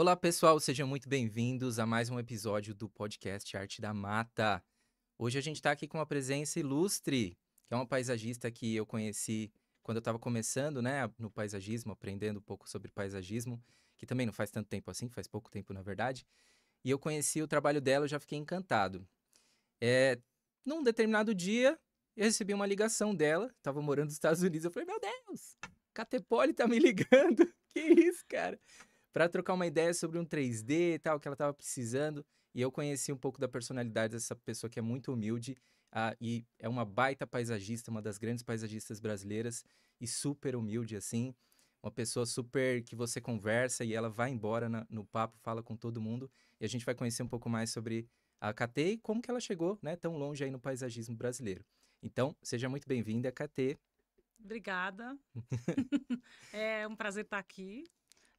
Olá, pessoal, sejam muito bem-vindos a mais um episódio do podcast Arte da Mata. Hoje a gente está aqui com uma presença ilustre, que é uma paisagista que eu conheci quando eu estava começando né, no paisagismo, aprendendo um pouco sobre paisagismo, que também não faz tanto tempo assim, faz pouco tempo na verdade. E eu conheci o trabalho dela, eu já fiquei encantado. É, num determinado dia, eu recebi uma ligação dela, estava morando nos Estados Unidos, eu falei, meu Deus, Caterpoli tá me ligando, que isso, cara? para trocar uma ideia sobre um 3D e tal, que ela estava precisando. E eu conheci um pouco da personalidade dessa pessoa que é muito humilde ah, e é uma baita paisagista, uma das grandes paisagistas brasileiras e super humilde, assim. Uma pessoa super que você conversa e ela vai embora na, no papo, fala com todo mundo. E a gente vai conhecer um pouco mais sobre a Kate e como que ela chegou né, tão longe aí no paisagismo brasileiro. Então, seja muito bem-vinda, Kate. Obrigada. é um prazer estar aqui.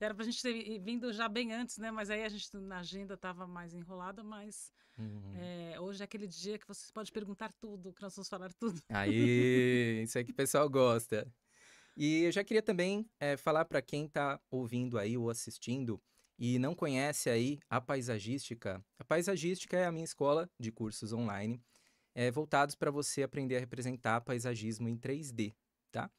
Era para a gente ter vindo já bem antes, né? Mas aí a gente na agenda estava mais enrolada, mas uhum. é, hoje é aquele dia que você pode perguntar tudo, que nós vamos falar tudo. Aí, isso é que o pessoal gosta. E eu já queria também é, falar para quem está ouvindo aí ou assistindo e não conhece aí a paisagística. A paisagística é a minha escola de cursos online, é, voltados para você aprender a representar paisagismo em 3D, tá?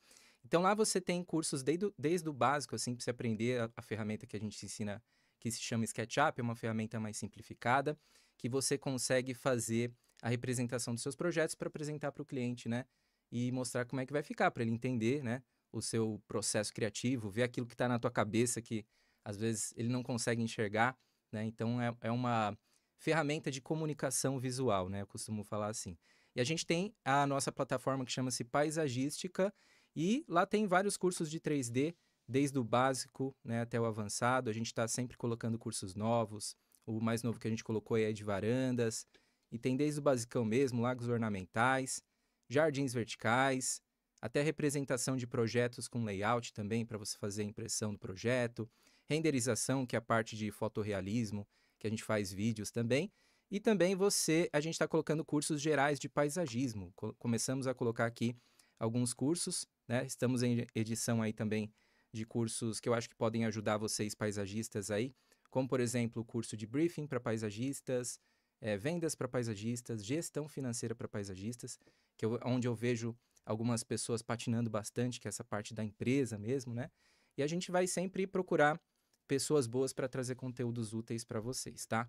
Então lá você tem cursos desde, desde o básico, assim, para você aprender a, a, ferramenta que a gente ensina, que se chama SketchUp, é uma ferramenta mais simplificada, que você consegue fazer a representação dos seus projetos para apresentar para o cliente, né? E mostrar como é que vai ficar, para ele entender, né? O seu processo criativo, ver aquilo que está na tua cabeça que às vezes ele não consegue enxergar, né? Então é, é uma ferramenta de comunicação visual, né? Eu costumo falar assim. E a gente tem a nossa plataforma que chama-se Paisagística, e lá tem vários cursos de 3D, desde o básico né, até o avançado. A gente está sempre colocando cursos novos. O mais novo que a gente colocou é de varandas. E tem desde o basicão mesmo, lagos ornamentais, jardins verticais, até representação de projetos com layout também, para você fazer a impressão do projeto, renderização, que é a parte de fotorrealismo, que a gente faz vídeos também. E também você, a gente está colocando cursos gerais de paisagismo. Começamos a colocar aqui alguns cursos né? Estamos em edição aí também de cursos que eu acho que podem ajudar vocês paisagistas aí, como por exemplo o curso de briefing para paisagistas, é, vendas para paisagistas, gestão financeira para paisagistas, que eu, onde eu vejo algumas pessoas patinando bastante, que é essa parte da empresa mesmo, né? E a gente vai sempre procurar pessoas boas para trazer conteúdos úteis para vocês, tá?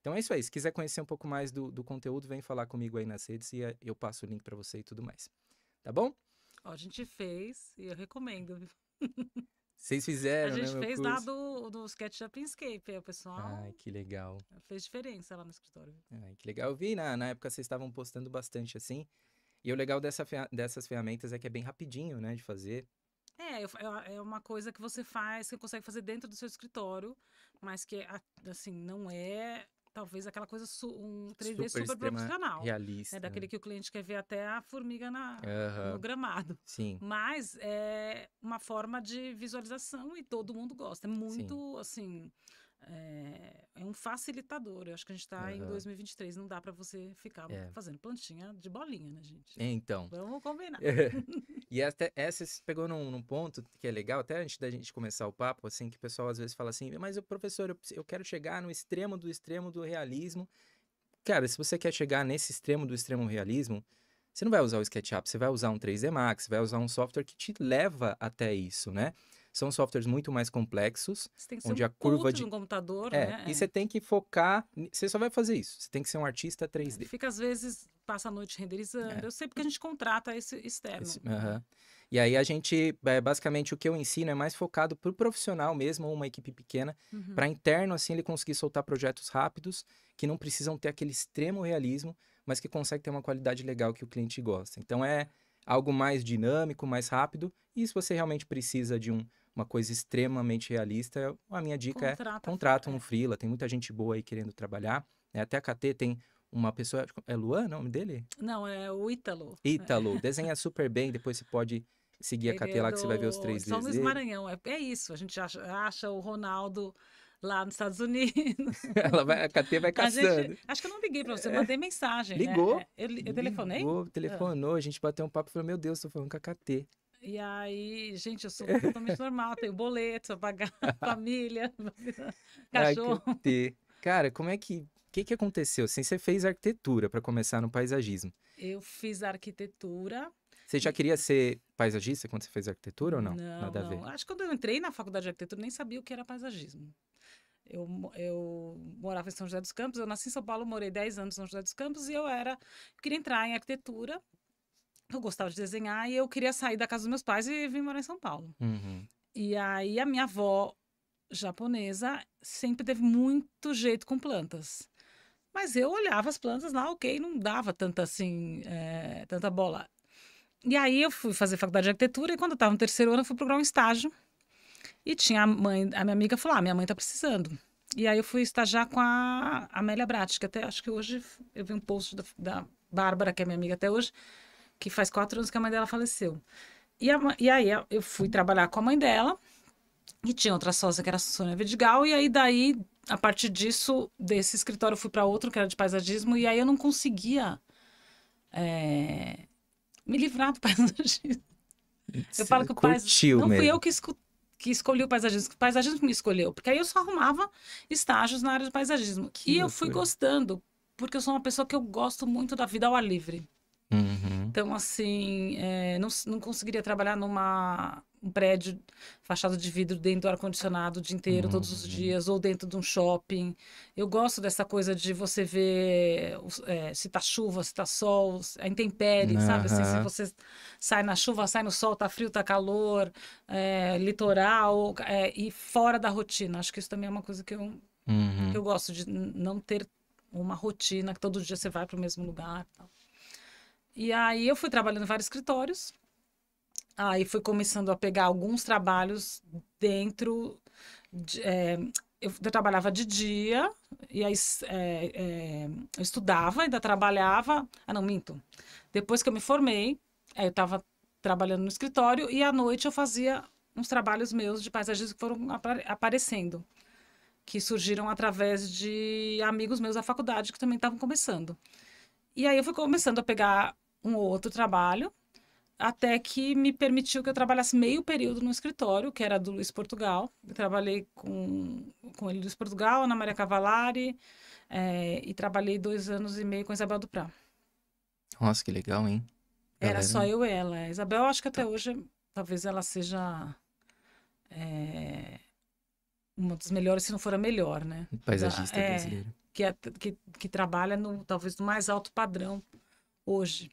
Então é isso aí. Se quiser conhecer um pouco mais do, do conteúdo, vem falar comigo aí nas redes e é, eu passo o link para você e tudo mais. Tá bom? Ó, a gente fez e eu recomendo. Vocês fizeram, A né, gente né, fez lá do, do sketch da Prinscape, o pessoal... Ai, que legal. Fez diferença lá no escritório. Ai, que legal. Eu vi, na, na época vocês estavam postando bastante, assim. E o legal dessa, dessas ferramentas é que é bem rapidinho, né, de fazer. É, é uma coisa que você faz, que você consegue fazer dentro do seu escritório, mas que, é, assim, não é talvez aquela coisa, um 3D super, super profissional. Né? Realista. É Daquele que o cliente quer ver até a formiga na, uhum. no gramado. Sim. Mas é uma forma de visualização e todo mundo gosta. É muito, Sim. assim é, é um facilitador. Eu acho que a gente está uhum. em 2023, não dá para você ficar é. fazendo plantinha de bolinha, né, gente? É, então. Vamos combinar. É. e até essa você pegou num, num, ponto que é legal, até antes da gente começar o papo, assim, que o pessoal às vezes fala assim, mas professor, eu, eu quero chegar no extremo do extremo do realismo. Cara, se você quer chegar nesse extremo do extremo realismo, você não vai usar o SketchUp, você vai usar um 3D Max, vai usar um software que te leva até isso, né? São softwares muito mais complexos, onde um a curva de um computador, é, né? E você tem que focar, você só vai fazer isso. Você tem que ser um artista 3D. É, fica às vezes passa a noite renderizando. É. Eu sei porque a gente contrata esse externo. Esse, uh -huh. E aí a gente, é, basicamente, o que eu ensino é mais focado para o profissional mesmo, uma equipe pequena, uhum. para interno, assim, ele conseguir soltar projetos rápidos, que não precisam ter aquele extremo realismo, mas que consegue ter uma qualidade legal que o cliente gosta. Então é algo mais dinâmico, mais rápido, e se você realmente precisa de um uma coisa extremamente realista, a minha dica contrata é contrata um freela. Tem muita gente boa aí querendo trabalhar. Né? Até a KT tem uma pessoa, é Luan o nome dele? Não, é o Ítalo. Né. Ítalo, desenha super bem, depois você pode seguir Ele a KT é lá que você vai ver os três São Luís Maranhão, é, é isso, a gente acha, acha o Ronaldo lá nos Estados Unidos. Ela vai, a KT vai caçando. Gente, acho que eu não liguei para você, é, mandei mensagem. Né, ligou. Né? Eu, eu telefonei? Ligou, telefonou, ah. a gente bateu um papo e falou: Meu Deus, tô falando com a KT. E aí, gente, eu sou totalmente normal, tenho boleto a pagar, família, cachorro. Ai, Cara, como é que. O que, que aconteceu? Assim, você fez arquitetura para começar no paisagismo. Eu fiz arquitetura. Você já queria ser paisagista quando você fez arquitetura ou não? Não, Nada não. A ver. acho que quando eu entrei na faculdade de arquitetura nem sabia o que era paisagismo. Eu, eu, morava em São José dos Campos, eu nasci em São Paulo, morei 10 anos em São José dos Campos e eu era eu queria entrar em arquitetura eu gostava de desenhar e eu queria sair da casa dos meus pais e vir morar em São Paulo. Uhum. E aí a minha avó japonesa sempre teve muito jeito com plantas. Mas eu olhava as plantas lá, ok, não dava tanta assim, é, tanta bola. E aí eu fui fazer faculdade de arquitetura e quando eu estava no terceiro ano eu fui procurar um estágio. E tinha a mãe, a minha amiga falou: ah, minha mãe tá precisando. E aí eu fui estagiar com a Amélia Brat, que até acho que hoje eu vi um post da, da Bárbara, que é minha amiga até hoje, que faz quatro anos que a mãe dela faleceu. E, a, e aí eu fui trabalhar com a mãe dela, e tinha outra sócia que era a Sônia Vidigal, e aí daí, a partir disso, desse escritório eu fui para outro que era de paisagismo, e aí eu não conseguia é, me livrar do paisagismo. Você eu falo que o paisagismo. Não mesmo. fui eu que, que escolhi o paisagismo, o paisagismo me escolheu, porque aí eu só arrumava estágios na área de paisagismo. e eu fui gostando, porque eu sou uma pessoa que eu gosto muito da vida ao ar livre. Uhum. Então, assim, é, não, não conseguiria trabalhar numa um prédio fachado de vidro dentro do ar-condicionado o dia inteiro, uhum. todos os uhum. dias, ou dentro de um shopping. Eu gosto dessa coisa de você ver é, se tá chuva, se tá sol, a intempérie, uhum. sabe? Assim, se você sai na chuva, sai no sol, tá frio, tá calor, é, litoral, é, e fora da rotina. Acho que isso também é uma coisa que eu, uhum. que eu gosto, de não ter uma rotina, que todo dia você vai para o mesmo lugar. Tal. E aí eu fui trabalhando em vários escritórios. Aí fui começando a pegar alguns trabalhos dentro. De, é, eu, eu, trabalhava de dia, e aí é, é, eu estudava, ainda trabalhava. Ah, não, minto. Depois que eu me formei, é, eu estava trabalhando no escritório, e à noite eu fazia uns trabalhos meus de paisagismo que foram aparecendo, que surgiram através de amigos meus da faculdade que também estavam começando. E aí eu fui começando a pegar um outro trabalho, até que me permitiu que eu trabalhasse meio período no escritório, que era do Luiz Portugal. Eu trabalhei com, com ele, Luiz Portugal, Ana Maria Cavalari, é, e trabalhei dois anos e meio com a Isabel Duprat. Nossa, que legal, hein? Galera... Era só eu e ela. A Isabel, acho que até tá. hoje, talvez ela seja é, uma das melhores, se não for a melhor, né? Paisagista da, é, brasileira. Que, é, que, que trabalha, no, talvez, no mais alto padrão hoje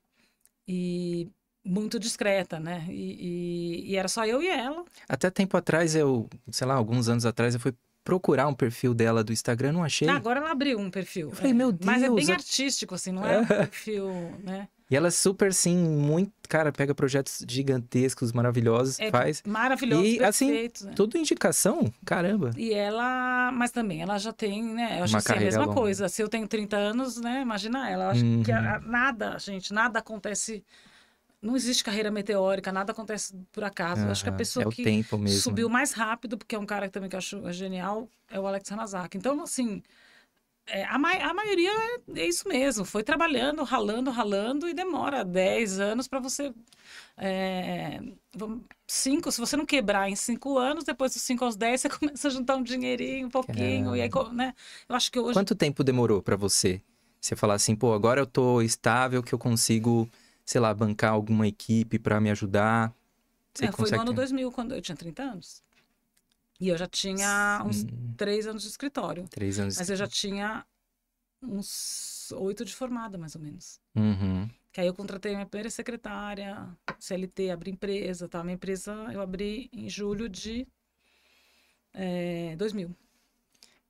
e muito discreta, né? E, e, e, era só eu e ela. Até tempo atrás, eu, sei lá, alguns anos atrás, eu fui procurar um perfil dela do Instagram, não achei. agora ela abriu um perfil. Eu falei, é. meu Deus. Mas é bem a... artístico, assim, não é, é um perfil, né? E ela é super, assim, muito. Cara, pega projetos gigantescos, maravilhosos, é, faz. Maravilhosos, e, assim, né? tudo indicação, caramba. E ela. Mas também, ela já tem, né? Eu acho que assim, é a mesma longa. coisa. Se eu tenho 30 anos, né? Imagina ela. Eu acho uhum. que a, uhum. nada, gente, nada acontece não existe carreira meteórica, nada acontece por acaso. Uhum, acho que a pessoa é que subiu mais rápido, porque é um cara que também que eu acho genial, é o Alex Hanazaki. Então, assim, é, a, ma a maioria é, é isso mesmo, foi trabalhando, ralando, ralando e demora 10 anos para você. É, cinco, se você não quebrar em cinco anos, depois dos 5 aos 10, você começa a juntar um dinheirinho, um pouquinho. E aí, né? Eu acho que hoje. Quanto tempo demorou para você? Você falar assim, pô, agora eu tô estável que eu consigo, sei lá, bancar alguma equipe para me ajudar? Você é, consegue... Foi no ano 2000, quando eu tinha 30 anos. E eu já tinha uns hum. três anos de escritório. Três anos. Mas eu já tinha uns oito de formada, mais ou menos. Uhum. Que aí eu contratei minha primeira secretária, CLT, abri empresa, tá? Minha empresa eu abri em julho de é, eh, 2000.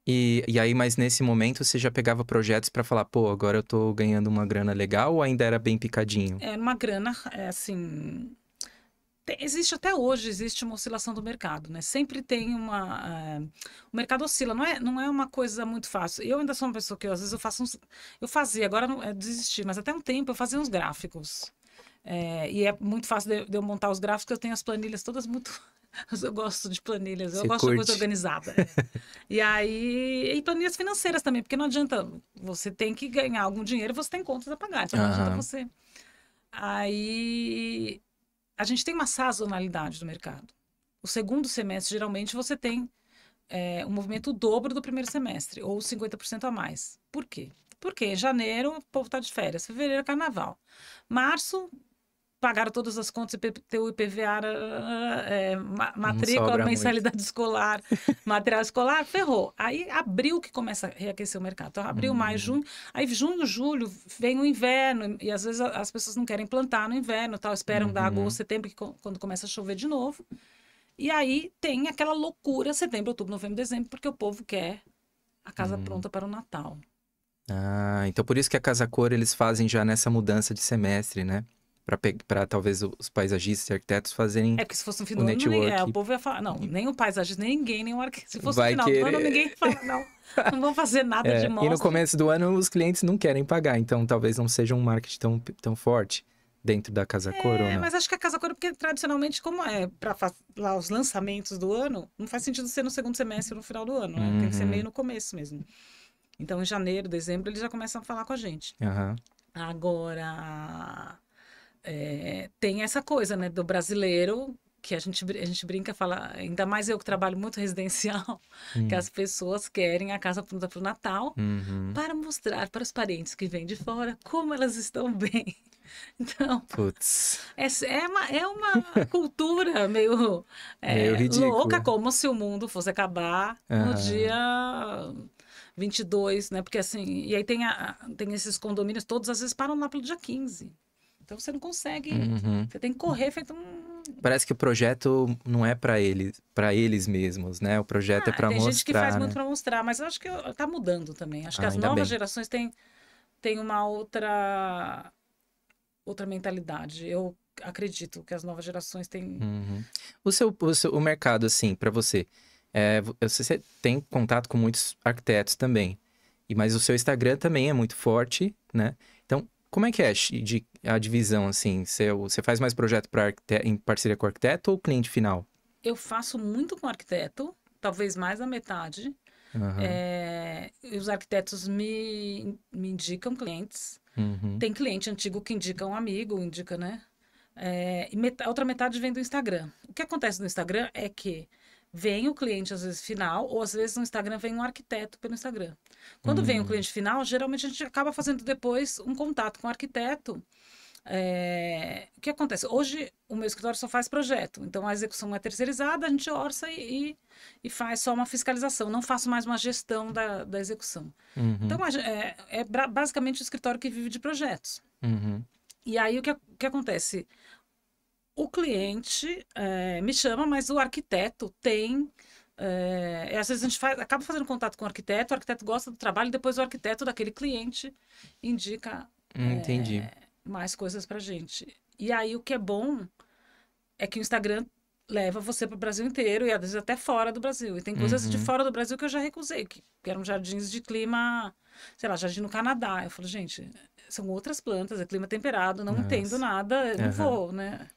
E, e aí, mas nesse momento você já pegava projetos para falar, pô, agora eu tô ganhando uma grana legal ou ainda era bem picadinho? Era uma grana, é, assim, existe até hoje, existe uma oscilação do mercado, né? Sempre tem uma. Eh, o mercado oscila, não é, não é uma coisa muito fácil. Eu ainda sou uma pessoa que às vezes eu faço uns. Eu fazia, agora não, eu é, desisti, mas até um tempo eu fazia uns gráficos. É, e é muito fácil de, de eu montar os gráficos, eu tenho as planilhas todas muito eu gosto de planilhas, eu Você gosto curte. de coisa organizada. É. e aí, e planilhas financeiras também, porque não adianta, você tem que ganhar algum dinheiro, você tem contas a pagar, então não adianta você. Aí, a gente tem uma sazonalidade do mercado. O segundo semestre, geralmente, você tem é, um movimento dobro do primeiro semestre, ou 50% a mais. Por quê? Porque janeiro o povo está de férias, fevereiro é carnaval. Março, pagaram todas as contas IPTU, IPVA, ah, ah, é, matrícula, mensalidade muito. escolar, material escolar, ferrou. Aí abril que começa a reaquecer o mercado. Então, abril, hum. maio, junho. Aí junho, julho, vem o inverno e às vezes as pessoas não querem plantar no inverno, tal, esperam uhum. dar agosto, uhum. setembro, que, quando começa a chover de novo. E aí tem aquela loucura setembro, outubro, novembro, dezembro, porque o povo quer a casa hum. pronta para o Natal. Ah, então por isso que a Casa Cor eles fazem já nessa mudança de semestre, né? para talvez os paisagistas e arquitetos fazerem. É que se fosse um final do ano, é, o povo ia falar. Não, nem o paisagista, nem ninguém, nem o arquiteto. Se fosse um final querer... do ano, ninguém fala, não. Não vão fazer nada é, de mostra. E no começo do ano, os clientes não querem pagar, então talvez não seja um marketing tão, tão forte dentro da Casa é, Corona. Mas acho que a Casa Corona, porque tradicionalmente, como é para lá os lançamentos do ano, não faz sentido ser no segundo semestre ou no final do ano, né? tem que ser uhum. meio no começo mesmo. Então, em janeiro, dezembro, eles já começam a falar com a gente. Uhum. Agora, é, tem essa coisa, né, do brasileiro que a gente, a gente brinca, fala, ainda mais eu que trabalho muito residencial, hum. que as pessoas querem a casa pronta para o Natal uhum. para mostrar para os parentes que vêm de fora como elas estão bem. Então, É, é, uma, é uma cultura meio, é, meio eh, louca, como se o mundo fosse acabar uhum. no dia 22, né? Porque assim, e aí tem, a, tem esses condomínios todos, às vezes param lá pelo dia 15. Então você não consegue, uhum. você tem que correr feito um Parece que o projeto não é para eles, para eles mesmos, né? O projeto é ah, é para mostrar. Tem gente que faz né? muito para mostrar, mas acho que está mudando também. Acho ah, que as novas bem. gerações têm, têm uma outra outra mentalidade. Eu acredito que as novas gerações têm. Uhum. O, seu, o seu o mercado, assim, para você, é, você tem contato com muitos arquitetos também. E mas o seu Instagram também é muito forte, né? Como é que é de, a divisão, assim? Você faz mais projeto para em parceria com o arquiteto ou cliente final? Eu faço muito com o arquiteto, talvez mais da metade. Uhum. É, os arquitetos me, me indicam clientes. Uhum. Tem cliente antigo que indica um amigo, indica, né? É, e met outra metade vem do Instagram. O que acontece no Instagram é que Vem o cliente, às vezes, final, ou às vezes no Instagram vem um arquiteto pelo Instagram. Quando hum. vem o hum. cliente final, geralmente a gente acaba fazendo depois um contato com o arquiteto. É... O que acontece? Hoje o meu escritório só faz projeto, então a execução é terceirizada, a gente orça e, e, e faz só uma fiscalização, não faço mais uma gestão da, da execução. Uhum. Então é, é, basicamente o escritório que vive de projetos. Uhum. E aí o que, o que acontece? o cliente é, me chama, mas o arquiteto tem. É, às vezes a gente faz, acaba fazendo contato com o arquiteto, o arquiteto gosta do trabalho, depois o arquiteto daquele cliente indica é, mais coisas pra gente. E aí o que é bom é que o Instagram leva você para o Brasil inteiro e às vezes até fora do Brasil. E tem coisas uhum. de fora do Brasil que eu já recusei, que, que eram jardins de clima, sei lá, jardim no Canadá. Eu falo, gente, são outras plantas, é clima temperado, não Nossa. entendo nada, uhum. não vou, né?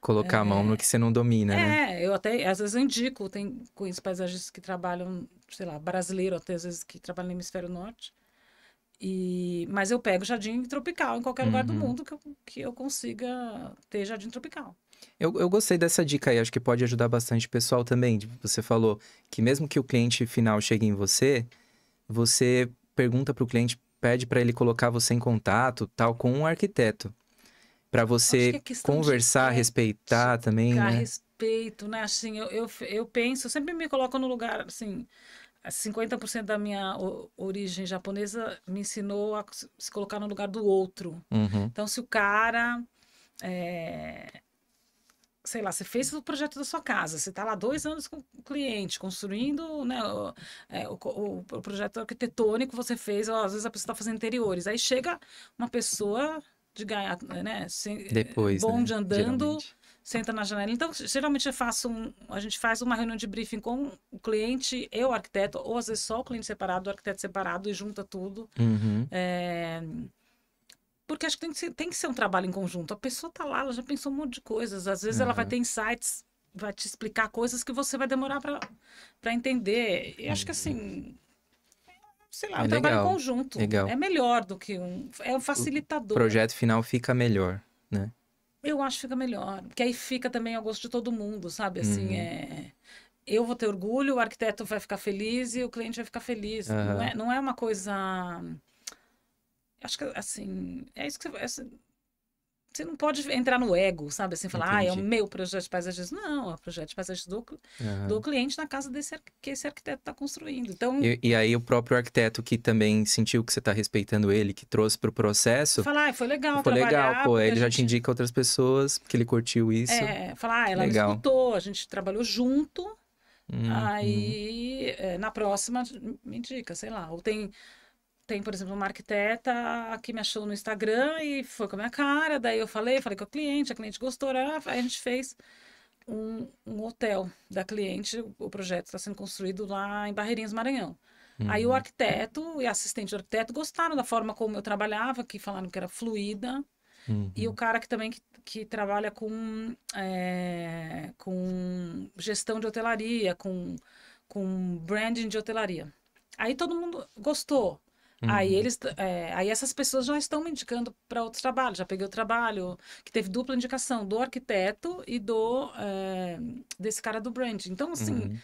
colocar é... a mão no que é. você não domina, é, né? É, eu até às vezes indico, tem conheço paisagens que trabalham, sei lá, brasileiro até às vezes que trabalham no hemisfério norte. E, mas eu pego jardim tropical em qualquer uhum. lugar do uhum. mundo que eu, que eu consiga ter jardim tropical. Eu, eu gostei dessa dica aí, acho que pode ajudar bastante o pessoal também. Você falou que mesmo que o cliente final chegue em você, você pergunta para o cliente, pede para ele colocar você em contato, tal, com um arquiteto para você é conversar, de... É, respeitar de... também, né? respeito, né? Assim, eu, eu, eu penso, eu sempre me coloco no lugar, assim, 50% da minha origem japonesa me ensinou a se colocar no lugar do outro. Uhum. Então, se o cara. É... Sei lá, você fez o projeto da sua casa, você está lá dois anos com o cliente, construindo né, o, é, o, o, projeto arquitetônico você fez, às vezes a pessoa está fazendo interiores. Aí chega uma pessoa de ganhar, né? Sem, é, Depois, né? bonde né? andando, geralmente. senta na janela. Então, geralmente eu faço um, a gente faz uma reunião de briefing com o cliente, eu, arquiteto, ou às vezes só o cliente separado, o arquiteto separado e junta tudo. Uhum. É porque acho que tem que, ser, tem que ser um trabalho em conjunto. A pessoa tá lá, ela já pensou um monte de coisas. Às vezes uhum. ela vai uhum. ter insights, vai te explicar coisas que você vai demorar para entender. E acho que uhum. assim, sei lá, é um legal, trabalho conjunto. Legal. É melhor do que um. É um facilitador. O projeto final fica melhor, né? Eu acho que fica melhor. Porque aí fica também ao gosto de todo mundo, sabe? Assim, uhum. é. Eu vou ter orgulho, o arquiteto vai ficar feliz e o cliente vai ficar feliz. Uhum. Não, é, não é uma coisa. Acho que, assim. É isso que você. É, você não pode entrar no ego, sabe? Assim, falar, Entendi. ah, é o meu projeto de paisagismo. Não, é o projeto de paisagismo do, uhum. do cliente na casa desse que esse arquiteto está construindo. Então, e, e, aí o próprio arquiteto que também sentiu que você está respeitando ele, que trouxe para o processo. Falar, ah, foi legal, foi legal. Pô, ele gente... já te indica outras pessoas, porque ele curtiu isso. É, falar, ah, ela legal. me escutou, a gente trabalhou junto. Uhum. aí, É, na próxima, me indica, sei lá. Ou tem tem, por exemplo, uma arquiteta que me achou no Instagram e foi com a minha cara. Daí eu falei, falei com a cliente, a cliente gostou. Né? Aí a gente fez um, um hotel da cliente. O projeto está sendo construído lá em Barreirinhas, Maranhão. Uhum. Aí o hum. arquiteto e a assistente do arquiteto gostaram da forma como eu trabalhava, que falaram que era fluida. Uhum. E o uhum. cara que também que, que trabalha com, é, com gestão de hotelaria, com, com branding de hotelaria. Aí todo mundo gostou. Uhum. Aí eles, é, aí essas pessoas já estão me indicando para outros trabalhos. Já peguei o trabalho que teve dupla indicação do arquiteto e do é, desse cara do brand. Então assim, uhum.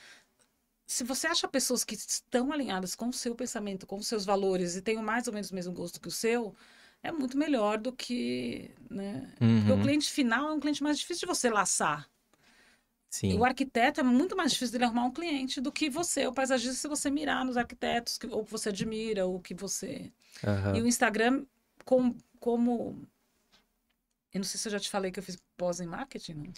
se você acha pessoas que estão alinhadas com o seu pensamento, com os seus valores e têm mais ou menos o mesmo gosto que o seu, é muito melhor do que, né? Uhum. Porque o uhum. cliente final é um cliente mais difícil de você laçar. Sim. O arquiteto é muito mais difícil de arrumar um cliente do que você, o paisagista, se você mirar nos arquitetos que, ou que você admira, ou que você. Uhum. E o Instagram, com, como. Eu não sei se eu já te falei que eu fiz pós em marketing. Não?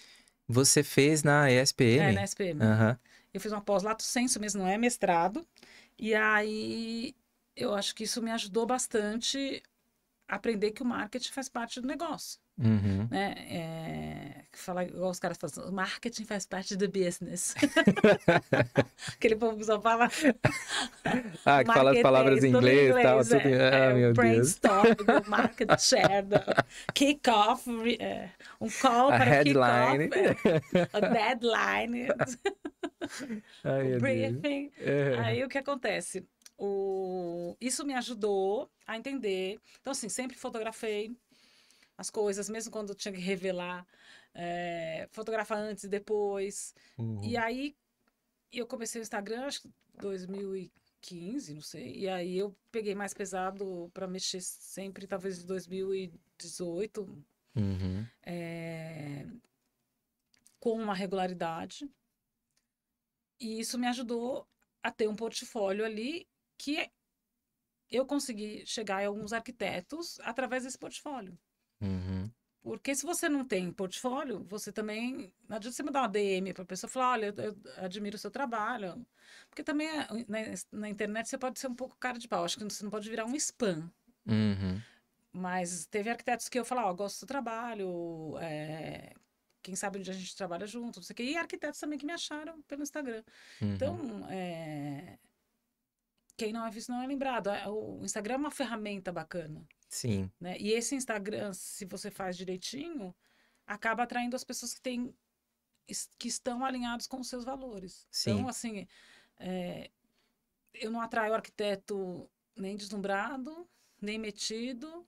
Você fez na ESPM? É, na ESPM. Uhum. Eu fiz uma pós lato senso, mas não é mestrado. E aí eu acho que isso me ajudou bastante a aprender que o marketing faz parte do negócio. Uhum. Né? É, fala, igual os caras falam, marketing faz parte do business. Aquele povo que só fala. ah, que fala as palavras em inglês tal. Tudo... É, ah, é, meu brainstorm, Deus. market share, kickoff, é, um call a para headline. kick-off, é, a deadline, Ai, o briefing. É. Aí o que acontece? O... Isso me ajudou a entender. Então, assim, sempre fotografei as coisas, mesmo quando tinha que revelar, é, fotografar antes e depois. Uhum. E aí eu comecei o Instagram, acho que 2015, não sei. E aí eu peguei mais pesado para mexer sempre, talvez de 2018. Uhum. É, com uma regularidade. E isso me ajudou a ter um portfólio ali que eu consegui chegar a alguns arquitetos através desse portfólio. Uhum. Porque se você não tem portfólio, você também. Não adianta você mandar uma DM para a pessoa falar: olha, eu, admiro o seu trabalho. Porque também eh, na, na, internet você pode ser um pouco cara de pau. Acho que você não pode virar um spam. Uhum. Mas teve arquitetos que eu falava: oh, gosto do trabalho, é, quem sabe onde a gente trabalha junto, não sei o quê. E arquitetos também que me acharam pelo Instagram. Uhum. Então, é, quem não é visto não é lembrado. É, o Instagram é uma ferramenta bacana. Sim. Né? E esse Instagram, se você faz direitinho, acaba atraindo as pessoas que têm que estão alinhados com os seus valores. Sim. Então, assim, é, eu não atraio arquiteto nem deslumbrado, nem metido,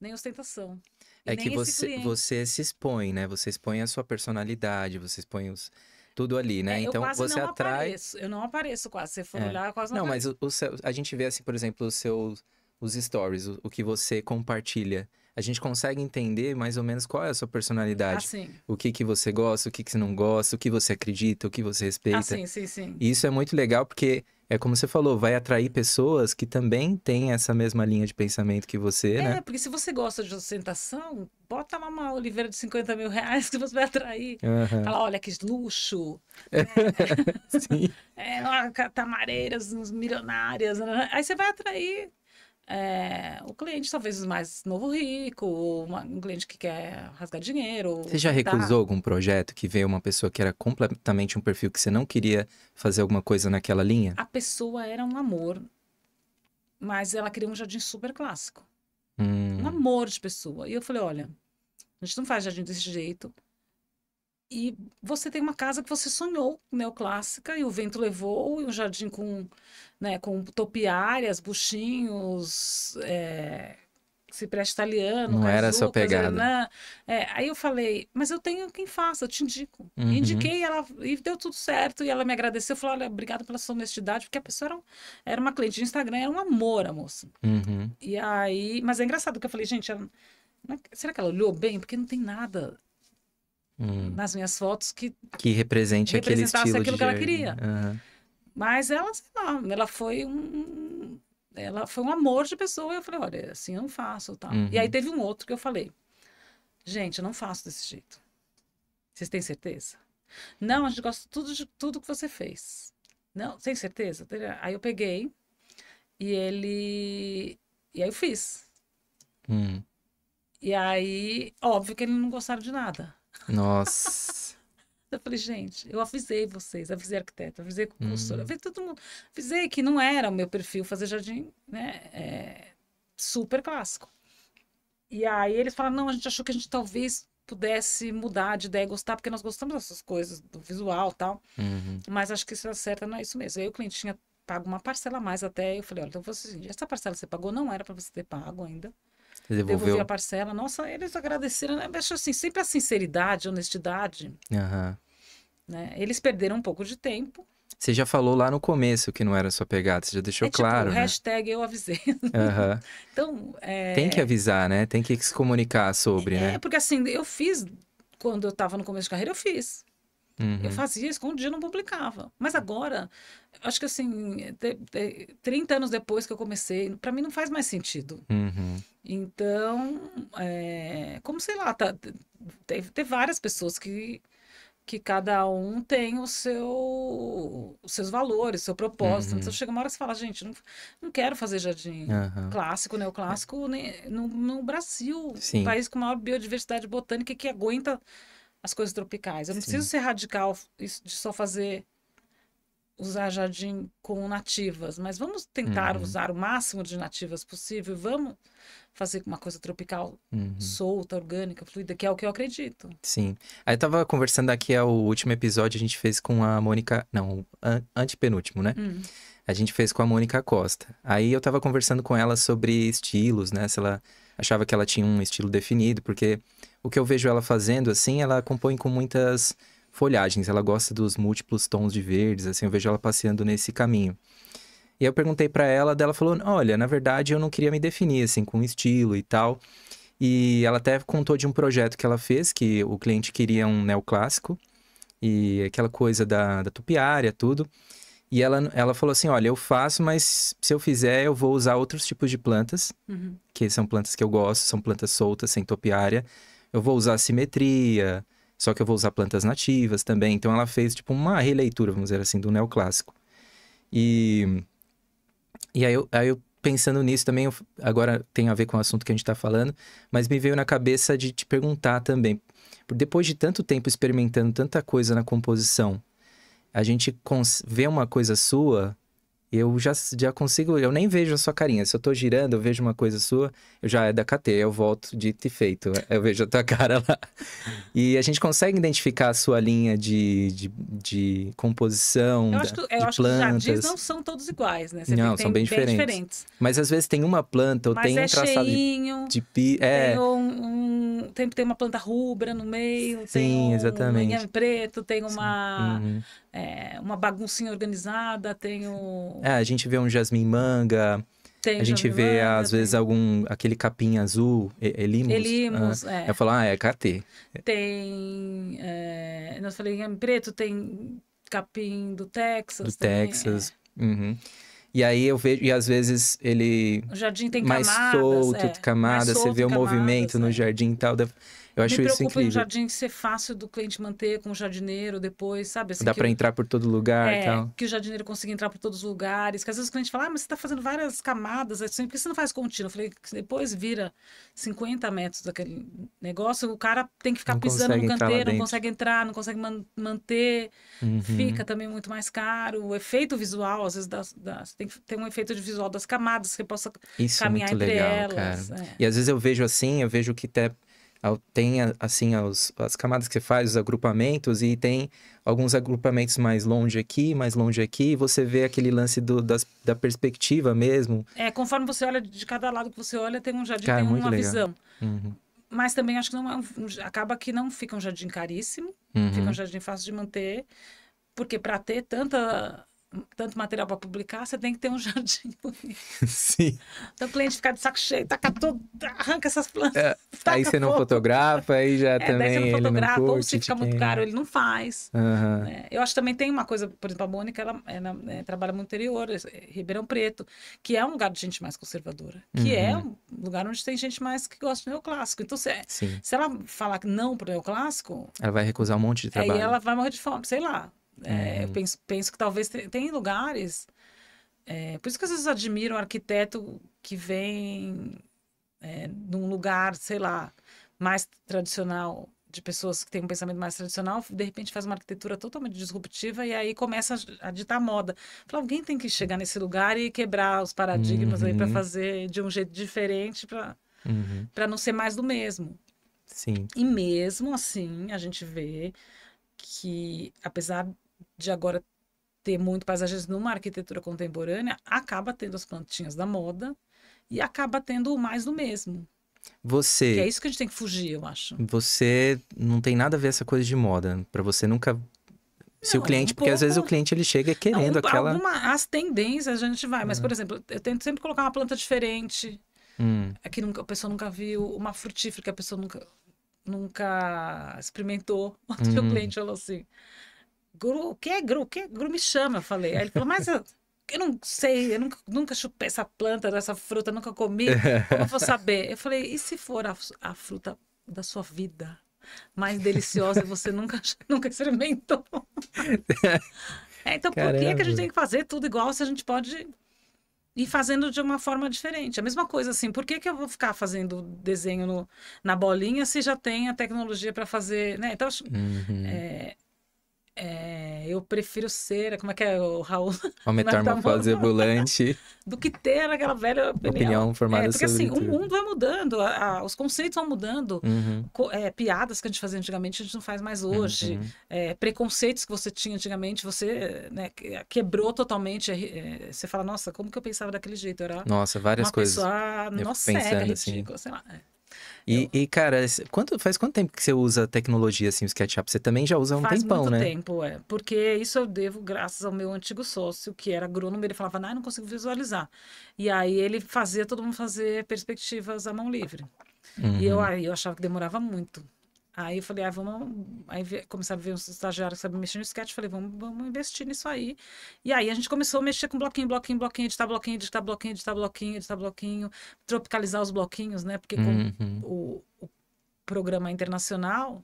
nem ostentação. É e é nem que você, você se expõe, né? Você expõe a sua personalidade, você expõe os, tudo ali, né? É, então você não atrai. Apareço, eu não apareço quase. Se for é. olhar, quase não. Não, apareço. mas o, o seu, a gente vê assim, por exemplo, os seus os stories, o, o que você compartilha a gente consegue entender mais ou menos qual é a sua personalidade. Assim. O que, que você gosta, o que, que você não gosta, o que você acredita, o que você respeita. Assim, sim, sim. E isso é muito legal porque é como você falou, vai atrair pessoas que também têm essa mesma linha de pensamento que você, é, né? É, porque se você gosta de ostentação, bota lá uma oliveira de 50 mil reais que você vai atrair. Uhum. Fala, olha que luxo. é Sim. É, camareiras milionárias. Aí você vai atrair é, o cliente talvez mais novo rico, ou uma, um cliente que quer rasgar dinheiro. Você já recusou algum projeto que veio uma pessoa que era completamente um perfil que você não queria fazer alguma coisa naquela linha? A pessoa era um amor, mas ela queria um jardim super clássico. Hum. Um amor de pessoa. E eu falei, olha, a gente não faz jardim desse jeito e você tem uma casa que você sonhou neoclássica e o vento levou e um jardim com né com topiárias buchinhos é, cipreste italiano não era sua pegada né? é, aí eu falei mas eu tenho quem faça eu te indico uhum. e indiquei ela e deu tudo certo e ela me agradeceu falou olha obrigada pela sua honestidade porque a pessoa era, era uma cliente de Instagram era um amor a moça uhum. e aí mas é engraçado que eu falei gente ela, será que ela olhou bem porque não tem nada hum. nas minhas fotos que, que represente representasse aquele aquilo que ela queria. Uhum. Mas ela, sei lá, ela foi um. Ela foi um amor de pessoa. Eu falei, olha, assim eu não faço. Tá? Uhum. E aí uhum. teve um outro que eu falei. Gente, eu não faço desse jeito. Vocês têm certeza? Não, a gente gosta tudo de tudo que você fez. Não, tem certeza? Aí eu peguei e ele. E aí eu fiz. Hum. E aí, óbvio que ele não gostaram de nada. Nossa. Eu falei, gente, eu avisei vocês, avisei arquiteto, avisei consultora, hum. avisei todo mundo, avisei que não era o meu perfil fazer jardim, né? É, super clássico. E aí eles falaram, não, a gente achou que a gente talvez pudesse mudar de ideia, e gostar, porque nós gostamos dessas coisas, do visual e tal, uhum. mas acho que isso acerta, não é isso mesmo. Aí o cliente tinha pago uma parcela a mais até, eu falei, olha, então você, essa parcela que você pagou não era para você ter pago ainda, Devolveu. Devolvi a parcela. Nossa, eles agradeceram. Né? Acho assim, sempre a sinceridade, a honestidade. Uhum. Né? Eles perderam um pouco de tempo. Você já falou lá no começo que não era sua pegada, você já deixou é, tipo, claro. Tipo, né? hashtag eu avisei. Uhum. então, é... Tem que avisar, né? Tem que se comunicar sobre, é, né? É, porque assim, eu fiz, quando eu estava no começo de carreira, eu fiz. Uhum. Eu fazia, escondia, não publicava. Mas tá. agora, acho que assim, te, 30 anos depois que eu comecei, para mim não faz mais sentido. Uhum. Então, é, como sei lá, tá, várias pessoas que que cada um tem o seu, os seus valores, seu propósito. Então, uhum. Então chega uma hora e você fala, gente, não, não quero fazer jardim uhum. clássico, neoclássico nem no, no Brasil, Sim. um país com maior biodiversidade botânica que aguenta as coisas tropicais. Eu não Sim. preciso ser radical de só fazer usar jardim com nativas, mas vamos tentar uhum. usar o máximo de nativas possível. Vamos fazer uma coisa tropical uhum. solta, orgânica, fluida, que é o que eu acredito. Sim. Aí eu tava conversando aqui, é o último episódio a gente fez com a Mônica, não, antepenúltimo, né? Uhum. A gente fez com a Mônica Costa. Aí eu tava conversando com ela sobre estilos, né? Se ela achava que ela tinha um estilo definido, porque o que eu vejo ela fazendo, assim, ela compõe com muitas folhagens. Ela gosta dos múltiplos tons de verdes, assim, eu vejo ela passeando nesse caminho. E eu perguntei para ela, dela falou: "Olha, na verdade eu não queria me definir assim com estilo e tal". E ela até contou de um projeto que ela fez que o cliente queria um neoclássico e aquela coisa da, da tupiária, tudo. E ela, ela falou assim: Olha, eu faço, mas se eu fizer, eu vou usar outros tipos de plantas, uhum. que são plantas que eu gosto, são plantas soltas, sem topiária eu vou usar simetria, só que eu vou usar plantas nativas também. Então ela fez tipo uma releitura, vamos dizer assim, do neoclássico. E, e aí, eu, aí eu pensando nisso também, eu, agora tem a ver com o assunto que a gente está falando, mas me veio na cabeça de te perguntar também. Depois de tanto tempo experimentando tanta coisa na composição, a gente vê uma coisa sua eu já, já consigo, eu nem vejo a sua carinha. Se eu tô girando, eu vejo uma coisa sua, eu já é da KT, eu volto dito e feito. Eu vejo a tua cara lá. E a gente consegue identificar a sua linha de, de, de composição, eu acho que, eu de acho plantas. os jardins não são todos iguais, né? Você não, tem, são bem, bem diferentes. diferentes. Mas às vezes tem uma planta, ou Mas tem é um traçado cheinho, de, de pi. É... Tem, um, um, tem, tem uma planta rubra no meio, Sim, tem um, exatamente. preto, tem uma, uhum. é, uma baguncinha organizada, tem o é, a gente vê um jasmim manga, tem, a gente vê, manga, às tem. vezes, algum aquele capim azul, Elimus. Elimos, ah, é. Eu falo, ah, é KT. Tem. É, nós falei em preto, tem capim do Texas. Do também, Texas. É. Uhum. E aí eu vejo, e às vezes ele. O jardim tem mais camadas. Solto, é, camadas, mais solto, você vê o movimento no é. jardim e tal. Eu acho Me isso incrível. Me preocupa em jardim ser fácil do cliente manter com o jardineiro depois, sabe? Assim, Dá para eu... entrar por todo lugar é, e tal. Que o jardineiro consiga entrar por todos os lugares. Que às vezes o cliente fala, ah, mas você está fazendo várias camadas, é assim, por que você não faz contínuo? Eu falei, depois vira 50 metros daquele negócio, o cara tem que ficar não pisando no canteiro, não consegue entrar, não consegue man manter, uhum. fica também muito mais caro. O efeito visual, às vezes, das, das, tem que ter um efeito de visual das camadas, que possa isso é caminhar é muito entre legal, elas. Cara. É. E às vezes eu vejo assim, eu vejo que até tem assim as, as camadas que você faz, os agrupamentos, e tem alguns agrupamentos mais longe aqui, mais longe aqui, e você vê aquele lance do, das, da perspectiva mesmo. É, conforme você olha, de cada lado que você olha, tem um jardim, Cara, tem uma legal. visão. Uhum. Mas também acho que não é um, acaba que não fica um jardim caríssimo, uhum. fica um uhum. jardim fácil de manter, porque para ter tanta tanto material para publicar, você tem que ter um jardim bonito. Sim. Então o cliente fica de saco cheio, taca tudo, arranca essas plantas. É, aí você não fotografa, aí já é, também. Daí você não fotografa, não curte, ou se fica muito caro, é. ele não faz. Uhum. É, eu acho também tem uma coisa, por exemplo, a Mônica, ela, ela é, trabalha no interior, é, Ribeirão Preto, que é um lugar de gente mais conservadora, que uhum. é um lugar onde tem gente mais que gosta de neoclássico. Então, se, se ela falar que não pro neoclássico. Ela vai recusar um monte de trabalho. Aí ela vai morrer de fome, sei lá. É, hum. Eu uhum. penso, penso que talvez tem lugares. É, por isso que às vezes admiro o um arquiteto que vem é, num lugar, sei lá, mais tradicional, de pessoas que têm um pensamento mais tradicional, de repente faz uma arquitetura totalmente disruptiva e aí começa a ditar moda. Fala, alguém tem que chegar nesse lugar e quebrar os paradigmas uhum. aí para fazer de um jeito diferente para uhum. não ser mais do mesmo. Sim. E mesmo assim, a gente vê que, apesar de agora ter muito paisagismo numa arquitetura contemporânea, acaba tendo as plantinhas da moda e acaba tendo mais do mesmo. Você. Que é isso que a gente tem que fugir, eu acho. Você não tem nada a ver essa coisa de moda. Para você nunca se não, o cliente, um porque pouco... às vezes o cliente ele chega querendo não, um, aquela. Alguma, as tendências a gente vai, mas, uhum. por exemplo, eu tento sempre colocar uma planta diferente. Hum. É que nunca, a pessoa nunca viu, uma frutífera que a pessoa nunca, nunca experimentou. O hum. cliente falou assim: Gru, o que é Gru? O que é Gru? Me chama, eu falei. Aí ele falou, mas eu, eu não sei, eu nunca, nunca chupei essa planta, essa fruta, nunca comi, como eu vou saber? Eu falei, e se for a, a fruta da sua vida? mais deliciosa e você nunca, nunca experimentou. é, então, Caramba. por que, é que a gente tem que fazer tudo igual se a gente pode ir fazendo de uma forma diferente? A mesma coisa, assim, por que, que eu vou ficar fazendo desenho no, na bolinha se já tem a tecnologia para fazer, né? Então, acho, uhum. é, é, eu prefiro ser, como é que é o Raul? Uma metamorfose ambulante. Do que ter aquela velha opinião, opinião formada é, porque, sobre assim, tudo. o mundo vai mudando, a, a, os conceitos vão mudando. Uhum. É, piadas que a gente fazia antigamente, a gente não faz mais uhum. hoje. Uhum. É, preconceitos que você tinha antigamente, você né, quebrou totalmente. É, é, você fala, nossa, como que eu pensava daquele jeito? era nossa, várias coisas. Pessoa, nossa, é ridículo, assim. sei lá. É. E, e, cara, quanto, faz quanto tempo que você usa tecnologia assim, o SketchUp? Você também já usa há um faz tempão, né? Faz muito tempo, é. Porque isso eu devo graças ao meu antigo sócio, que era agrônomo, ele falava, ah, não consigo visualizar. E aí ele fazia todo mundo fazer perspectivas à mão livre. Uhum. E eu, uhum. aí eu achava que demorava muito. Aí eu falei, ah, vamos. Aí começaram a ver uns estagiários que sabiam mexer no sketch. Falei, vamos, vamos investir nisso aí. E aí a gente começou a mexer com bloquinho, bloquinho, bloquinho, editar bloquinho, editar bloquinho, editar bloquinho, editar bloquinho, tropicalizar os bloquinhos, né? Porque uhum. com o, o, programa internacional.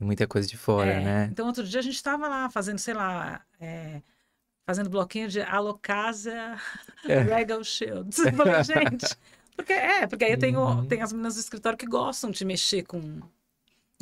Muita coisa de fora, é, né? Então outro dia a gente estava lá fazendo, sei lá. É, fazendo bloquinho de Alocasia é. Regal Shields. Falei, gente. Porque, é, porque aí uhum. tem, tem as meninas do escritório que gostam de mexer com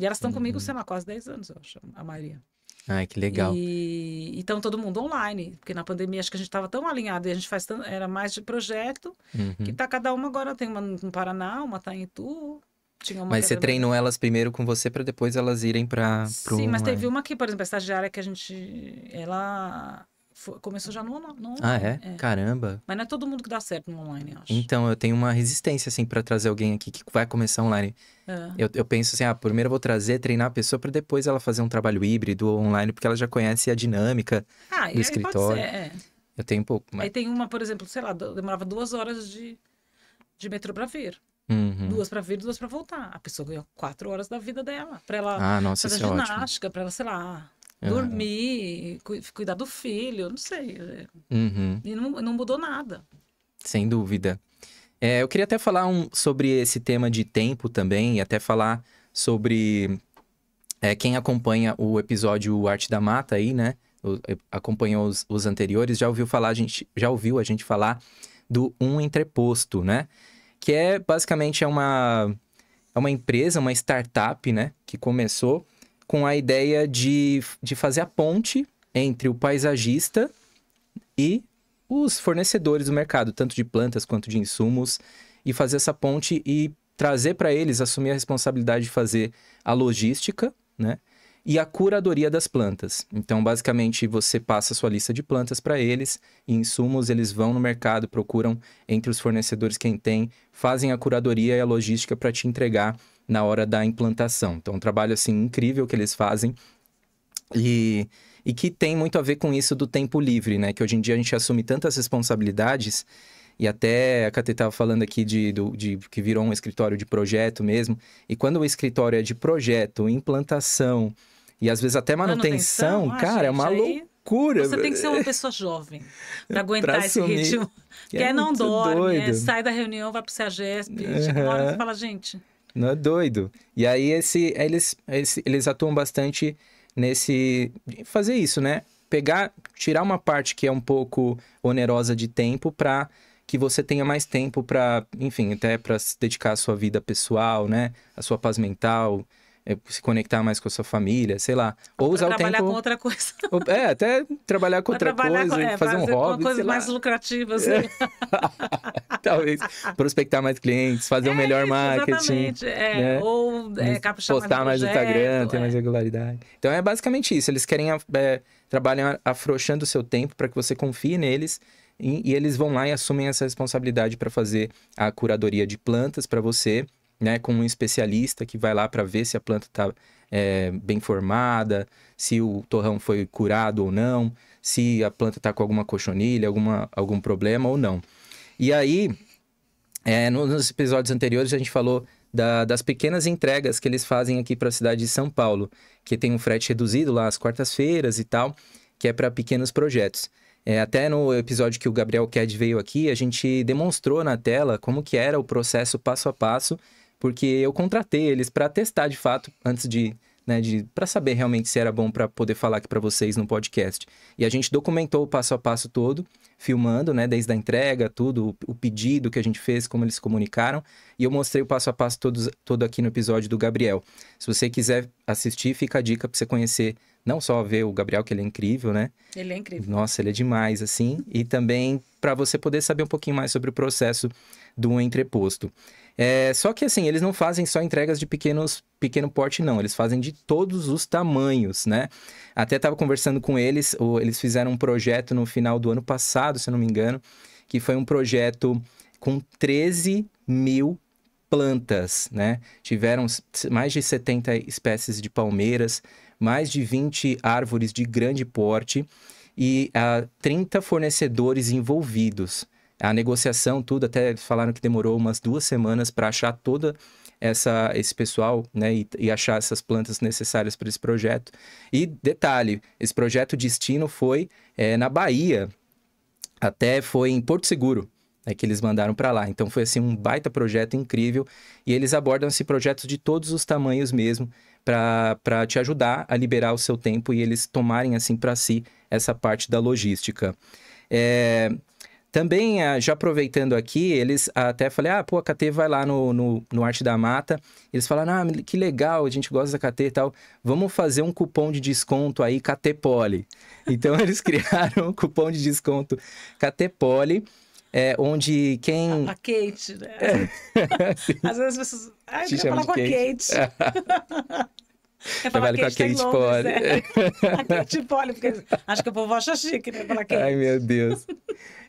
e elas estão uhum. comigo, sei lá, quase 10 anos, eu acho, a maioria. Ai, que legal. E então todo mundo online, porque na pandemia acho que a gente estava tão alinhado e a gente faz tão, era mais de projeto, uhum. que tá cada uma agora tem uma no Paraná, uma tá em Itu, tinha uma Mas você treinou elas primeiro com você para depois elas irem para Sim, mas teve uma aqui, por exemplo, a estagiária que a gente ela foi, começou já no, ah, online. Ah, é? é? Caramba. Mas não é todo mundo que dá certo no online, eu acho. Então, eu tenho uma resistência, assim, para trazer alguém aqui que vai começar online. É. Eu, eu penso assim, ah, primeiro eu vou trazer, treinar a pessoa para depois ela fazer um trabalho híbrido online, porque ela já conhece a dinâmica ah, do escritório. Pode ser, é. Eu tenho um pouco, mas... Aí tem uma, por exemplo, sei lá, demorava duas horas de, de metrô para vir. Uhum. Duas para vir, duas para voltar. A pessoa ganhou quatro horas da vida dela. Pra ela ah, nossa, fazer é ginástica, é pra ela, sei lá, é. Dormir, cu cuidar do filho, não sei. É. Uhum. E não, não mudou nada. Sem dúvida. É, eu queria até falar um, sobre esse tema de tempo também, e até falar sobre é, quem acompanha o episódio Arte da Mata aí, né? O, acompanhou os, os, anteriores, já ouviu falar, a gente já ouviu a gente falar do um entreposto, né? Que é basicamente é uma, é uma empresa, uma startup, né? Que começou com a ideia de, de fazer a ponte entre o paisagista e os fornecedores do mercado, tanto de plantas quanto de insumos, e fazer essa ponte e trazer para eles assumir a responsabilidade de fazer a logística, né? E a curadoria das plantas. Então, basicamente, você passa a sua lista de plantas para eles, e insumos eles vão no mercado, procuram entre os fornecedores quem tem, fazem a curadoria e a logística para te entregar na hora da implantação. Então, é um trabalho assim incrível que eles fazem e, e que tem muito a ver com isso do tempo livre, né? Que hoje em dia a gente assume tantas responsabilidades e até a Cate estava falando aqui de, do, de, que virou um escritório de projeto mesmo. E quando o escritório é de projeto, implantação e às vezes até manutenção, manutenção ah, cara, gente, é uma loucura. Você tem que ser uma pessoa jovem para aguentar pra esse ritmo. Que é não dorme, é, sai da reunião, vai para o CEAGESP, uhum. chega uma hora e fala, gente, não é doido. E aí esse, eles, esse, eles atuam bastante nesse. fazer isso, né? Pegar, tirar uma parte que é um pouco onerosa de tempo para que você tenha mais tempo para, enfim, até para se dedicar à sua vida pessoal, né? A sua paz mental, é, se conectar mais com a sua família, sei lá. Ou, usar o tempo... Trabalhar com outra coisa. é, até trabalhar com outra trabalhar coisa, com, é, fazer, fazer um hobby, coisa mais lá. lucrativa, é. assim. É. Talvez prospectar mais clientes, fazer é um melhor isso, marketing. É. Né? Ou é, caprichar Postar mais no Instagram, ter mais regularidade. Então é basicamente isso. Eles querem... trabalham afrouxando o seu tempo para que você confie neles e, e eles vão lá e assumem essa responsabilidade para fazer a curadoria de plantas para você né, com um especialista que vai lá para ver se a planta está é, bem formada, se o torrão foi curado ou não, se a planta está com alguma cochonilha, alguma, algum problema ou não. E aí, é, nos episódios anteriores, a gente falou da, das pequenas entregas que eles fazem aqui para a cidade de São Paulo, que tem um frete reduzido lá às quartas-feiras e tal, que é para pequenos projetos. É, até no episódio que o Gabriel Ked veio aqui, a gente demonstrou na tela como que era o processo passo a passo porque eu contratei eles para testar de fato antes de né, de para saber realmente se era bom para poder falar aqui para vocês no podcast. E a gente documentou o passo a passo todo, filmando, né, desde a entrega, tudo, o, o pedido que a gente fez, como eles se comunicaram, e eu mostrei o passo a passo todos, todo aqui no episódio do Gabriel. Se você quiser assistir, fica a dica para você conhecer não só ver o Gabriel que ele é incrível, né? Ele é incrível. Nossa, ele é demais assim, e também para você poder saber um pouquinho mais sobre o processo do entreposto. É, só que assim, eles não fazem só entregas de pequenos, pequeno porte, não. Eles fazem de todos os tamanhos, né? Até estava conversando com eles, ou, eles fizeram um projeto no final do ano passado, se eu não me engano, que foi um projeto com 13 mil plantas, né? Tiveram mais de 70 espécies de palmeiras, mais de 20 árvores de grande porte e uh, ah, 30 fornecedores envolvidos a negociação, tudo, até falaram que demorou umas duas semanas para achar toda essa esse pessoal, né, e, e achar essas plantas necessárias para esse projeto. E detalhe, esse projeto destino foi é, na Bahia, até foi em Porto Seguro. É que eles mandaram para lá. Então foi assim um baita projeto incrível e eles abordam esse projeto de todos os tamanhos mesmo para te ajudar a liberar o seu tempo e eles tomarem assim para si essa parte da logística. É, também, ah, já aproveitando aqui, eles até falei, ah, pô, a KT vai lá no, no, no, Arte da Mata. Eles falaram, ah, que legal, a gente gosta da KT e tal. Vamos fazer um cupom de desconto aí, KT Poli. Então, eles criaram um cupom de desconto KT Poli. É, onde quem. A, a Kate, né? É. Às vezes as pessoas. Ai, eu queria falar com a Kate. Eu Trabalho com a Kate Londres, Poli. É. Né? A Kate Poli, porque acho que o povo acha chique, né? Falar Kate. Ai, meu Deus.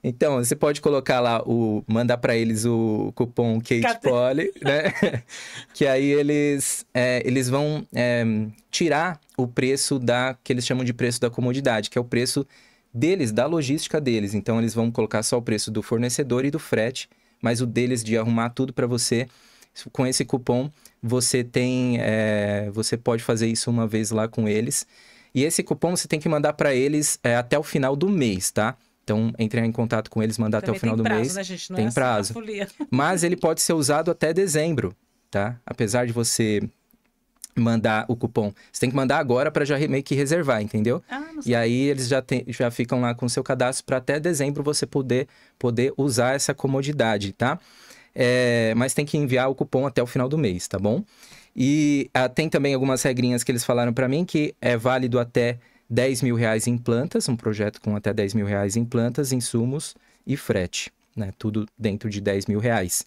Então, você pode colocar lá o. mandar para eles o cupom Kate Poli, né? que aí eles, é, eles vão é, tirar o preço da. que eles chamam de preço da comodidade, que é o preço deles, da logística deles. Então, eles vão colocar só o preço do fornecedor e do frete, mas o deles de arrumar tudo para você com esse cupom você tem, é, você pode fazer isso uma vez lá com eles. E esse cupom você tem que mandar para eles é, até o final do mês, tá? Então, entrar em contato com eles, mandar Também até o final do prazo, mês. Né, gente? Não tem é assim prazo. Mas ele pode ser usado até dezembro, tá? Apesar de você mandar o cupom. Você tem que mandar agora para já meio que reservar, entendeu? Ah, e aí eles já, tem, já ficam lá com seu cadastro para até dezembro você poder, poder usar essa comodidade, tá? é, mas tem que enviar o cupom até o final do mês, tá bom? E ah, tem também algumas regrinhas que eles falaram para mim que é válido até 10 mil reais em plantas, um projeto com até 10 mil reais em plantas, insumos e frete, né? Tudo dentro de 10 mil reais.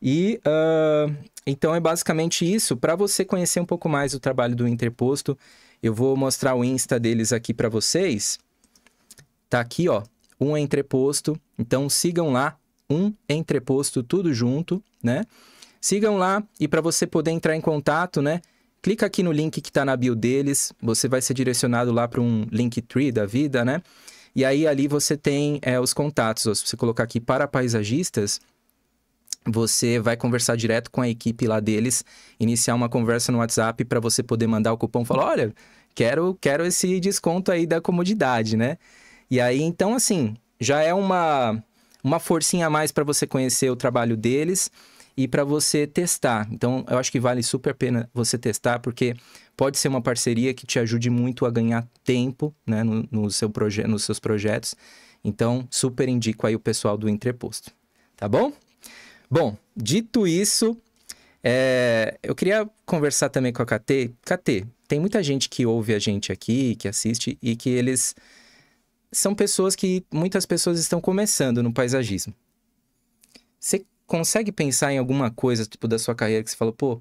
E uh, então é basicamente isso. Para você conhecer um pouco mais o trabalho do Interposto, eu vou mostrar o Insta deles aqui para vocês. Tá aqui, ó, um entreposto. Então sigam lá, um entreposto tudo junto, né? Sigam lá e para você poder entrar em contato, né? Clica aqui no link que está na bio deles, você vai ser direcionado lá para um Linktree da vida, né? E aí ali você tem é, os contatos. Ó. Se você colocar aqui para paisagistas, você vai conversar direto com a equipe lá deles, iniciar uma conversa no WhatsApp para você poder mandar o cupom, falar, olha, quero quero esse desconto aí da comodidade, né? E aí então assim, já é uma uma forcinha a mais para você conhecer o trabalho deles e para você testar. Então, eu acho que vale super a pena você testar, porque pode ser uma parceria que te ajude muito a ganhar tempo né, no, no seu proje nos seus projetos. Então, super indico aí o pessoal do Entreposto. Tá bom? Bom, dito isso, é, eu queria conversar também com a KT. KT, tem muita gente que ouve a gente aqui, que assiste e que eles são pessoas que muitas pessoas estão começando no paisagismo. Você consegue pensar em alguma coisa, tipo, da sua carreira que você falou, pô,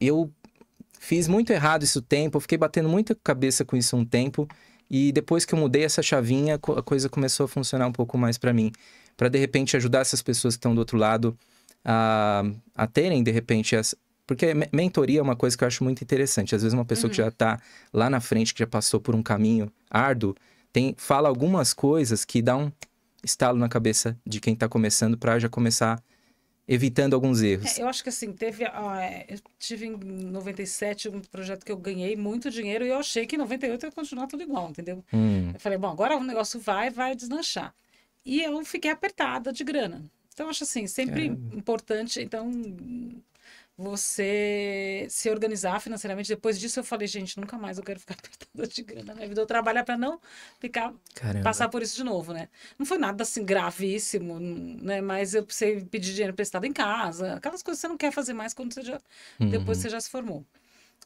eu fiz muito errado isso tempo, eu fiquei batendo muita cabeça com isso um tempo, e depois que eu mudei essa chavinha, a coisa começou a funcionar um pouco mais para mim, para de repente ajudar essas pessoas que estão do outro lado a, a terem de repente as porque mentoria é uma coisa que eu acho muito interessante. Às vezes uma pessoa uhum. que já está lá na frente, que já passou por um caminho árduo, tem fala algumas coisas que dá um estalo na cabeça de quem está começando para já começar evitando alguns erros. É, eu acho que assim, teve. É, eu tive em 97 um projeto que eu ganhei muito dinheiro e eu achei que em 98 eu ia continuar tudo igual, entendeu? Hum. Eu falei, bom, agora o negócio vai, vai deslanchar. E eu fiquei apertada de grana. Então, acho assim, sempre é. importante. Então, você se organizar financeiramente. Depois disso eu falei, gente, nunca mais eu quero ficar apertada de grana na minha vida. Eu trabalho para não ficar Caramba. passar por isso de novo, né? Não foi nada assim gravíssimo, né? Mas eu precisei pedir dinheiro prestado em casa, aquelas coisas que você não quer fazer mais quando você já uhum. depois você já se formou.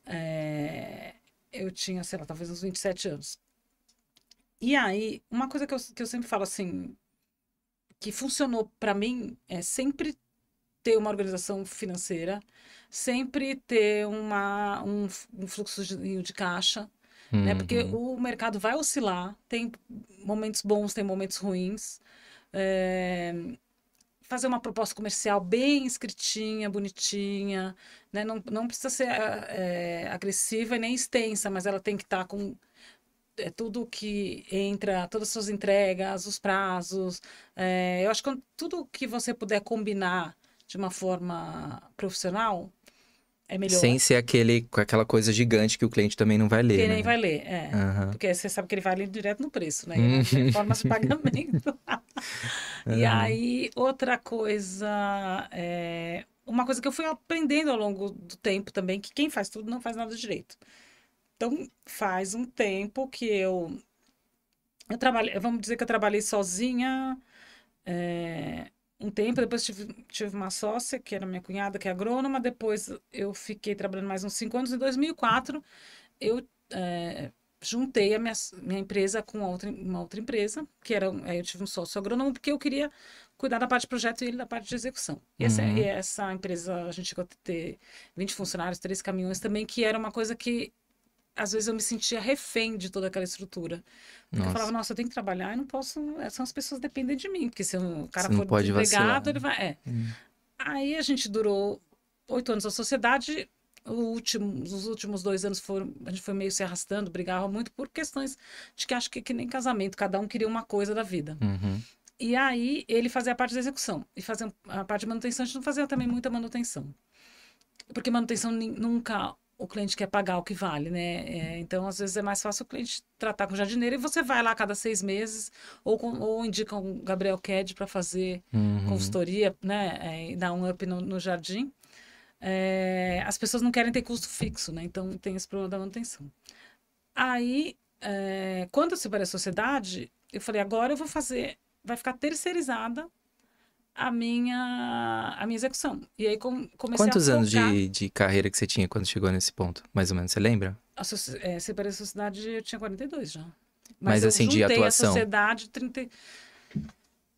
É... Eu tinha, sei lá, talvez uns 27 anos. E aí, uma coisa que eu, que eu sempre falo assim, que funcionou para mim é sempre ter uma organização financeira, sempre ter uma, um, um fluxo de, de caixa, né? uhum. né? Porque o mercado vai oscilar, tem momentos bons, tem momentos ruins. É, fazer uma proposta comercial bem escritinha, bonitinha, né? Não, não precisa ser é, agressiva nem extensa, mas ela tem que estar tá com é tudo que entra, todas as suas entregas, os prazos. É, eu acho que tudo que você puder combinar de uma forma profissional, é melhor. Sem ser aquele, com aquela coisa gigante que o cliente também não vai ler. Que ele né? nem vai ler, é. Uhum. Porque você sabe que ele vai ler direto no preço, né? Hum. Formas de pagamento. uhum. E aí, outra coisa. É... Uma coisa que eu fui aprendendo ao longo do tempo também, que quem faz tudo não faz nada direito. Então, faz um tempo que eu. Eu trabalhei, vamos dizer que eu trabalhei sozinha. É um tempo, depois tive, tive uma sócia, que era minha cunhada, que é agrônoma, depois eu fiquei trabalhando mais uns cinco anos, em 2004 eu é, juntei a minha, minha empresa com outra, uma outra empresa, que era, aí eu tive um sócio agrônomo, porque eu queria cuidar da parte de projeto e ele da parte de execução. E, uhum. essa, e essa empresa, a gente chegou a ter 20 funcionários, três caminhões também, que era uma coisa que às vezes eu me sentia refém de toda aquela estrutura. Porque eu falava, nossa, eu tenho que trabalhar e não posso. São as pessoas dependem de mim, porque se o cara Você for desempregado, ele vai. É. Né? Hum. Aí a gente durou oito anos na sociedade. Último, os últimos dois anos foram, a gente foi meio se arrastando, brigava muito por questões de que acho que, que nem casamento, cada um queria uma coisa da vida. Uhum. E aí ele fazia a parte da execução e fazia a parte de manutenção, a gente não fazia também muita manutenção. Porque manutenção nunca o cliente quer pagar o que vale, né? É, então, às vezes é mais fácil o cliente tratar com o jardineiro e você vai lá a cada seis meses ou, com, ou indica um Gabriel Ked para fazer uhum. consultoria, né? É, e dar um up no, no jardim. É, as pessoas não querem ter custo fixo, né? Então, tem esse problema da manutenção. Aí, é, quando eu separei a sociedade, eu falei, agora eu vou fazer, vai ficar terceirizada a minha, a minha execução. E aí com, comecei Quantos a focar... anos de, de carreira que você tinha quando chegou nesse ponto? Mais ou menos, você lembra? é, separei a sociedade, eu tinha 42 já. Mas, Mas assim, de atuação. a sociedade 30...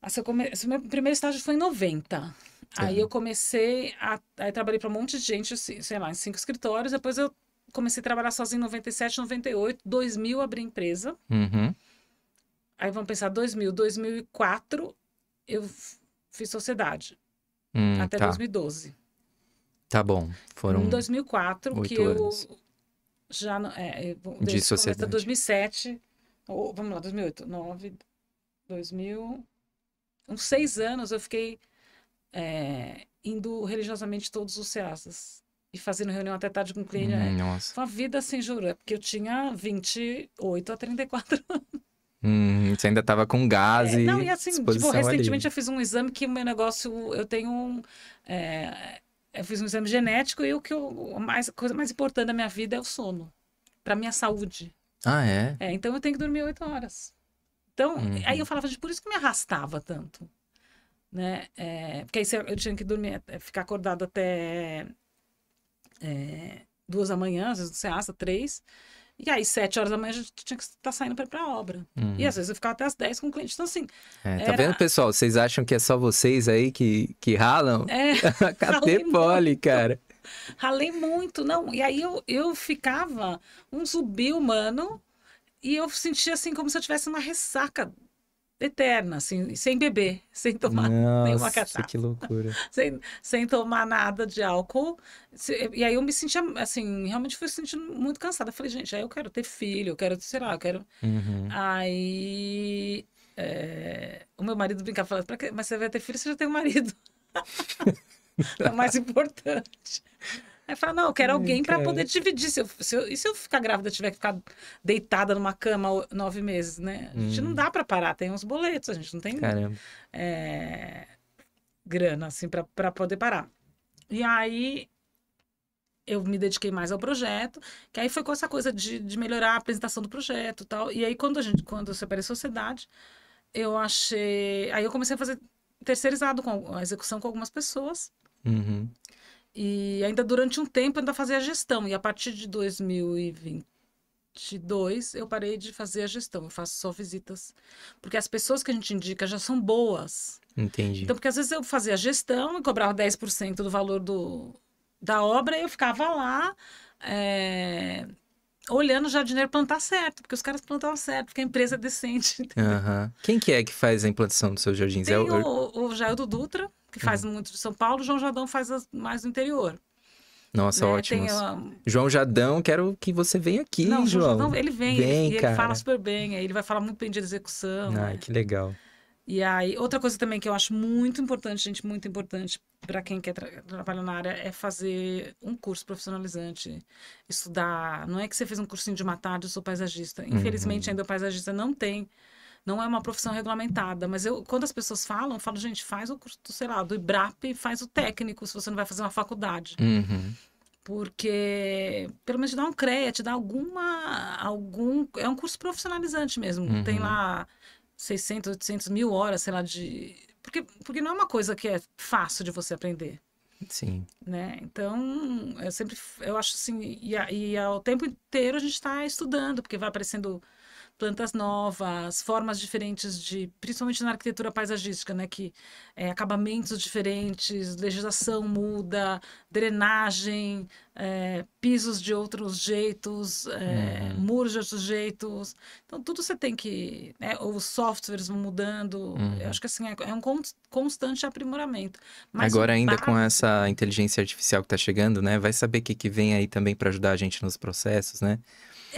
Assim, come... Esse meu primeiro estágio foi em 90. Aí tá. eu comecei a... Aí trabalhei para um monte de gente, assim, sei lá, em cinco escritórios. Depois eu comecei a trabalhar sozinho em 97, 98. 2000 abri empresa. Uhum. Aí vamos pensar, 2000, 2004, eu fiz sociedade. Hum, até tá. 2012. Tá bom. Foram. Em 2004, que anos. eu já. É, é de sociedade. 2007. Ou, vamos lá, 2008, 9, 2000. Uns seis anos eu fiquei é, indo religiosamente todos os CEASAs e fazendo reunião até tarde com o cliente. Hum, é, nossa. Foi uma vida sem jurar, é porque eu tinha 28 a 34 anos. Hum, você ainda tava com gás é, e. Não, e assim, tipo, recentemente ali. eu fiz um exame que o meu negócio. Eu tenho um. É, eu fiz um exame genético e o que eu. Mais, a coisa mais importante da minha vida é o sono. Pra minha saúde. Ah, é? é então eu tenho que dormir oito horas. Então, uhum. aí eu uhum. falava, gente, por isso que me arrastava tanto. Né? É, porque aí eu tinha que dormir, é, ficar acordado até é, duas da manhã, às vezes você assa, três. E aí, sete horas da manhã, a gente tinha que estar saindo para ir para a obra. Uhum. E às vezes eu ficava até as 10 com o cliente. Então, assim. É, tá vendo, pessoal? Vocês acham que é só vocês aí que, que ralam? É. Cadê pole, é cara? Ralei muito, não. E aí eu, eu ficava um zumbi humano e eu sentia assim como se eu tivesse uma ressaca eterna, assim, sem beber, sem tomar Nossa, nenhuma cachaça. que loucura. sem, sem tomar nada de álcool. E aí eu me sentia, assim, realmente fui sentindo muito cansada. falei, gente, aí eu quero ter filho, eu quero, sei lá, eu quero... Uhum. Aí... É... O meu marido brincava, falava, mas você vai ter filho, você já tem um marido. é o mais importante. Aí fala, não, eu quero alguém para poder dividir. Se eu, se eu, e se eu ficar grávida, tiver que ficar deitada numa cama nove meses, né? A gente hum. não dá para parar, tem uns boletos, a gente não tem é, grana, assim, para poder parar. E aí eu me dediquei mais ao projeto, que aí foi com essa coisa de, de melhorar a apresentação do projeto e tal. E aí quando a gente, quando eu separei a sociedade, eu achei... Aí eu comecei a fazer terceirizado com a execução com algumas pessoas. Uhum. E ainda durante um tempo ainda fazia gestão. E a partir de 2022 eu parei de fazer a gestão. Eu faço só visitas. Porque as pessoas que a gente indica já são boas. Entendi. Então, porque às vezes eu fazia a gestão e cobrava 10% do valor do, da obra e eu ficava lá. É, olhando o jardineiro plantar certo, porque os caras plantavam certo, porque a empresa é decente. Uhum. Quem que é que faz a implantação dos seus jardins? É Tem é o, o, o Jaildo Dutra, que faz uhum. muito de São Paulo, João Jadão faz as, mais do interior. Nossa, né? ótimo. Ah, João Jadão, quero que você venha aqui, Não, João. João Jadão, ele vem, vem ele, ele, fala super bem, ele vai falar muito bem de execução. Ai, né? que legal. E aí, outra coisa também que eu acho muito importante, gente, muito importante para quem quer tra trabalhar na área é fazer um curso profissionalizante, estudar. Não é que você fez um cursinho de uma tarde, eu sou paisagista. Infelizmente, uhum. ainda o paisagista não tem não é uma profissão regulamentada, mas eu, quando as pessoas falam, eu falo, gente, faz o curso, sei lá, do IBRAP, faz o técnico, se você não vai fazer uma faculdade. Uhum. Porque, pelo menos, te dá um CREA, te dá alguma. algum É um curso profissionalizante mesmo. Uhum. Tem lá 600, 800 mil horas, sei lá, de. Porque, porque não é uma coisa que é fácil de você aprender. Sim. Né? Então, eu sempre, eu acho assim, e, e ao tempo inteiro a gente está estudando, porque vai aparecendo plantas novas, formas diferentes de, principalmente na arquitetura paisagística, né, que é, acabamentos diferentes, legislação muda, drenagem, é, pisos de outros jeitos, é, uhum. muros de outros jeitos. Então tudo você tem que, né, ou softwares mudando. Uhum. Eu acho que assim é, é um constante aprimoramento. Mas Agora ainda com essa inteligência artificial que está chegando, né, vai saber o que que vem aí também para ajudar a gente nos processos, né?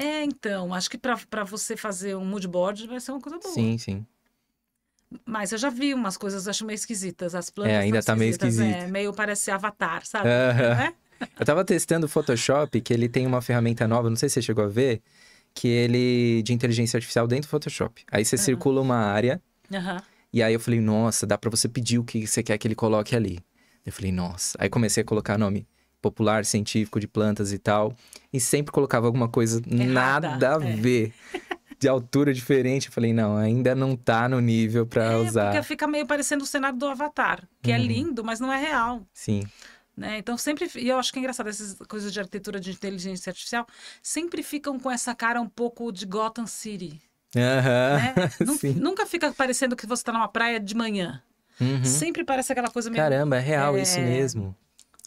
É, então, acho que para você fazer um mood board vai ser uma coisa boa. Sim, sim. Mas eu já vi umas coisas, acho meio esquisitas. As plantas. É, ainda tá meio né? esquisito. É, meio parece avatar, sabe? Uhum. É? Eu tava testando o Photoshop, que ele tem uma ferramenta nova, não sei se você chegou a ver, que ele. de inteligência artificial dentro do Photoshop. Aí você circula uma área. E aí eu falei, nossa, dá para você pedir o que você quer que ele coloque ali. Eu falei, nossa. Aí comecei a colocar nome popular, científico, de plantas e tal. E sempre colocava alguma coisa Errada, nada a é. ver. de altura diferente. Eu falei, não, ainda não tá no nível para é, usar. Porque fica meio parecendo o cenário do Avatar, que é uhum. é lindo, mas não é real. Sim. Né? Então sempre, e eu acho que é engraçado essas coisas de arquitetura de inteligência artificial, sempre ficam com essa cara um pouco de Gotham City. Uhum. Né? Nunca fica parecendo que você tá numa praia de manhã. Uhum. Sempre parece aquela coisa meio. Caramba, é real é... isso mesmo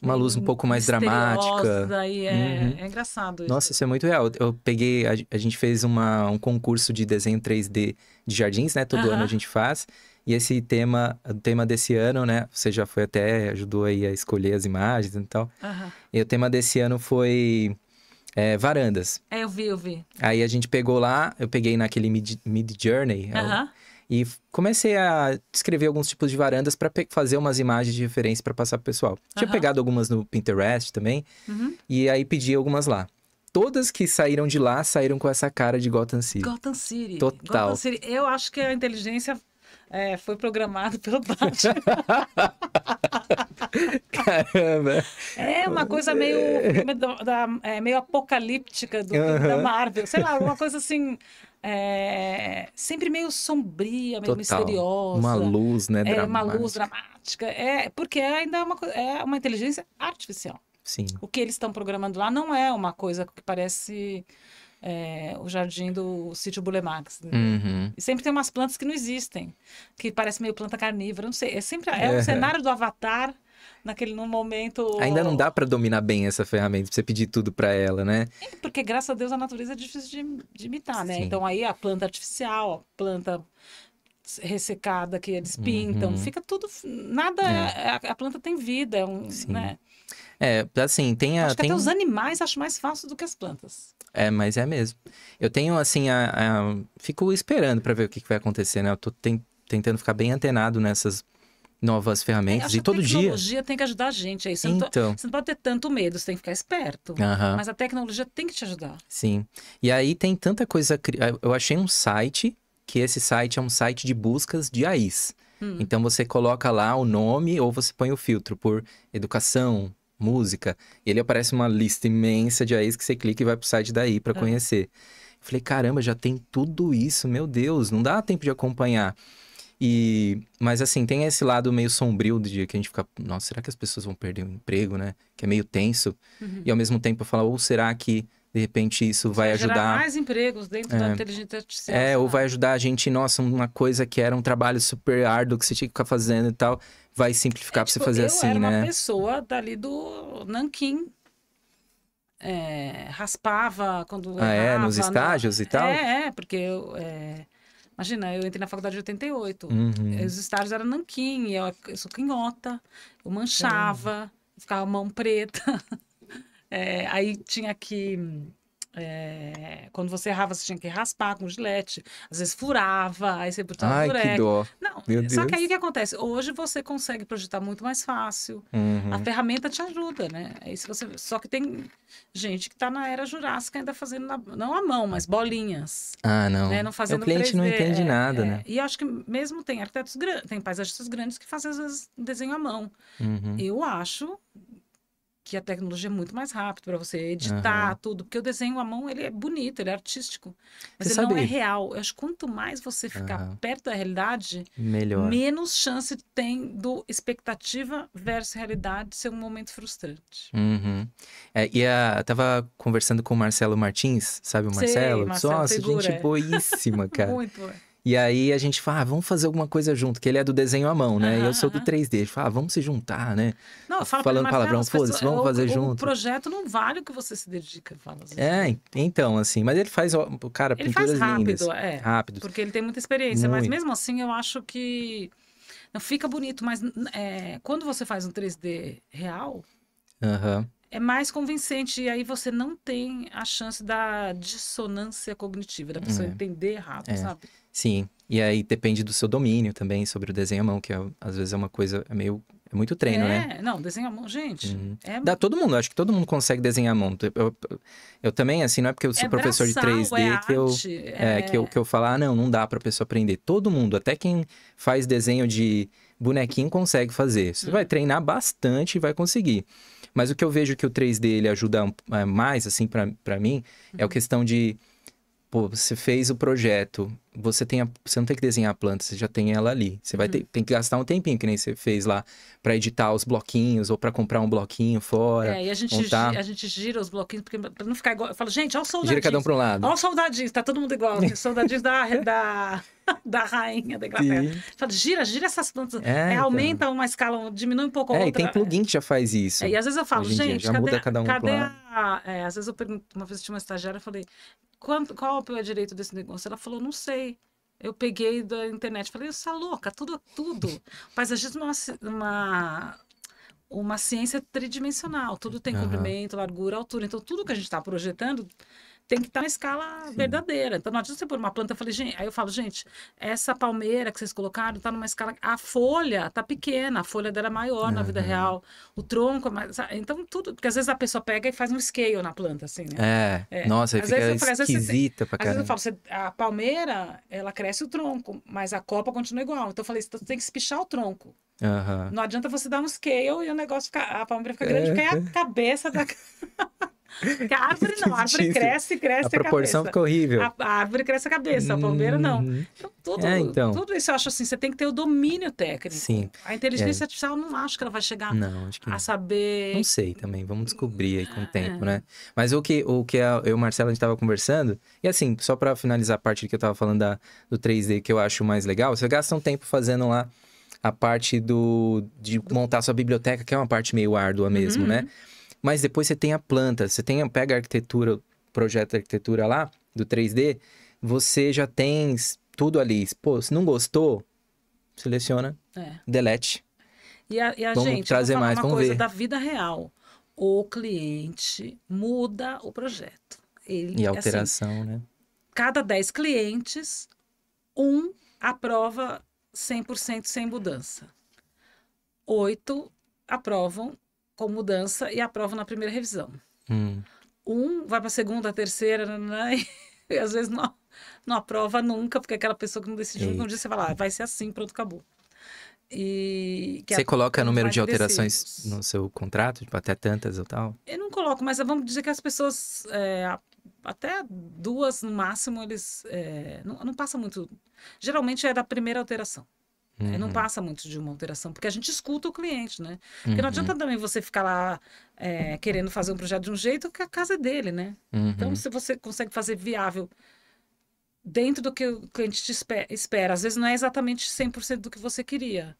uma luz um pouco mais dramática. E é, uhum. é engraçado. Isso. Nossa, isso é muito real. Eu peguei, a, a gente fez uma, um concurso de desenho 3D de jardins, né? Todo uhum. ano a gente faz. E esse tema, o tema desse ano, né? Você já foi até, ajudou aí a escolher as imagens e tal. Uhum. E o tema desse ano foi é, varandas. É, eu vi, eu vi. Aí a gente pegou lá, eu peguei naquele Mid, mid Journey. É e comecei a escrever alguns tipos de varandas para fazer umas imagens de referência para passar pro pessoal. Tinha uhum. pegado algumas no Pinterest também, uhum. e aí pedi algumas lá. Todas que saíram de lá saíram com essa cara de Gotham City. Gotham City. Total. Gotham City. Eu acho que a inteligência é, foi programado pelo Batman. Caramba. É uma coisa meio, é. da, é, meio apocalíptica do, uhum. da Marvel. Sei lá, uma coisa assim. É, sempre meio sombria, meio Total. misteriosa. Uma luz, né? Dramática. É, uma luz dramática. É, porque é ainda é uma, é uma inteligência artificial. Sim. O que eles estão programando lá não é uma coisa que parece é, o jardim do sítio Bulemax. Né? Uhum. E sempre tem umas plantas que não existem, que parece meio planta carnívora, não sei. É sempre é um é. cenário do Avatar naquele no momento. Ainda não dá para dominar bem essa ferramenta, pra você pedir tudo para ela, né? É, porque, graças a Deus, a natureza é difícil de, de imitar, né? Sim. Então, aí a planta artificial, a planta ressecada que eles uhum. pintam, uhum. fica tudo. Nada. É. A, a, planta tem vida, é um, né? É, assim, tem a. Acho que tem... até os animais acho mais fácil do que as plantas. É, mas é mesmo. Eu tenho, assim, a, a... fico esperando para ver o que, que, vai acontecer, né? Eu tô ten... tentando ficar bem antenado nessas novas ferramentas é, e todo dia. A tecnologia tem que ajudar a gente, é isso. Tá, então. Não tô... você não pode ter tanto medo, você tem que ficar esperto. Mas a tecnologia tem que te ajudar. Sim. E aí tem tanta coisa. Eu achei um site, que esse site é um site de buscas de AIs. Hum. Então você coloca lá o nome ou você põe o filtro por educação, música, e ele aparece uma lista imensa de AIs que você clica e vai pro site daí para é. Ah. conhecer. Eu falei, caramba, já tem tudo isso, meu Deus, não dá tempo de acompanhar. E, mas assim, tem esse lado meio sombrio do dia que a gente fica, nossa, será que as pessoas vão perder o emprego, né? Que é meio tenso. Uhum. E ao mesmo tempo eu falo, ou será que de repente isso vai, vai ajudar. mais empregos dentro é, da inteligência artificial. É, ou né? vai ajudar a gente, nossa, uma coisa que era um trabalho super árduo que você tinha que ficar fazendo e tal, vai simplificar é, para tipo, você fazer eu assim, era né? Uma pessoa dali do Nanquim. É, raspava quando. Ah, é? errava, é? Nos né? estágios no... e tal? É, é, porque eu. É... Imagina, eu entrei na faculdade de 88. Uhum. Os estágios eram nanquim, eu, eu sou quinhota, eu manchava, uhum. ficava mão preta. É, aí tinha que. É, quando você errava, você tinha que raspar com gilete, às vezes furava, aí você botava Ai, que dó. Não, Meu só que aí o que acontece? Hoje você consegue projetar muito mais fácil. Uhum. A ferramenta te ajuda, né? Aí se você, só que tem gente que está na era jurássica ainda fazendo na, não a mão, mas bolinhas. Ah, não. Né? Não é fazendo o cliente 3D, não entende é, nada, é, né? E acho que mesmo tem arquitetos grandes, tem paisagistas grandes que fazem às vezes desenho à mão. Uhum. Eu acho que a tecnologia é muito mais rápida para você editar uhum. tudo, porque o desenho à mão ele é bonito, ele é artístico, mas você ele sabe... não é real. Eu acho que quanto mais você ficar uhum. perto da realidade, Melhor. menos chance tem do expectativa versus realidade ser um momento frustrante. Uhum. É, e a, eu tava conversando com o Marcelo Martins, sabe o Marcelo? Sei, Marcelo Nossa, figura, gente é. boíssima, cara. muito. E aí a gente fala, ah, vamos fazer alguma coisa junto, que ele é do desenho à mão, né? Uhum, e eu sou do 3D. Fala, ah, vamos se juntar, né? Não, fala Falando ele, palavrão, foda-se, vamos é fazer o, junto. O projeto não vale o que você se dedica, fala assim. É, então, assim, mas ele faz, o cara, ele pinturas faz rápido, lindas. É, rápido, Porque ele tem muita experiência, muito. mas mesmo assim eu acho que não fica bonito, mas é, quando você faz um 3D real, uhum. é mais convincente. E aí você não tem a chance da dissonância cognitiva, da pessoa é. entender errado, é. sabe? Sim. E aí depende do seu domínio também sobre o desenho à mão, que é, às vezes é uma coisa é meio. É muito treino, é, né? É, não, desenho à mão, gente. Uhum. É... Dá todo mundo, acho que todo mundo consegue desenhar à mão. Eu, eu, eu também, assim, não é porque eu sou é professor braçal, de 3D é que, eu, é, que, eu, que eu falo, ah, não, não dá pra pessoa aprender. Todo mundo, até quem faz desenho de bonequinho consegue fazer. Você uhum. vai treinar bastante e vai conseguir. Mas o que eu vejo que o 3D ele ajuda mais, assim, para mim, uhum. é a uhum. questão de Pô, você fez o projeto, você tem a, você não tem que desenhar a planta, você já tem ela ali. Você vai uhum. ter tem que gastar um tempinho que nem você fez lá para editar os bloquinhos ou para comprar um bloquinho fora. É, e a gente montar. a gente gira os bloquinhos porque para não ficar igual, eu falo, gente, olha o soldadinho. Gira cada um para um lado. Olha o soldadinho, tá todo mundo igual, soldadinho da da da rainha da Inglaterra. Fala, gira, gira essas plantas. É, é, então. aumenta então... uma escala, diminui um pouco a é, outra. tem plugin que já faz isso. É, e às vezes eu falo, Hoje gente, dia, cadê, cada um cadê a... É, às vezes eu pergunto, uma vez tinha uma estagiária, eu falei, quanto, qual é o direito desse negócio? Ela falou, não sei. Eu peguei da internet, falei, é louca, tudo, tudo. O paisagismo é uma, uma uma ciência tridimensional. Tudo tem comprimento, largura, altura. Então, tudo que a gente está projetando tem que estar na escala Sim. verdadeira. Então não adianta você pôr uma planta. Eu falei, gente, aí eu falo, gente, essa palmeira que vocês colocaram está numa escala. A folha está pequena, a folha dela é maior na vida real. O tronco é mais. Então tudo. Porque às vezes a pessoa pega e faz um scale na planta, assim, né? É. é. Nossa, às fica vezes, esquisita pra caramba. Às vezes eu falo, a palmeira, ela cresce o tronco, mas a copa continua igual. Então eu falei, você tem que espichar o tronco. Uhum. Não adianta você dar um scale e o negócio ficar. A palmeira fica grande, é. porque é a cabeça da. Porque a árvore não, a árvore cresce, cresce a, a proporção cabeça. fica horrível. A, a, árvore cresce a cabeça, a palmeira não. Uhum. Então tudo, é, então tudo, isso eu acho assim, você tem que ter o domínio técnico. Sim. A inteligência é. artificial não acho que ela vai chegar não, acho que a saber... Não sei também, vamos descobrir aí com o é. tempo, é. né? Mas o que, o que eu e o Marcelo, a gente tava conversando, e assim, só para finalizar a parte que eu tava falando da, do 3D que eu acho mais legal, você gasta um tempo fazendo lá a parte do, de montar sua biblioteca, que é uma parte meio árdua mesmo, uhum. né? Mas depois você tem a planta, você tem, pega a arquitetura, projeto de arquitetura lá, do 3D, você já tem tudo ali. Pô, se não gostou, seleciona, é. delete. E a, e a vamos gente, trazer mais, uma vamos coisa ver. da vida real. O cliente muda o projeto. Ele, e é assim, alteração, assim, né? Cada 10 clientes, um aprova 100% sem mudança. Oito aprovam com mudança e aprova na primeira revisão. Hum. Um vai para a segunda, terceira, e às vezes não, não aprova nunca, porque é aquela pessoa que não decidiu, um dia você vai lá, ah, vai ser assim, pronto, acabou. E você a... coloca número de alterações no seu contrato, tipo, até tantas ou tal? Eu não coloco, mas vamos dizer que as pessoas, é, até duas no máximo, eles é, não, não passa muito. Geralmente é da primeira alteração. Uhum. Não passa muito de uma alteração, porque a gente escuta o cliente, né? Porque uhum. não adianta também você ficar lá é, querendo fazer um projeto de um jeito que a casa é dele, né? Então, uhum. Então, se você consegue fazer viável dentro do que o cliente te espera, espera às vezes não é exatamente 100% do que você queria,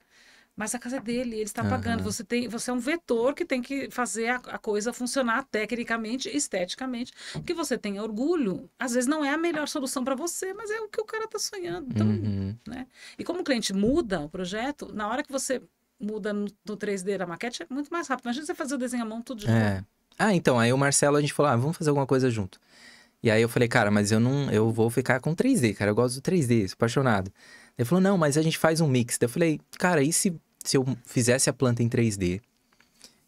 mas a casa é dele, ele está uhum. pagando. Você, tem, você é um vetor que tem que fazer a, a coisa funcionar tecnicamente, esteticamente, que você tenha orgulho. Às vezes não é a melhor solução para você, mas é o que o cara está sonhando. Então, uhum. né? E como o cliente muda o projeto, na hora que você muda no, no 3D da maquete, é muito mais rápido. Imagina você fazer o desenho à mão tudo de é. novo. É. Ah, então, aí o Marcelo, a gente falou, ah, vamos fazer alguma coisa junto. E aí eu falei, cara, mas eu não, eu vou ficar com 3D, cara, eu gosto do 3D, sou apaixonado. Ele falou, não, mas a gente faz um mix. Daí eu falei, cara, e se, se eu fizesse a planta em 3D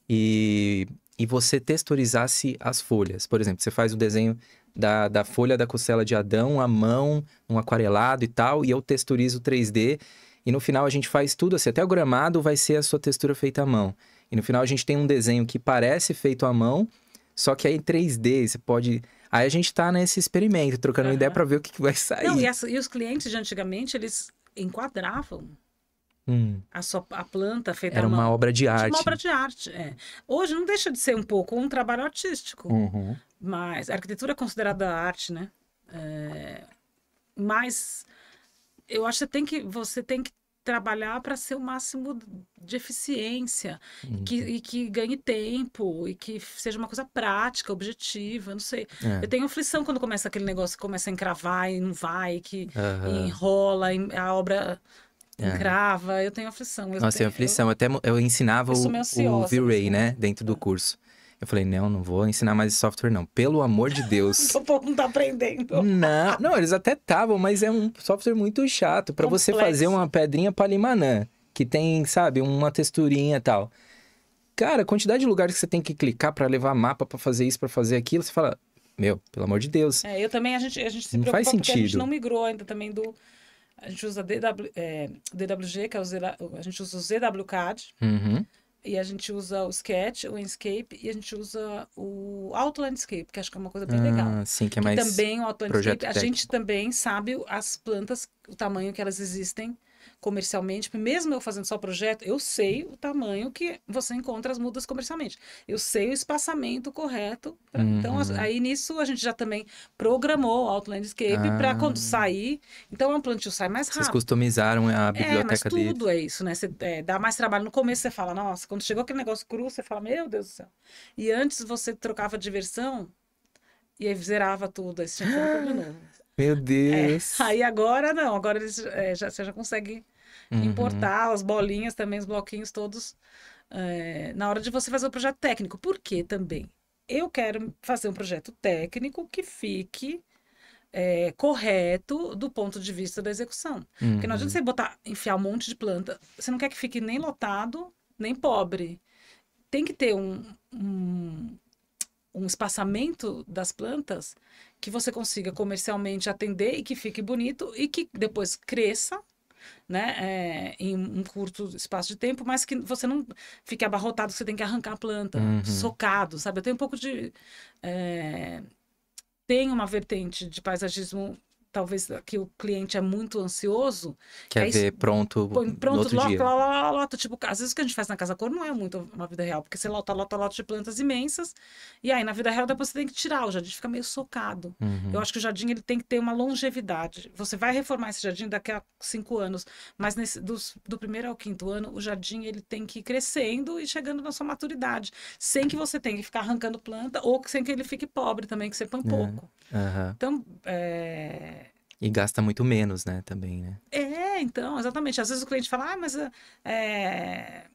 e, e você texturizasse as folhas? Por exemplo, você faz o desenho da, da folha da costela de Adão, a mão, um aquarelado e tal, e eu texturizo 3D. E no final a gente faz tudo assim, até o gramado vai ser a sua textura feita à mão. E no final a gente tem um desenho que parece feito à mão, só que aí 3D, você pode. Aí a gente tá nesse experimento, trocando uhum. ideia para ver o que, que vai sair. Não, e, e, os clientes de antigamente, eles enquadravam hum. a, sua, a planta feita Era uma obra de arte. Uma obra de arte, é. Hoje não deixa de ser um pouco um trabalho artístico. Uhum. Mas a arquitetura é considerada arte, né? É, mas eu acho que você tem que, você tem que trabalhar para ser o máximo de eficiência que, uhum. e que ganhe tempo e que seja uma coisa prática, objetiva, não sei. É. Eu tenho aflição quando começa aquele negócio que começa a encravar e não vai, que enrola, a obra é. encrava, eu tenho aflição. Eu Nossa, tenho, aflição. Eu, eu até eu ensinava eu o, o V-Ray, né, dentro do é. curso. Eu falei, não, não vou ensinar mais software, não. Pelo amor de Deus. o povo não tá aprendendo. Não, não, eles até estavam, mas é um software muito chato. para você fazer uma pedrinha palimanã, que tem, sabe, uma texturinha e tal. Cara, a quantidade de lugares que você tem que clicar para levar mapa, para fazer isso, para fazer aquilo, você fala, meu, pelo amor de Deus. É, eu também, a gente, a gente se não faz sentido. a gente não migrou ainda também do... A gente usa DW, é, DWG, que é o a gente usa o ZWCAD. Uhum e a gente usa o Sketch, o Inkscape e a gente usa o Landscape, que acho que é uma coisa bem ah, legal. Sim, que é mais. E também o Landscape. a gente também sabe as plantas, o tamanho que elas existem comercialmente, mesmo eu fazendo só projeto, eu sei o tamanho que você encontra as mudas comercialmente. Eu sei o espaçamento correto. Pra... Uhum. Então, aí nisso a gente já também programou o Outlandscape ah. para quando sair. Então, é um plantio sai mais rápido. Vocês customizaram a biblioteca é, mas tudo é isso, né? Você, é, dá mais trabalho. No começo você fala, nossa, quando chegou aquele negócio cru, você fala, meu Deus do céu. E antes você trocava diversão e aí zerava tudo, aí você tinha que tudo de novo. Meu é, Deus! É, aí agora não, agora eles, é, já, você já consegue uhum. importar as bolinhas também, os bloquinhos todos, é, na hora de você fazer o projeto técnico. Por quê também? Eu quero fazer um projeto técnico que fique é, correto do ponto de vista da execução. Uhum. Porque não adianta uhum. você botar, enfiar um monte de planta. Você não quer que fique nem lotado, nem pobre. Tem que ter um, um um espaçamento das plantas que você consiga comercialmente atender e que fique bonito e que depois cresça né, é, em um curto espaço de tempo, mas que você não fique abarrotado, você tem que arrancar a planta, uhum. socado, sabe? Eu tenho um pouco de. É, eh, tem uma vertente de paisagismo talvez que o cliente é muito ansioso. Quer ver pronto, põe pronto, no outro lota, dia. Lota, lota, tipo, às vezes o que a gente faz na casa cor não é muito uma vida real, porque você lota, lota, lota de plantas imensas, e aí na vida real depois você tem que tirar, o jardim fica meio socado. Uhum. Eu acho que o jardim ele tem que ter uma longevidade. Você vai reformar esse jardim daqui a cinco anos, mas nesse, dos, do primeiro ao quinto ano, o jardim ele tem que ir crescendo e chegando na sua maturidade, sem que você tenha que ficar arrancando planta, ou sem que ele fique pobre também, que você põe é, pouco. Uhum. Então, é e gasta muito menos, né, também, né? É, então, exatamente. Às vezes o cliente fala, ah, mas é...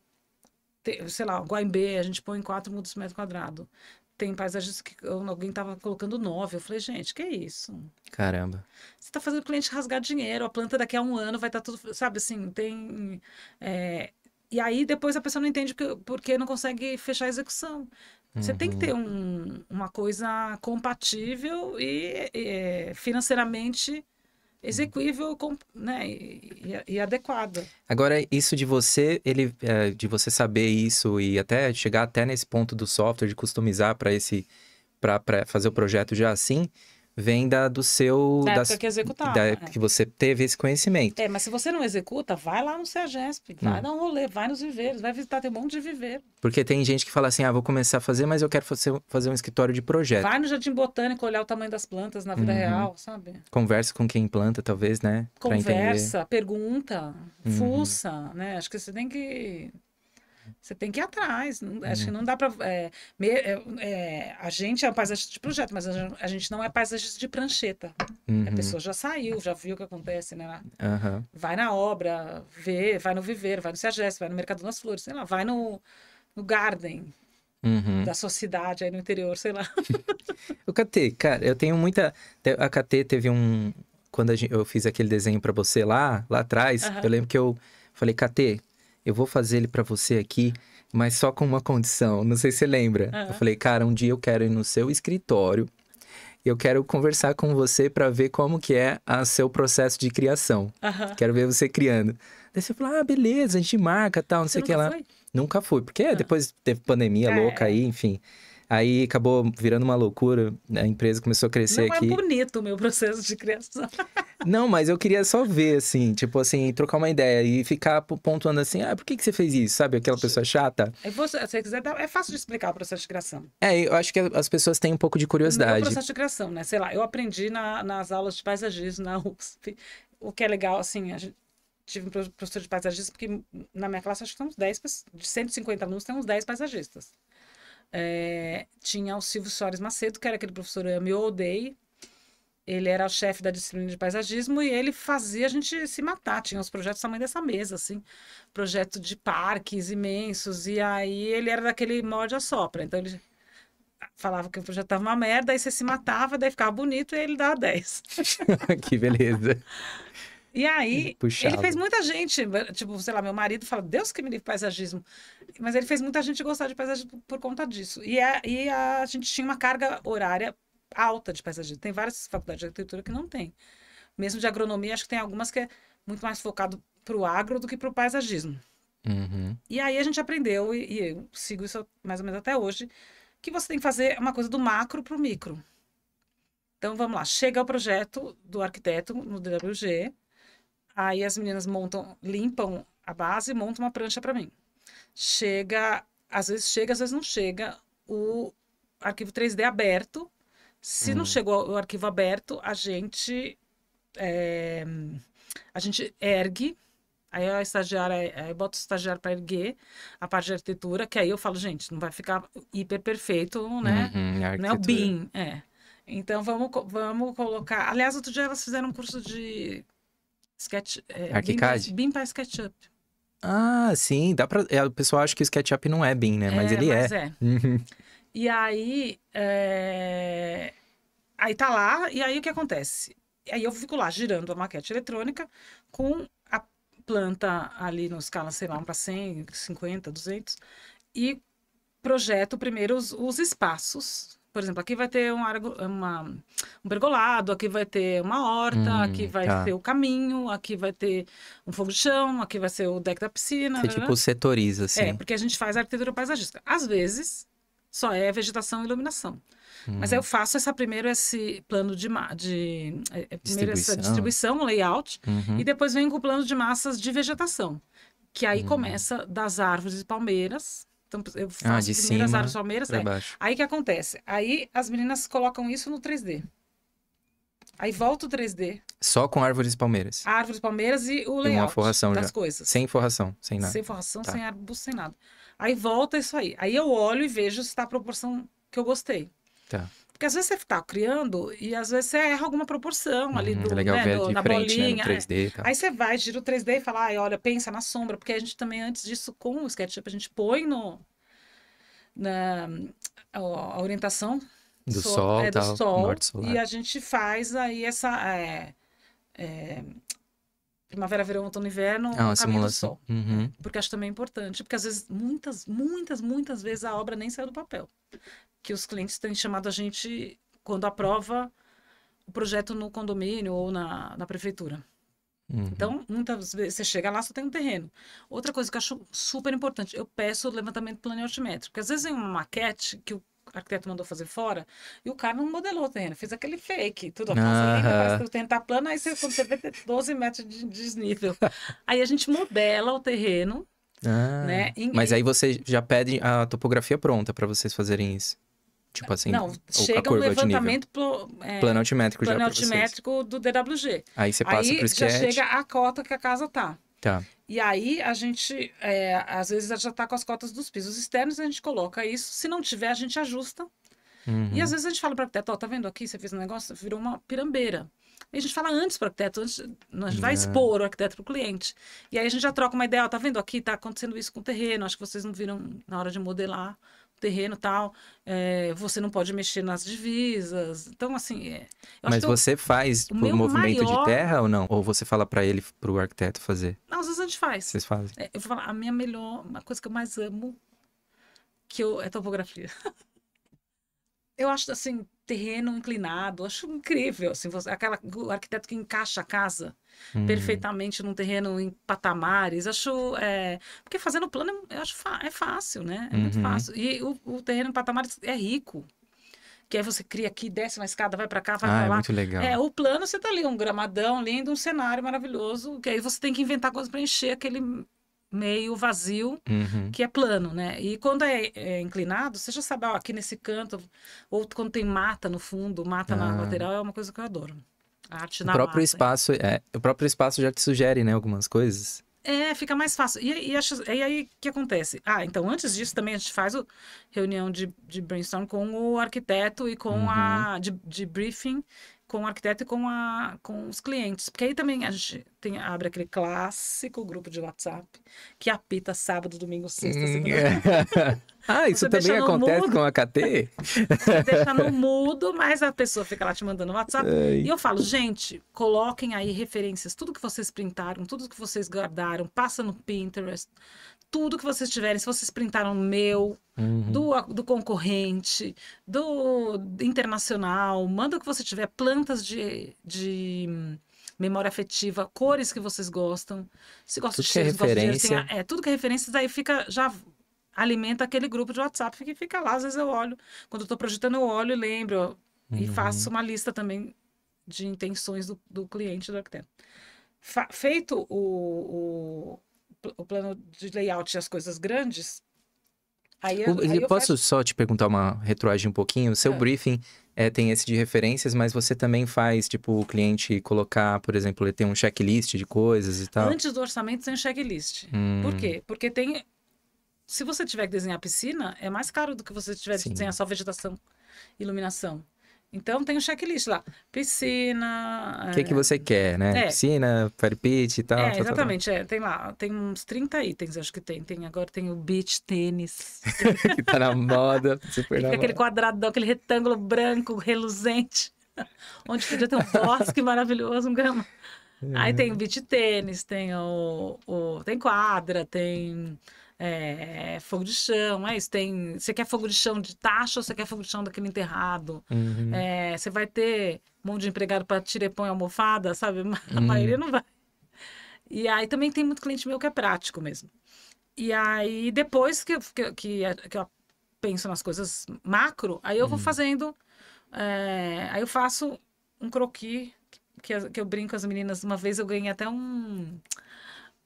sei lá, Guaimbê, a gente põe 4 mudos por metro quadrado. Tem paisagens que alguém tava colocando 9. Eu falei, gente, que isso? Caramba. Você tá fazendo o cliente rasgar dinheiro, a planta daqui a um ano vai estar tá tudo, sabe assim, tem... É... E aí depois a pessoa não entende porque não consegue fechar a execução. Você uhum. tem que uhum. ter um, uma coisa compatível e, é, financeiramente execuível com, né, e, e, adequada. Agora, isso de você, ele, é, de você saber isso e até chegar até nesse ponto do software de customizar para esse para fazer o projeto já assim, vem da, do seu. Da, das, que executava. Da, né? Que você teve esse conhecimento. É, mas se você não executa, vai lá no CEGESP, vai hum. dar um rolê, vai nos viveiros, vai visitar, tem um monte de viveiro. Porque tem gente que fala assim: ah, vou começar a fazer, mas eu quero fazer, fazer um escritório de projeto. Vai no Jardim Botânico olhar o tamanho das plantas na vida uhum. real, sabe? Conversa com quem planta, talvez, né? Conversa, pergunta, uhum. fuça, né? Acho que você tem que você tem que ir atrás. Não, acho que uhum. não dá para. É, é, é, a gente é um paisagista de projeto, mas a gente não é paisagista de prancheta. Uhum. A pessoa já saiu, já viu o que acontece, né? Uhum. Vai na obra, vê, vai no viver vai no Sergés, vai no Mercado das Flores, sei lá, vai no, no Garden. Uhum. da sociedade aí no interior, sei lá. o Catê, cara, eu tenho muita. A Catê teve um. Quando gente... eu fiz aquele desenho para você lá, lá atrás, uhum. eu lembro que eu falei, Catê, eu vou fazer ele para você aqui, mas só com uma condição. Não sei se você lembra. Uhum. Eu falei, cara, um dia eu quero ir no seu escritório eu quero conversar com você para ver como que é o seu processo de criação. Uhum. Quero ver você criando. Daí você falou, ah, beleza, a gente marca, tal, não você sei o que lá. Foi? Nunca fui, porque uhum. depois teve pandemia é. louca aí, enfim. Aí acabou virando uma loucura, né? a empresa começou a crescer Não é aqui. Não é bonito o meu processo de criação. Não, mas eu queria só ver, assim, tipo assim, trocar uma ideia e ficar pontuando assim, ah, por que, que você fez isso, sabe? Aquela pessoa chata. É, você, se quiser, é fácil de explicar o processo de criação. É, eu acho que as pessoas têm um pouco de curiosidade. É o processo de criação, né? Sei lá, eu aprendi na, nas aulas de paisagismo na USP, o que é legal, assim, a gente, tive um professor de paisagismo, porque na minha classe acho que são uns 10, de 150 alunos, tem uns 10 paisagistas. É, tinha o Silvio Soares Macedo, que era aquele professor eu me odeio. Ele era o chefe da disciplina de paisagismo e ele fazia a gente se matar. Tinha os projetos mãe dessa mesa, assim. Projeto de parques imensos. E aí ele era daquele morde a sopra. Então ele falava que o projeto tava uma merda, aí você se matava, daí ficava bonito e ele dava 10. que beleza. E aí, ele fez muita gente, eh, tipo, sei lá, meu marido fala, Deus que me livre paisagismo. Mas ele fez muita gente gostar de paisagismo por conta disso. E a, é, e a, gente tinha uma carga horária alta de paisagismo. Tem várias faculdades de arquitetura que não tem. Mesmo de agronomia, acho que tem algumas que é muito mais focado para o agro do que para o paisagismo. Uhum. E aí a gente aprendeu, e, e eu sigo isso mais ou menos até hoje, que você tem que fazer uma coisa do macro para o micro. Então vamos lá, chega o projeto do arquiteto no DWG, Aí as meninas montam, limpam a base e montam uma prancha para mim. Chega, às vezes chega, às vezes não chega, o arquivo 3D aberto. Se uhum. não chegou o arquivo aberto, a gente é, a gente ergue. Aí a estagiária, aí eu boto o estagiário para erguer a parte de arquitetura, que aí eu falo, gente, não vai ficar hiper perfeito, né? Uhum, não é o BIM, é. Então vamos, vamos colocar. Aliás, outro dia elas fizeram um curso de Sketch, é, ArchiCAD? BIM, para SketchUp. Ah, sim, dá para. É, o pessoal acha que o SketchUp não é BIM, né? É, é. Mas é, ele mas é. é. E aí, é... aí tá lá, e aí o que acontece? Aí eu fico lá girando a maquete eletrônica com a planta ali no escala, sei lá, para 100, 50, 200, e projeto primeiro os, os espaços por exemplo, aqui vai ter um, uma, um pergolado, aqui vai ter uma horta, hum, aqui vai tá. ter o caminho, aqui vai ter um fogo de chão, aqui vai ser o deck da piscina. Você, né, né, tipo, né. setoriza, é, assim. É, porque a gente faz arquitetura paisagística. Às vezes, só é vegetação e iluminação. Hum. Mas eu hum. faço essa primeiro esse plano de, de é, é, primeiro distribuição. essa distribuição, layout, uhum. e depois venho com o plano de massas de vegetação, que aí uhum. começa das árvores e palmeiras então, eu ah, faço ah, primeiras cima, áreas palmeiras, é. Aí o que acontece? Aí as meninas colocam isso no 3D. Aí volta o 3D. Só com árvores palmeiras. Árvores palmeiras e o layout e uma forração das já. coisas. Sem forração, sem nada. Sem forração, tá. sem arbusto, sem nada. Aí volta isso aí. Aí eu olho e vejo se está a proporção que eu gostei. Tá. Porque às vezes você está criando e às vezes você erra alguma proporção uhum, ali é do, é legal né, ver do, da frente, né, bolinha. Né, 3D, tá. Aí você vai, gira o 3D e fala, ai, olha, pensa na sombra, porque a gente também, antes disso, com o SketchUp, a gente põe no, na, a orientação do sol, sol é, do tal, sol e a gente faz aí essa é, é, primavera, verão, outono, inverno, ah, simulação. Né, uhum. Porque acho também importante, porque às vezes muitas, muitas, muitas vezes a obra nem saiu do papel que os clientes têm chamado a gente quando aprova o projeto no condomínio ou na, na prefeitura. Uhum. Então, muitas vezes você chega lá só tem um terreno. Outra coisa que eu acho super importante, eu peço o levantamento planealtimétrico, porque às vezes é uma maquete que o arquiteto mandou fazer fora e o cara não modelou o terreno, fez aquele fake, tudo a casa linda, que o terreno tá plano, aí você, quando você vê 12 metros de desnível. aí a gente modela o terreno, ah, né? Em... Mas aí você já pede a topografia pronta para vocês fazerem isso. Tipo assim, não, chega a curva um levantamento pro, é, plano altimétrico plano já altimétrico do DWG. Aí você passa para o sketch. já chega a cota que a casa tá. Tá. E aí a gente, é, às vezes já tá com as cotas dos pisos externos, a gente coloca isso. Se não tiver, a gente ajusta. Uhum. E às vezes a gente fala para o arquiteto, ó, tá vendo aqui, você fez um negócio, virou uma pirambeira. E a gente fala antes para o arquiteto, antes, a gente vai expor o arquiteto para o cliente. E aí a gente já troca uma ideia, ó, tá vendo aqui, tá acontecendo isso com o terreno, acho que vocês não viram na hora de modelar terreno tal, é, você não pode mexer nas divisas. Então, assim. É, Mas você eu, faz o por movimento maior... de terra ou não? Ou você fala para ele, para o arquiteto fazer? Não, às vezes a gente faz. Vocês fazem? É, eu vou falar, a minha melhor, uma coisa que eu mais amo que eu, é topografia. eu acho assim, terreno inclinado, acho incrível, assim, você, aquela, o arquiteto que encaixa a casa hum. perfeitamente num terreno em patamares, acho, é, porque fazendo plano, eu acho é fácil, né, é uhum. muito fácil, e o, o terreno em patamares é rico, que aí você cria aqui, desce uma escada, vai para cá, vai ah, pra é lá. É muito legal. É, o plano você tá ali, um gramadão lindo, um cenário maravilhoso, que aí você tem que inventar coisas para encher aquele meio vazio, uhum. que é plano, né? E quando é, é, inclinado, você já sabe, ó, aqui nesse canto, ou quando tem mata no fundo, mata ah. na lateral, é uma coisa que eu adoro. A arte o na próprio mata. É. espaço, é, o próprio espaço já te sugere, né, algumas coisas. É, fica mais fácil. E, e, acho, e aí, que acontece? Ah, então, antes disso também a gente faz o, reunião de, de brainstorm com o arquiteto e com uhum. a... De, de briefing com o arquiteto e com, a, com os clientes. Porque aí também a gente tem, abre aquele clássico grupo de WhatsApp que apita sábado, domingo, sexta, hum, é. Ah, isso também acontece mudo, com a KT? Você deixa no mudo, mas a pessoa fica lá te mandando WhatsApp. Ai. E eu falo, gente, coloquem aí referências, tudo que vocês printaram, tudo que vocês guardaram, passa no Pinterest, tudo que vocês tiverem, se vocês printaram o meu, uhum. do, do concorrente, do, internacional, manda o que você tiver, plantas de, de memória afetiva, cores que vocês gostam. Se gosta tudo de cheiros, é referência. de tem, é, tudo que é referência, daí fica já alimenta aquele grupo de WhatsApp que fica lá, às vezes eu olho, quando eu tô projetando eu olho e lembro uhum. e faço uma lista também de intenções do, do cliente do arquiteto. Fa feito o, o o plano de layout e as coisas grandes. Aí eu, aí eu posso fecho... só te perguntar uma retroagem um pouquinho? O seu ah. briefing é, tem esse de referências, mas você também faz, tipo, o cliente colocar, por exemplo, ele tem um checklist de coisas e tal? Antes do orçamento tem checklist. Hum. Por quê? Porque tem... Se você tiver que desenhar piscina, é mais caro do que você tiver Sim. que desenhar só vegetação, iluminação. Então tem um checklist lá. Piscina. O que, é... que você quer, né? É. Piscina, parapite e tal. É, exatamente. Tal, É, tem lá, tem uns 30 itens, acho que tem. tem agora tem o beach tênis. que tá na moda, super na moda. Aquele quadradão, aquele retângulo branco, reluzente. onde podia ter um bosque maravilhoso, um grama. Aí é. tem o beach tênis, tem o, o, Tem quadra, tem é, é, fogo de chão, é isso. Tem, você quer fogo de chão de taxa ou você quer fogo de chão daquele enterrado? Uhum. É, você vai ter um monte de empregado para tirepão e almofada, sabe? A uhum. maioria não vai. E aí também tem muito cliente meu que é prático mesmo. E aí depois que, eu, que, que, eu penso nas coisas macro, aí eu uhum. vou fazendo. É, aí eu faço um croqui que, que eu brinco com as meninas. Uma vez eu ganhei até um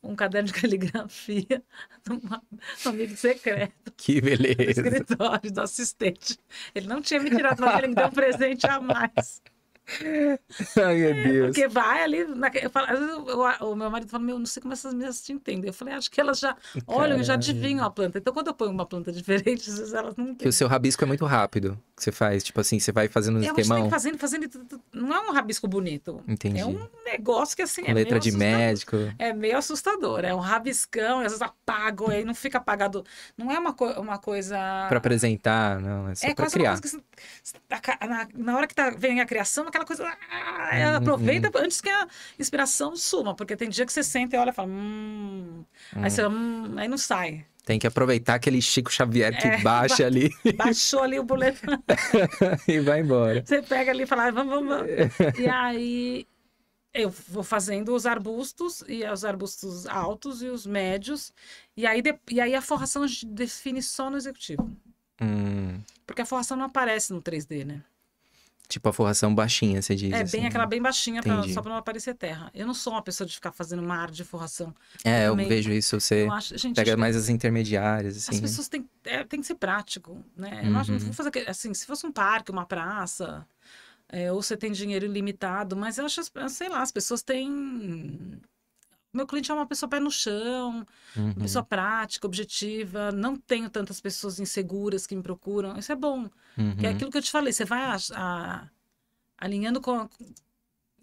um caderno de caligrafia numa, num amigo secreto. Que beleza. No escritório do assistente. Ele não tinha me tirado, mas ele me deu um presente a mais. Ai, meu é, Deus. Porque vai ali. Eu falo, eu, o meu marido fala, meu, não sei como essas meninas se entendem. Eu falei, acho que elas já olham e já adivinham a planta. Então, quando eu ponho uma planta diferente, às vezes elas não entendem. E o seu rabisco é muito rápido que você faz. Tipo assim, você vai fazendo um é, esquemão. fazendo, fazendo. Não é um rabisco bonito. É Entendi. É um negócio que assim. Com é letra de médico. É meio assustador. É um rabiscão, às vezes apago, aí não fica apagado. Não é uma, co... uma coisa. Pra apresentar, não. É só é pra criar. Que, tá na, na, hora que tá, vem a criação, aquela coisa. Ah, é, uhum. aproveita antes que a inspiração suma, porque tem dia que você senta e olha e fala. Hum. Uhum. Aí hum. você hum, aí não sai. Tem que aproveitar aquele Chico Xavier que é, baixa ba ali. Baixou ali o boleto. e vai embora. Você pega ali e fala, ah, vamos, vamos. vamos. e aí eu vou fazendo os arbustos, e os arbustos altos e os médios. E aí, de, e aí a forração define só no executivo. Hum. Porque a forração não aparece no 3D, né? Tipo a forração baixinha, você diz. É, assim, bem né? aquela bem baixinha, pra, só pra não aparecer terra. Eu não sou uma pessoa de ficar fazendo mar de forração. É, eu, vejo isso, você acho, gente, pega mais as intermediárias, assim. As né? pessoas têm, é, têm que ser prático, né? Eu uhum. não vou uhum. fazer, assim, se fosse um parque, uma praça, é, ou você tem dinheiro ilimitado, mas eu acho, sei lá, as pessoas têm meu cliente é uma pessoa pé no chão, uhum. uma pessoa prática, objetiva, não tenho tantas pessoas inseguras que me procuram. Isso é bom. Uhum. Que é uhum. aquilo que eu te falei, você vai a, a, alinhando com. A,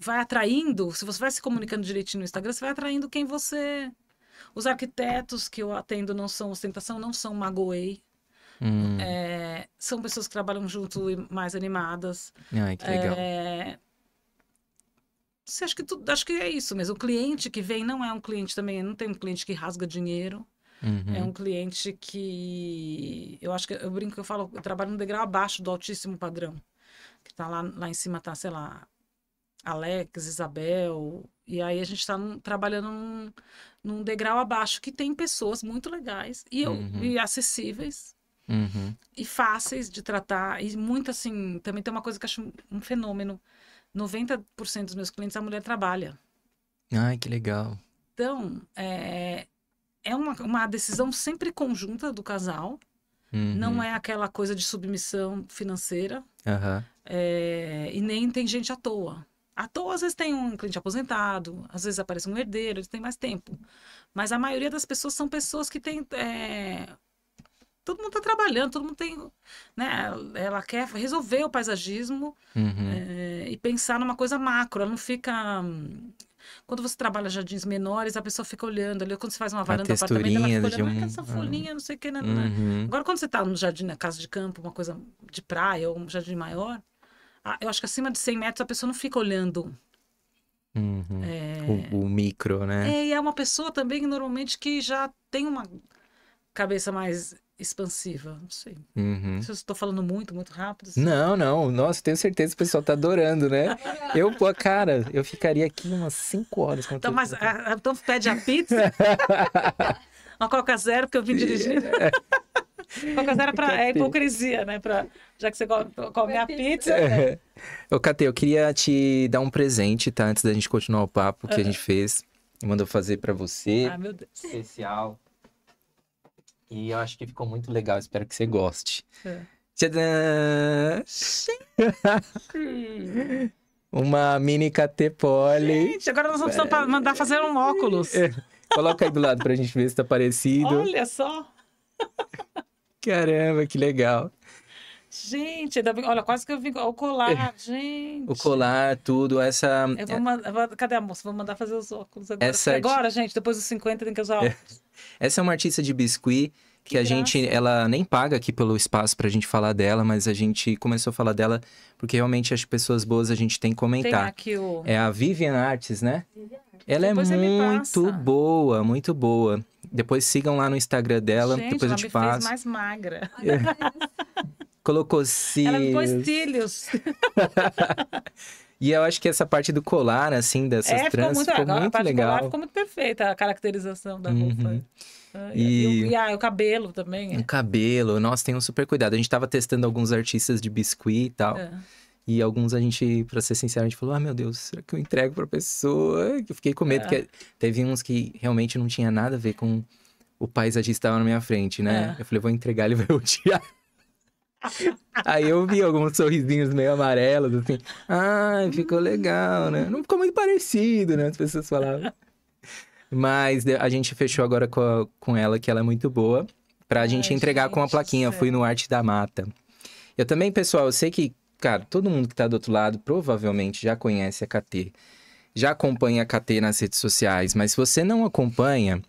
vai atraindo, se você vai se comunicando direitinho no Instagram, você vai atraindo quem você. Os arquitetos que eu atendo não são ostentação, não são magoei. Hum. É, são pessoas que trabalham junto e mais animadas. Ai, que legal. É, você acha que acho que é isso mesmo. O cliente que vem não é um cliente também, não tem um cliente que rasga dinheiro. Uhum. É um cliente que eu acho que eu brinco que eu falo, eu trabalho no degrau abaixo do altíssimo padrão. Que tá lá, lá em cima tá, sei lá, Alex, Isabel, e aí a gente está trabalhando num, num, degrau abaixo que tem pessoas muito legais e, uhum. e acessíveis uhum. e fáceis de tratar. E muito assim, também tem uma coisa que eu acho um fenômeno 90% dos meus clientes a mulher trabalha. Ai, que legal. Então, é, é uma, uma decisão sempre conjunta do casal. Uhum. Não é aquela coisa de submissão financeira. Uhum. É, e nem tem gente à toa. À toa, às vezes tem um cliente aposentado, às vezes aparece um herdeiro, eles têm mais tempo. Mas a maioria das pessoas são pessoas que têm é, todo mundo está trabalhando, todo mundo tem. Né? Ela quer resolver o paisagismo uhum. é, e pensar numa coisa macro, ela não fica. Quando você trabalha jardins menores, a pessoa fica olhando ali. Quando você faz uma varanda do apartamento, ela fica olhando, ah, um... essa folhinha, ah. não sei o que. Né, né, né? Uhum. Agora, quando você está no jardim, na casa de campo, uma coisa de praia ou um jardim maior, eu acho que acima de 100 metros a pessoa não fica olhando Uhum. É... O, o, micro, né? É, e é uma pessoa também, normalmente, que já tem uma cabeça mais expansiva. Não sei. Uhum. Se eu estou falando muito, muito rápido. Assim. Não, não. Nossa, tenho certeza que o pessoal está adorando, né? Eu, cara, eu ficaria aqui umas 5 horas. Então, mas, a, ah, ah, então pede a pizza. uma Coca Zero, porque eu vim dirigindo. É. Coca Zero é pra, é hipocrisia, né? Pra, já que você come a pizza. É. Né? Ô, Cate, eu queria te dar um presente, tá? Antes da gente continuar o papo que uhum. a ah. gente fez. Mandou fazer para você. Ah, meu Deus. Especial. E eu acho que ficou muito legal, espero que você goste. É. Uma mini KT Poli. Gente, agora nós vamos é. mandar fazer um óculos. É. Coloca aí do lado pra gente ver se tá parecido. Olha só! Caramba, que legal. Gente, olha, quase que eu vim. O colar, é. gente. O colar, tudo, essa. É. Vou cadê a moça? Vou mandar fazer os óculos agora. Essa... É agora, gente, depois dos 50 tem que usar óculos. Essa é uma artista de biscuit que, que a gente. Ela nem paga aqui pelo espaço pra gente falar dela, mas a gente começou a falar dela porque realmente as pessoas boas a gente tem que comentar. Tem aqui o... É a Vivian Artes, né? Ela depois é muito boa, muito boa. Depois sigam lá no Instagram dela, gente, depois a gente passa. Fez mais magra. colocou cílios. Ela me pôs cílios. e eu acho que essa parte do colar, assim, dessas é, trans, ficou muito, ficou legal. Muito a parte legal. Do colar ficou muito perfeita a caracterização da uhum. roupa. Ah, e, e, e, ah, o cabelo também. O é. cabelo, nossa, tem um super cuidado. A gente tava testando alguns artistas de biscuit e tal. É. E alguns a gente, pra ser sincero, a gente falou: ah, meu Deus, será que eu entrego pra pessoa? Eu fiquei com medo, é. que teve uns que realmente não tinha nada a ver com o paisagista estava na minha frente, né? É. Eu falei: vou entregar, ele vai odiar. Aí eu vi alguns sorrisinhos meio amarelos, assim. Ai, ah, ficou legal, né? Não ficou muito parecido, né? As pessoas falavam. Mas a gente fechou agora com, a, com ela, que ela é muito boa, pra Ai, gente entregar gente, com uma plaquinha. Fui no Arte da Mata. Eu também, pessoal, eu sei que, cara, todo mundo que tá do outro lado provavelmente já conhece a KT. Já acompanha a KT nas redes sociais, mas se você não acompanha,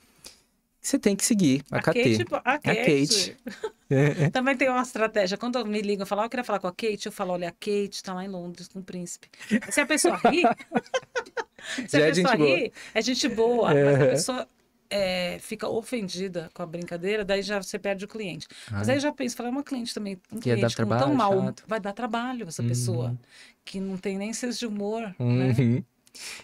você tem que seguir a, a Kate. A Kate. A Kate. É, é. Também tem uma estratégia. Quando me ligam e falam, ah, eu queria falar com a Kate, eu falo, olha, a Kate tá lá em Londres com o príncipe. Se a pessoa ri, se Já a é pessoa é ri, é gente boa. É. Mas a pessoa é, fica ofendida com a brincadeira, daí já você perde o cliente. Ah. Mas aí eu já penso, falei, é uma cliente também, um que cliente trabalho, tão mal, chato. vai dar trabalho essa uhum. pessoa, que não tem nem senso de humor, uhum. né?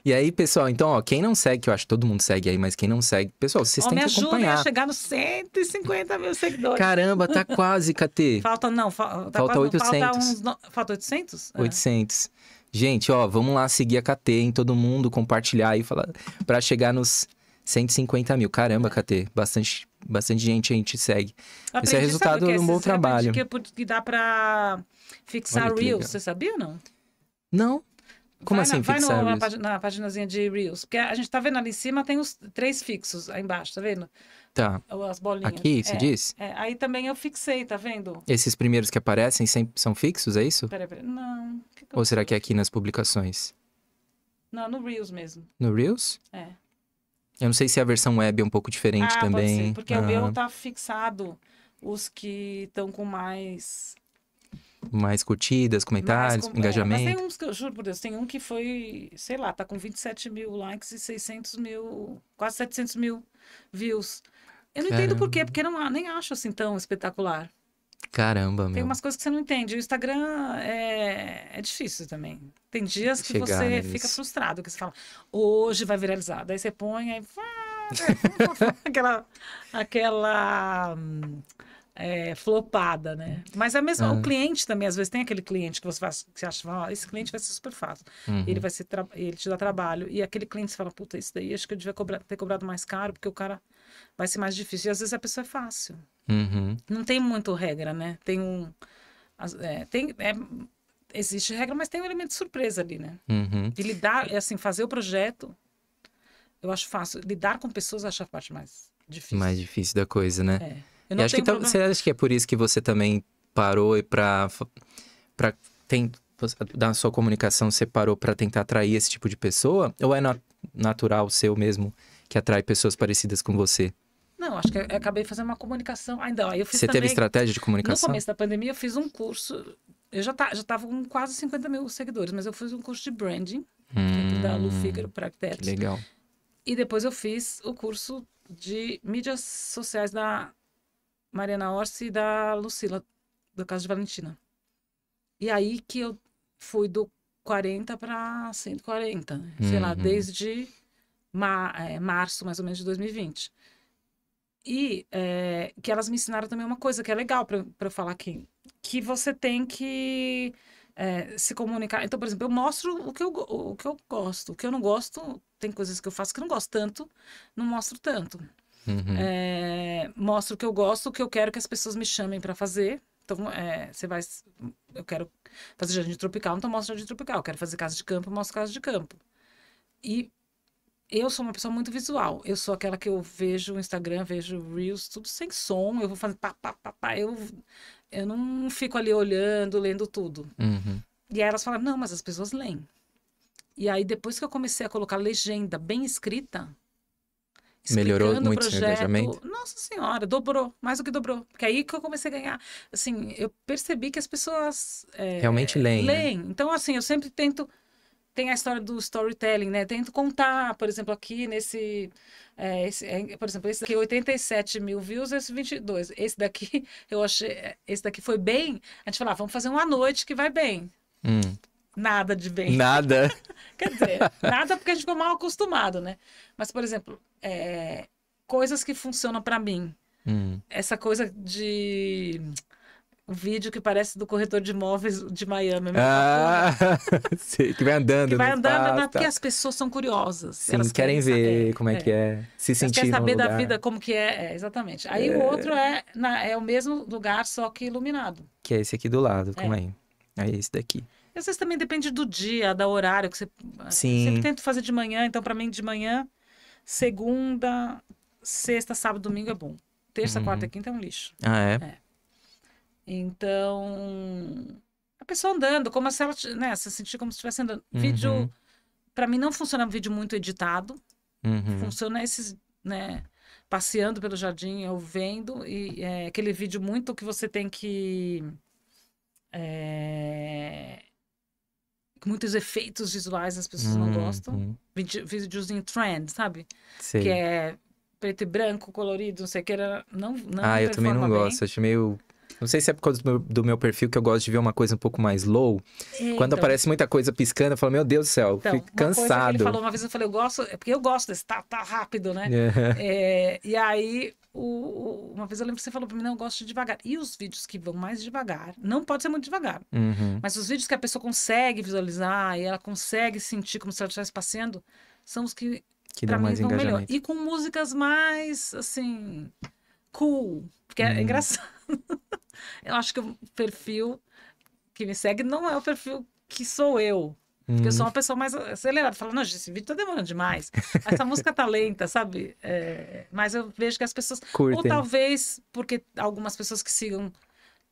E aí, pessoal, então, ó, quem não segue, que eu acho que todo mundo segue aí, mas quem não segue, pessoal, vocês ó, têm que acompanhar. ajuda a chegar nos 150 mil seguidores. Caramba, tá quase, KT. Falta, não, fa tá falta quase, 800. Falta, uns, falta 800? 800. É. Gente, ó, vamos lá seguir a KT em todo mundo, compartilhar e falar para chegar nos 150 mil. Caramba, KT, bastante, bastante gente a gente segue. Aprendi, Esse é resultado de um é bom trabalho. Que dá para fixar Reels, você sabia ou não? Não. Como vai assim na, vai fixar no, na, na paginazinha de Reels. Porque a gente tá vendo ali em cima, tem os três fixos aí embaixo, tá vendo? Tá. As bolinhas. Aqui, você é, diz? É. Aí também eu fixei, tá vendo? Esses primeiros que aparecem sempre são fixos, é isso? Peraí, peraí. Não. Que Ou será que é aqui nas publicações? Não, no Reels mesmo. No Reels? É. Eu não sei se é a versão web é um pouco diferente ah, também. Pode ser, porque o meu tá fixado os que estão com mais mais curtidas, comentários, com... É, engajamento. É, mas tem uns que eu juro por Deus, tem um que foi, sei lá, tá com 27 mil likes e 600 mil, quase 700 mil views. Eu não Caramba. entendo por quê, porque não, nem acho assim tão espetacular. Caramba, meu. Tem umas coisas que você não entende. O Instagram é, é difícil também. Tem dias que Chegar você nisso. fica frustrado, que você fala, hoje vai viralizar. Daí você põe, aí. aquela. aquela hum, é, flopada, né? Mas é mesmo. o é. cliente também, às vezes tem aquele cliente que você, faz, que você acha, ah, esse cliente vai ser super fácil, uhum. ele vai ser, ele te dá trabalho, e aquele cliente você fala, puta, isso daí acho que eu devia cobrar, ter cobrado mais caro, porque o cara vai ser mais difícil. E às vezes a pessoa é fácil. Uhum. Não tem muito regra, né? Tem um... É, tem, é, existe regra, mas tem um elemento de surpresa ali, né? Uhum. E lidar, é assim, fazer o projeto, eu acho fácil. Lidar com pessoas eu acho a parte mais difícil. Mais difícil da coisa, né? É. Eu não e acho que então problema. você acha que é por isso que você também parou e para tem da sua comunicação você parou para tentar atrair esse tipo de pessoa ou é na, natural seu mesmo que atrai pessoas parecidas com você? Não, acho que eu acabei fazendo uma comunicação. Ah, eu fiz Você também... teve estratégia de comunicação? No começo da pandemia, eu fiz um curso. Eu já, tá, já tava com quase 50 mil seguidores, mas eu fiz um curso de branding hum, da Lu hum, Figaro para arquitetos. Legal. E depois eu fiz o curso de mídias sociais da Mariana Orsi e da Lucila, da Casa de Valentina. E aí que eu fui do 40 para 140, né? sei lá, uhum. desde ma é, março, mais ou menos, de 2020. E é, que elas me ensinaram também uma coisa que é legal para eu falar aqui, que você tem que é, se comunicar. Então, por exemplo, eu mostro o que eu, o que eu gosto. O que eu não gosto, tem coisas que eu faço que eu não gosto tanto, não mostro tanto. Uhum. É, mostro o que eu gosto, o que eu quero que as pessoas me chamem para fazer. Então, é, você vai. Eu quero fazer jardim tropical, então mostro jardim tropical. Eu quero fazer casa de campo, mostro casa de campo. E eu sou uma pessoa muito visual. Eu sou aquela que eu vejo o Instagram, vejo Reels, tudo sem som. Eu vou fazer pá, pá, pá, pá. Eu, eu não fico ali olhando, lendo tudo. Uhum. E aí elas falam não, mas as pessoas leem. E aí, depois que eu comecei a colocar legenda bem escrita, Melhorou muito o seu engajamento? Nossa senhora, dobrou, mais do que dobrou. Porque aí que eu comecei a ganhar, assim, eu percebi que as pessoas... É, Realmente leem, né? Leem. Né? Então, assim, eu sempre tento... Tem a história do storytelling, né? Tento contar, por exemplo, aqui nesse... É, esse, é, por exemplo, esse daqui, 87 mil views, esse 22. Esse daqui, eu achei... É, esse daqui foi bem. A gente falou, ah, vamos fazer uma noite que vai bem. Hum nada de bem. Nada. Quer dizer, nada porque a gente ficou mal acostumado, né? Mas, por exemplo, é... coisas que funcionam para mim. Hum. Essa coisa de O vídeo que parece do corretor de imóveis de Miami. Ah, sim, que vai andando. Que vai andando, mas porque tá. as pessoas são curiosas. Sim, elas querem, querem ver saber, como é, é, que é, se elas sentir Querem saber lugar. da vida como que é, é exatamente. Aí é... o outro é, na, é o mesmo lugar, só que iluminado. Que é esse aqui do lado, como é? Aí é? é esse daqui. Às vezes também depende do dia, da horário que você. Ah, Sim. Sempre tento fazer de manhã, então para mim de manhã, segunda, sexta, sábado, domingo é bom. Terça, uhum. quarta e quinta é um lixo. Ah, é? é. Então, a pessoa andando, como se ela, né, se sentir como se estivesse andando. Uhum. Vídeo, para mim não funciona um vídeo muito editado. Uhum. Funciona esses, né, passeando pelo jardim, ou vendo, e é aquele vídeo muito que você tem que... É muitos efeitos visuais as pessoas hum, não uhum. gostam. Hum. Vídeos em trend, sabe? Que é preto e branco, colorido, não sei o que. Era... Não, não ah, eu também não bem. gosto. Acho meio não sei se é por causa do meu, do meu, perfil que eu gosto de ver uma coisa um pouco mais low. É, então, Quando aparece muita coisa piscando, eu falo, meu Deus do céu, então, fico cansado. ele falou uma vez, eu falei, eu gosto, é porque eu gosto desse tá, tá rápido, né? É. é, e aí o, uma vez eu lembro que você falou para mim, não, eu gosto de devagar. E os vídeos que vão mais devagar, não pode ser muito devagar, uhum. mas os vídeos que a pessoa consegue visualizar e ela consegue sentir como se ela estivesse passando, são os que, que para mim vão melhor. E com músicas mais, assim, cool, porque é uhum. é engraçado. eu acho que o perfil que me segue não é o perfil que sou eu. Porque eu sou uhum. uma pessoa mais acelerada. falando não, esse vídeo tá demorando demais. Essa música tá lenta, sabe? É, mas eu vejo que as pessoas. Curtem. Ou talvez porque algumas pessoas que sigam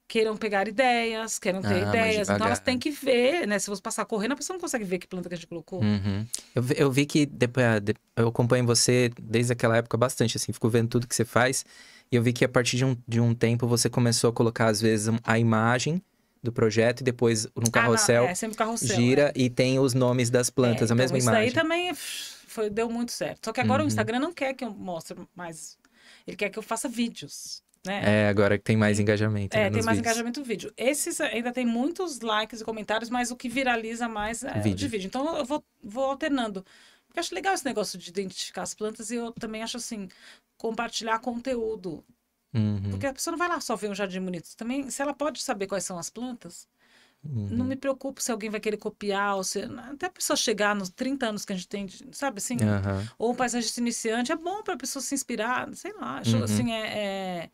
queiram pegar ideias, queiram ter ah, ideias. Então elas têm que ver, né? Se você passar correndo, a pessoa não consegue ver que planta que a gente colocou. Uhum. Eu, eu, vi que depois, ah, eu acompanho você desde aquela época bastante, assim, fico vendo tudo que você faz. E eu vi que a partir de um, de um tempo você começou a colocar, às vezes, a imagem do projeto e depois no ah, carrossel, ah, é, sempre carrossel é. gira é. e tem os nomes das plantas, é, a mesma então, imagem. Isso aí também foi, deu muito certo. Só que agora uhum. o Instagram não quer que eu mostre mais, ele quer que eu faça vídeos. Né? É, agora que tem mais engajamento. Né, é, né, tem mais vídeos. engajamento no vídeo. Esses ainda tem muitos likes e comentários, mas o que viraliza mais é vídeo. o de vídeo. Então eu vou, vou alternando. Porque eu acho legal esse negócio de identificar as plantas e eu também acho assim, compartilhar conteúdo. Uhum. Porque a pessoa não vai lá só ver um jardim bonito. Também, se ela pode saber quais são as plantas, uhum. não me preocupo se alguém vai querer copiar, ou se... até a pessoa chegar nos 30 anos que a gente tem, sabe assim? Uhum. Ou um paisagista iniciante, é bom para a pessoa se inspirar, sei lá. Acho, uhum. assim, é, é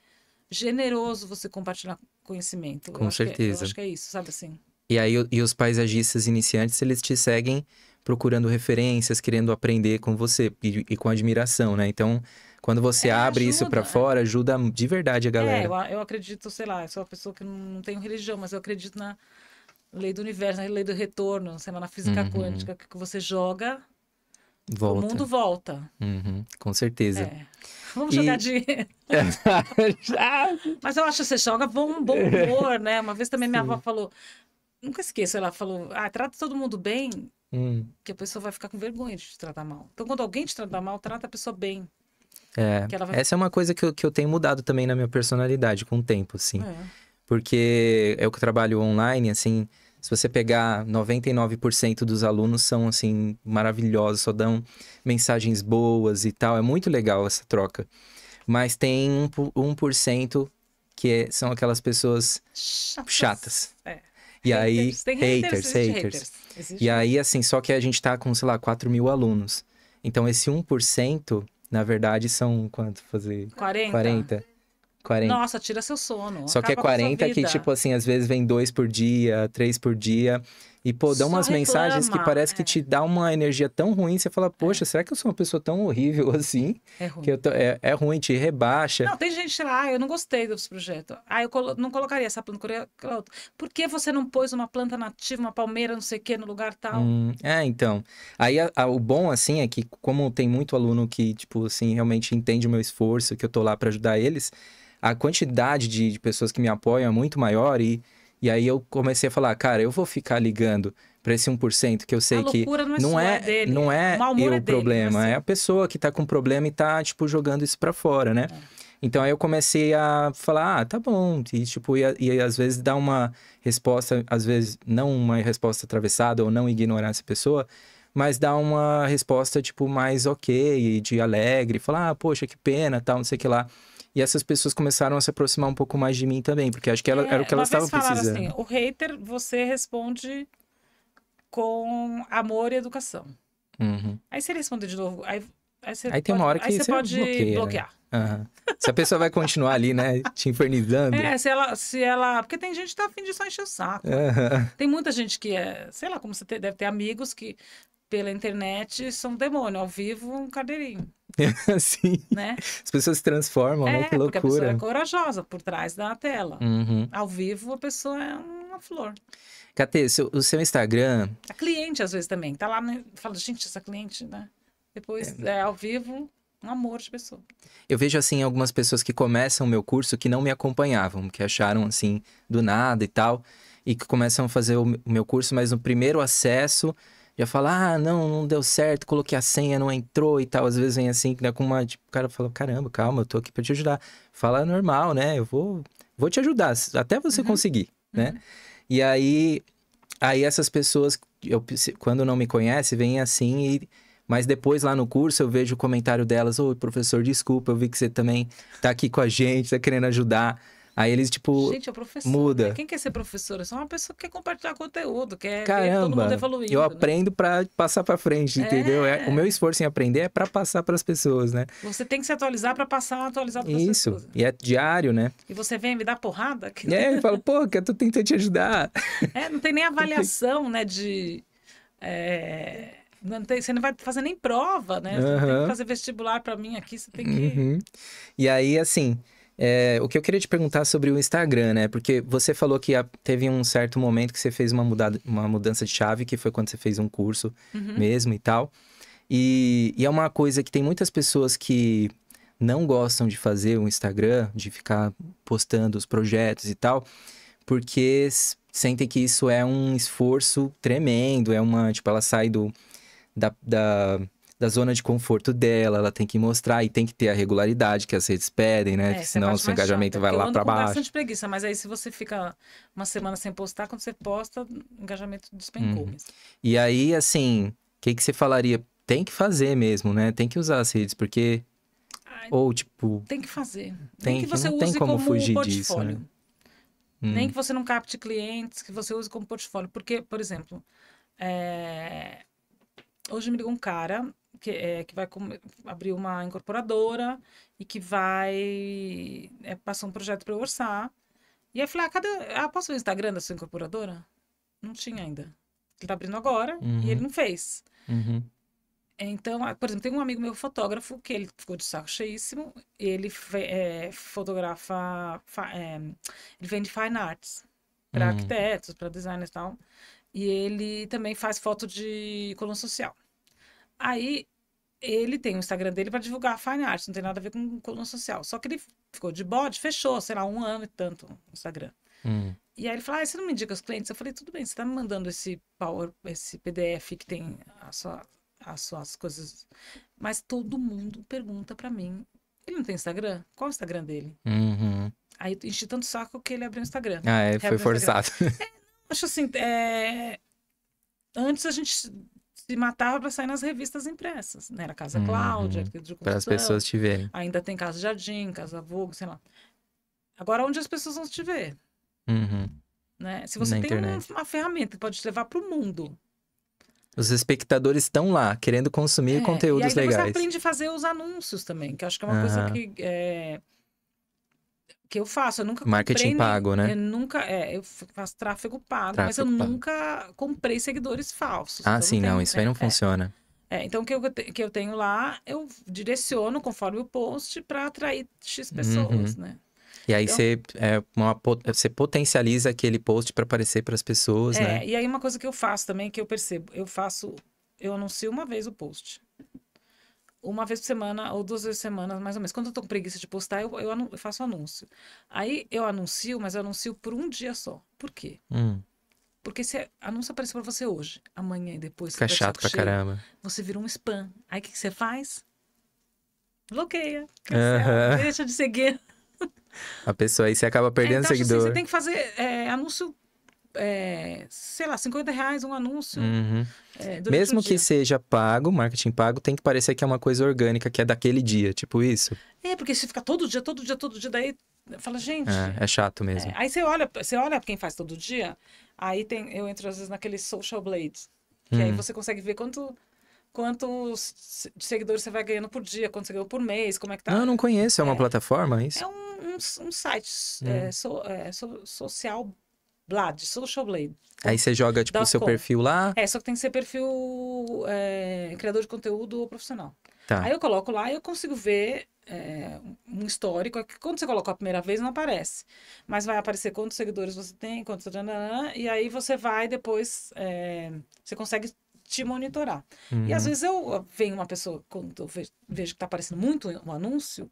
generoso você compartilhar conhecimento. Com é, eu certeza. Acho que, eu acho que é isso, sabe assim? E aí e os paisagistas iniciantes, eles te seguem procurando referências, querendo aprender com você e, e com admiração, né? Então, quando você é, abre ajuda, isso né? para fora, ajuda de verdade a galera. É, eu, eu, acredito, sei lá, eu sou uma pessoa que não tenho religião, mas eu acredito na lei do universo, na lei do retorno, sei lá, na física uhum. quântica, que você joga, volta. o mundo volta. Uhum, com certeza. É. Vamos e... jogar de. Ah, mas eu acho que você joga bom, bom humor, né? Uma vez também minha avó falou: nunca esqueço, ela falou, ah, trata todo mundo bem, hum. que a pessoa vai ficar com vergonha de te tratar mal. Então, quando alguém te trata mal, trata a pessoa bem. É, vai... essa é uma coisa que eu, que eu tenho mudado também na minha personalidade com o tempo, assim. É. Porque é eu que trabalho online, assim, se você pegar 99% dos alunos são, assim, maravilhosos, só dão mensagens boas e tal. É muito legal essa troca. Mas tem 1%, 1 que é, são aquelas pessoas chatas. chatas. É. E aí, tem haters, haters. haters. haters. E aí, assim, só que a gente tá com, sei lá, 4 mil alunos. Então, esse 1%, na verdade, são quanto? Fazer? 40. 40. 40. Nossa, tira seu sono. Só que é 40 que, tipo assim, às vezes vem dois por dia, três por dia. E, pô, dá umas mensagens que parece é. que te dá uma energia tão ruim, você fala, é. poxa, é. será que eu sou uma pessoa tão horrível assim? É ruim. Que eu tô... é, é ruim, te rebaixa. Não, tem gente lá, ah, eu não gostei desse projeto. Ah, eu colo... não colocaria essa planta, Por que você não pôs uma planta nativa, uma palmeira, não sei o que, no lugar tal? Hum, é, então. Aí a, a, o bom, assim, é que como tem muito aluno que, tipo, assim, realmente entende o meu esforço, que eu tô lá para ajudar eles, a quantidade de, de pessoas que me apoiam é muito maior e e aí eu comecei a falar, cara, eu vou ficar ligando para esse 1% que eu sei que não é, é não é, não é, é, é eu é o problema, assim. é a pessoa que tá com problema e tá tipo jogando isso para fora, né? É. Então aí eu comecei a falar, ah, tá bom, e tipo, e, e às vezes dar uma resposta, às vezes não uma resposta atravessada ou não ignorar essa pessoa, mas dar uma resposta tipo mais OK, de alegre, falar, ah, poxa, que pena, tal, não sei o que lá. E essas pessoas começaram a se aproximar um pouco mais de mim também, porque acho que ela, é, era o que elas estavam assim, precisando. Assim, o hater você responde com amor e educação. Uhum. Aí você responde de novo. Aí, aí, você aí pode, tem uma hora que você, você pode bloqueia, né? bloquear. Né? Uhum. Se a pessoa vai continuar ali, né? Te infernizando. É, se ela. Se ela porque tem gente que tá afim de só encher o saco. Uhum. Tem muita gente que é. Sei lá, como você deve ter amigos que pela internet são demônio, ao vivo um cadeirinho. Sim. Né? As pessoas se transformam, né? é, né? Que loucura. Porque a pessoa é corajosa por trás da tela. Uhum. Ao vivo, a pessoa é uma flor. Catê, seu, o seu Instagram. A cliente, às vezes, também. Tá lá, né? fala, gente, essa cliente, né? Depois, é. é né? ao vivo, um amor de pessoa. Eu vejo, assim, algumas pessoas que começam o meu curso que não me acompanhavam, que acharam, assim, do nada e tal, e que começam a fazer o meu curso, mas no primeiro acesso já fala, ah, não, não deu certo, coloquei a senha, não entrou e tal. Às vezes vem assim, né, com uma, tipo, o cara fala, caramba, calma, eu tô aqui pra te ajudar. Fala é normal, né, eu vou, vou te ajudar, até você uhum. conseguir, né? Uhum. E aí, aí essas pessoas, eu, quando não me conhece, vêm assim e... Mas depois lá no curso eu vejo o comentário delas, ô, oh, professor, desculpa, eu vi que você também tá aqui com a gente, tá querendo ajudar. Aí eles, tipo. Gente, é professor. Muda. Né? Quem quer ser professor? É só uma pessoa que quer compartilhar conteúdo, quer, Caramba, todo mundo evoluindo. Eu né? aprendo né? para passar para frente, é... entendeu? É, o meu esforço em aprender é para passar para as pessoas, né? Você tem que se atualizar para passar atualizar para Isso. E é diário, né? E você vem me dar porrada? Que... É, eu falo, pô, que eu tô tentando te ajudar. É, não tem nem avaliação, né? De. É... Não tem, você não vai fazer nem prova, né? Você uhum. tem que fazer vestibular para mim aqui, você tem que. Uhum. E aí, assim, é, o que eu queria te perguntar sobre o Instagram, né? Porque você falou que teve um certo momento que você fez uma, mudada, uma mudança de chave, que foi quando você fez um curso uhum. mesmo e tal. E, e é uma coisa que tem muitas pessoas que não gostam de fazer o Instagram, de ficar postando os projetos e tal, porque sentem que isso é um esforço tremendo, é uma, tipo, ela sai do da, da da zona de conforto dela, ela tem que mostrar e tem que ter a regularidade que as redes pedem, né? É, que senão o seu engajamento vai lá para baixo. bastante preguiça, mas aí se você fica uma semana sem postar, quando você posta, o engajamento despencou. Uhum. E aí, assim, o que, que você falaria? Tem que fazer mesmo, né? Tem que usar as redes, porque. Ai, Ou, tipo. Tem que fazer. Tem, que, você não use tem como, como fugir portfólio. disso. Né? Nem hum. que você não capte clientes, que você use como portfólio. Porque, por exemplo, é... hoje me ligou um cara que, é, que vai abrir uma incorporadora e que vai é, passar um projeto para eu orçar. E aí eu falei, ah, cadê? Ah, posso ver o Instagram da sua incorporadora? Não tinha ainda. Ele tá abrindo agora uhum. e ele não fez. Uhum. Então, ah, por exemplo, tem um amigo meu fotógrafo que ele ficou de saco cheíssimo. Ele é, fotografa, é, ele vende fine arts para uhum. arquitetos, para designers e tal. E ele também faz foto de coluna social. Aí ele tem o Instagram dele para divulgar a fine art, não tem nada a ver com coluna social. Só que ele ficou de bode, fechou, sei lá, um ano e tanto o Instagram. Hum. E aí ele falou: ah, você não me indica os clientes? Eu falei: tudo bem, você tá me mandando esse Power, esse PDF que tem a sua, as suas coisas. Mas todo mundo pergunta para mim: ele não tem Instagram? Qual é o Instagram dele? Uhum. Aí enchi tanto saco que ele abriu o Instagram. Ah, é, foi forçado. É, acho assim: é... antes a gente se matava para sair nas revistas impressas, né? Era Casa uhum. Cláudia, Para as pessoas te verem. Ainda tem Casa Jardim, Casa Vogue, sei lá. Agora, onde as pessoas vão te ver? Uhum. Né? Se você Na tem uma, uma ferramenta que pode te levar para o mundo. Os espectadores estão lá, querendo consumir é, conteúdos e aí legais. Você aprende a fazer os anúncios também, que acho que é uma uhum. coisa que é, que eu faço. Eu nunca Marketing pago, né? Eu nunca, é, eu faço tráfego pago, tráfego mas eu pago. nunca comprei seguidores falsos. Ah, então sim, não, tenho, não isso né? aí não é, é, funciona. É, então o que eu, que eu tenho lá, eu direciono conforme o post para atrair X pessoas, uhum. né? E aí então, você, é, você potencializa aquele post para aparecer para as pessoas, é, né? E aí uma coisa que eu faço também, que eu percebo, eu faço, eu anuncio uma vez o post uma vez por semana ou duas vezes por semana, mais ou menos. Quando eu tô com preguiça de postar, eu, eu, eu faço anúncio. Aí eu anuncio, mas eu anuncio por um dia só. Por quê? Hum. Porque se anúncio aparecer para você hoje, amanhã e depois... Fica chato pra caramba. Você vira um spam. Aí o que, que você faz? Bloqueia. uh -huh. Deixa de seguir. A pessoa aí você acaba é, então, perdendo então, seguidor. Assim, você tem que fazer é, anúncio é, sei lá, 50 reais um anúncio. Uhum. É, Mesmo que seja pago, marketing pago, tem que parecer que é uma coisa orgânica, que é daquele dia, tipo isso. É, porque se ficar todo dia, todo dia, todo dia, daí fala, gente. É, é chato mesmo. É, aí você olha, você olha quem faz todo dia, aí tem, eu entro às vezes naquele social blades. Que hum. aí você consegue ver quanto quantos seguidores você vai ganhando por dia, quanto você ganhou por mês, como é que tá. Não, eu não conheço, é uma é, plataforma, é isso? É um, um, um site hum. é, so, é, so, social Blade, Social Blade. Aí você joga, tipo, o seu com. perfil lá? É, só que tem que ser perfil é, criador de conteúdo ou profissional. Tá. Aí eu coloco lá e eu consigo ver é, um histórico. É que quando você colocou a primeira vez, não aparece. Mas vai aparecer quantos seguidores você tem, quantos... E aí você vai depois... É, você consegue te monitorar. Uhum. E às uhum. vezes eu venho uma pessoa, quando eu vejo, vejo que está aparecendo muito um anúncio,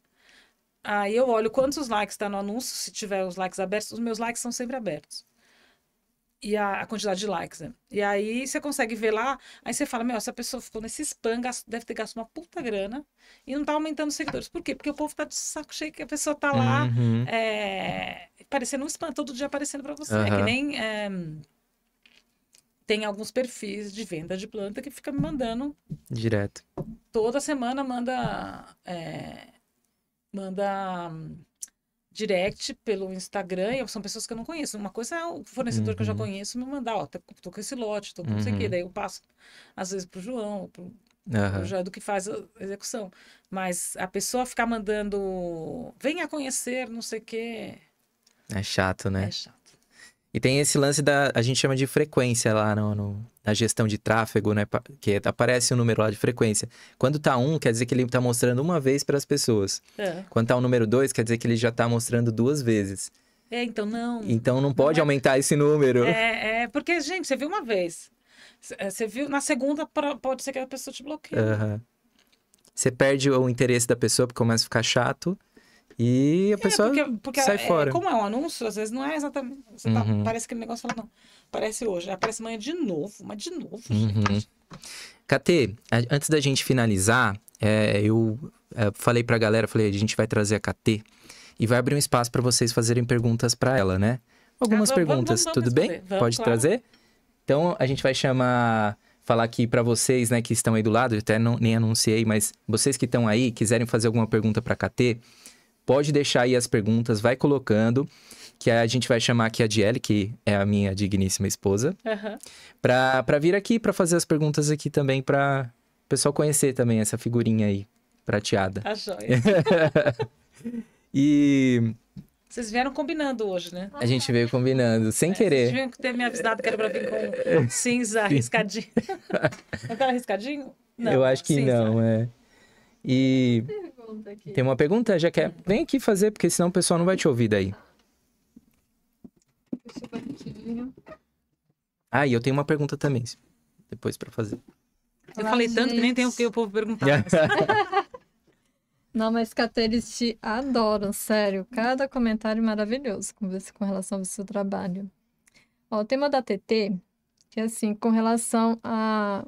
Aí eu olho quantos likes está no anúncio, se tiver os likes abertos, os meus likes são sempre abertos e a, a, quantidade de likes, né? E aí você consegue ver lá, aí você fala, meu, essa pessoa ficou nesse spam, gasto, deve ter gasto uma puta grana e não tá aumentando os seguidores. Por quê? Porque o povo tá de saco cheio que a pessoa tá lá uhum. é, parecendo um spam, todo dia aparecendo para você. Uhum. É que nem... É, tem alguns perfis de venda de planta que fica me mandando... Direto. Toda semana manda... É, manda direct pelo Instagram, são pessoas que eu não conheço. Uma coisa é o fornecedor uhum. que eu já uhum. conheço me mandar, ó, tô com esse lote, tô com uhum. não sei o quê. Uhum. Daí eu passo, às vezes, pro João, pro, uhum. já do que faz a execução. Mas a pessoa ficar mandando, venha conhecer, não sei o quê. É chato, né? É chato. E tem esse lance da. A gente chama de frequência lá no, no, na gestão de tráfego, né? Que aparece um número lá de frequência. Quando tá um, quer dizer que ele tá mostrando uma vez para as pessoas. É. Quando tá o um número dois, quer dizer que ele já tá mostrando duas vezes. É, então não. Então não pode não é... aumentar esse número. É, é, porque, gente, você viu uma vez. Você é, viu. Na segunda, pode ser que a pessoa te bloqueie. Uhum. Você perde o interesse da pessoa porque começa a ficar chato. E a é, pessoa porque, porque sai é, fora. Como é um anúncio, às vezes não é exatamente. Você tá, uhum. Parece aquele negócio fala, não. Parece hoje. Aparece amanhã de novo, mas de novo, uhum. Tá Catê, antes da gente finalizar, é, eu é, falei pra galera, falei, a gente vai trazer a Catê e vai abrir um espaço para vocês fazerem perguntas para ela, né? Algumas ah, vamos, perguntas, vamos, vamos, tudo bem? Pode claro. trazer? Então a gente vai chamar falar aqui para vocês, né, que estão aí do lado, eu até não, nem anunciei, mas vocês que estão aí, quiserem fazer alguma pergunta para a KT, Pode deixar aí as perguntas, vai colocando, que a gente vai chamar aqui a Diele, que é a minha digníssima esposa, uhum. para pra, vir aqui para fazer as perguntas aqui também, para o pessoal conhecer também essa figurinha aí, prateada. A joia. e vocês vieram combinando hoje, né? A gente veio combinando, sem é, querer. Vocês tinham que ter me avisado que era pra vir com cinza arriscadinho. não tá arriscadinho? Não, Eu acho que cinza. não, é. E tem uma pergunta, já quer? Vem aqui fazer, porque senão o pessoal não vai te ouvir daí. Ah, e eu tenho uma pergunta também, depois para fazer. Eu Olá, falei gente. tanto que nem tem o que o povo perguntar. não, mas Cata, eles te adoram, sério. Cada comentário maravilhoso com, você, com relação ao seu trabalho. Ó, o tema da TT, que é assim, com relação a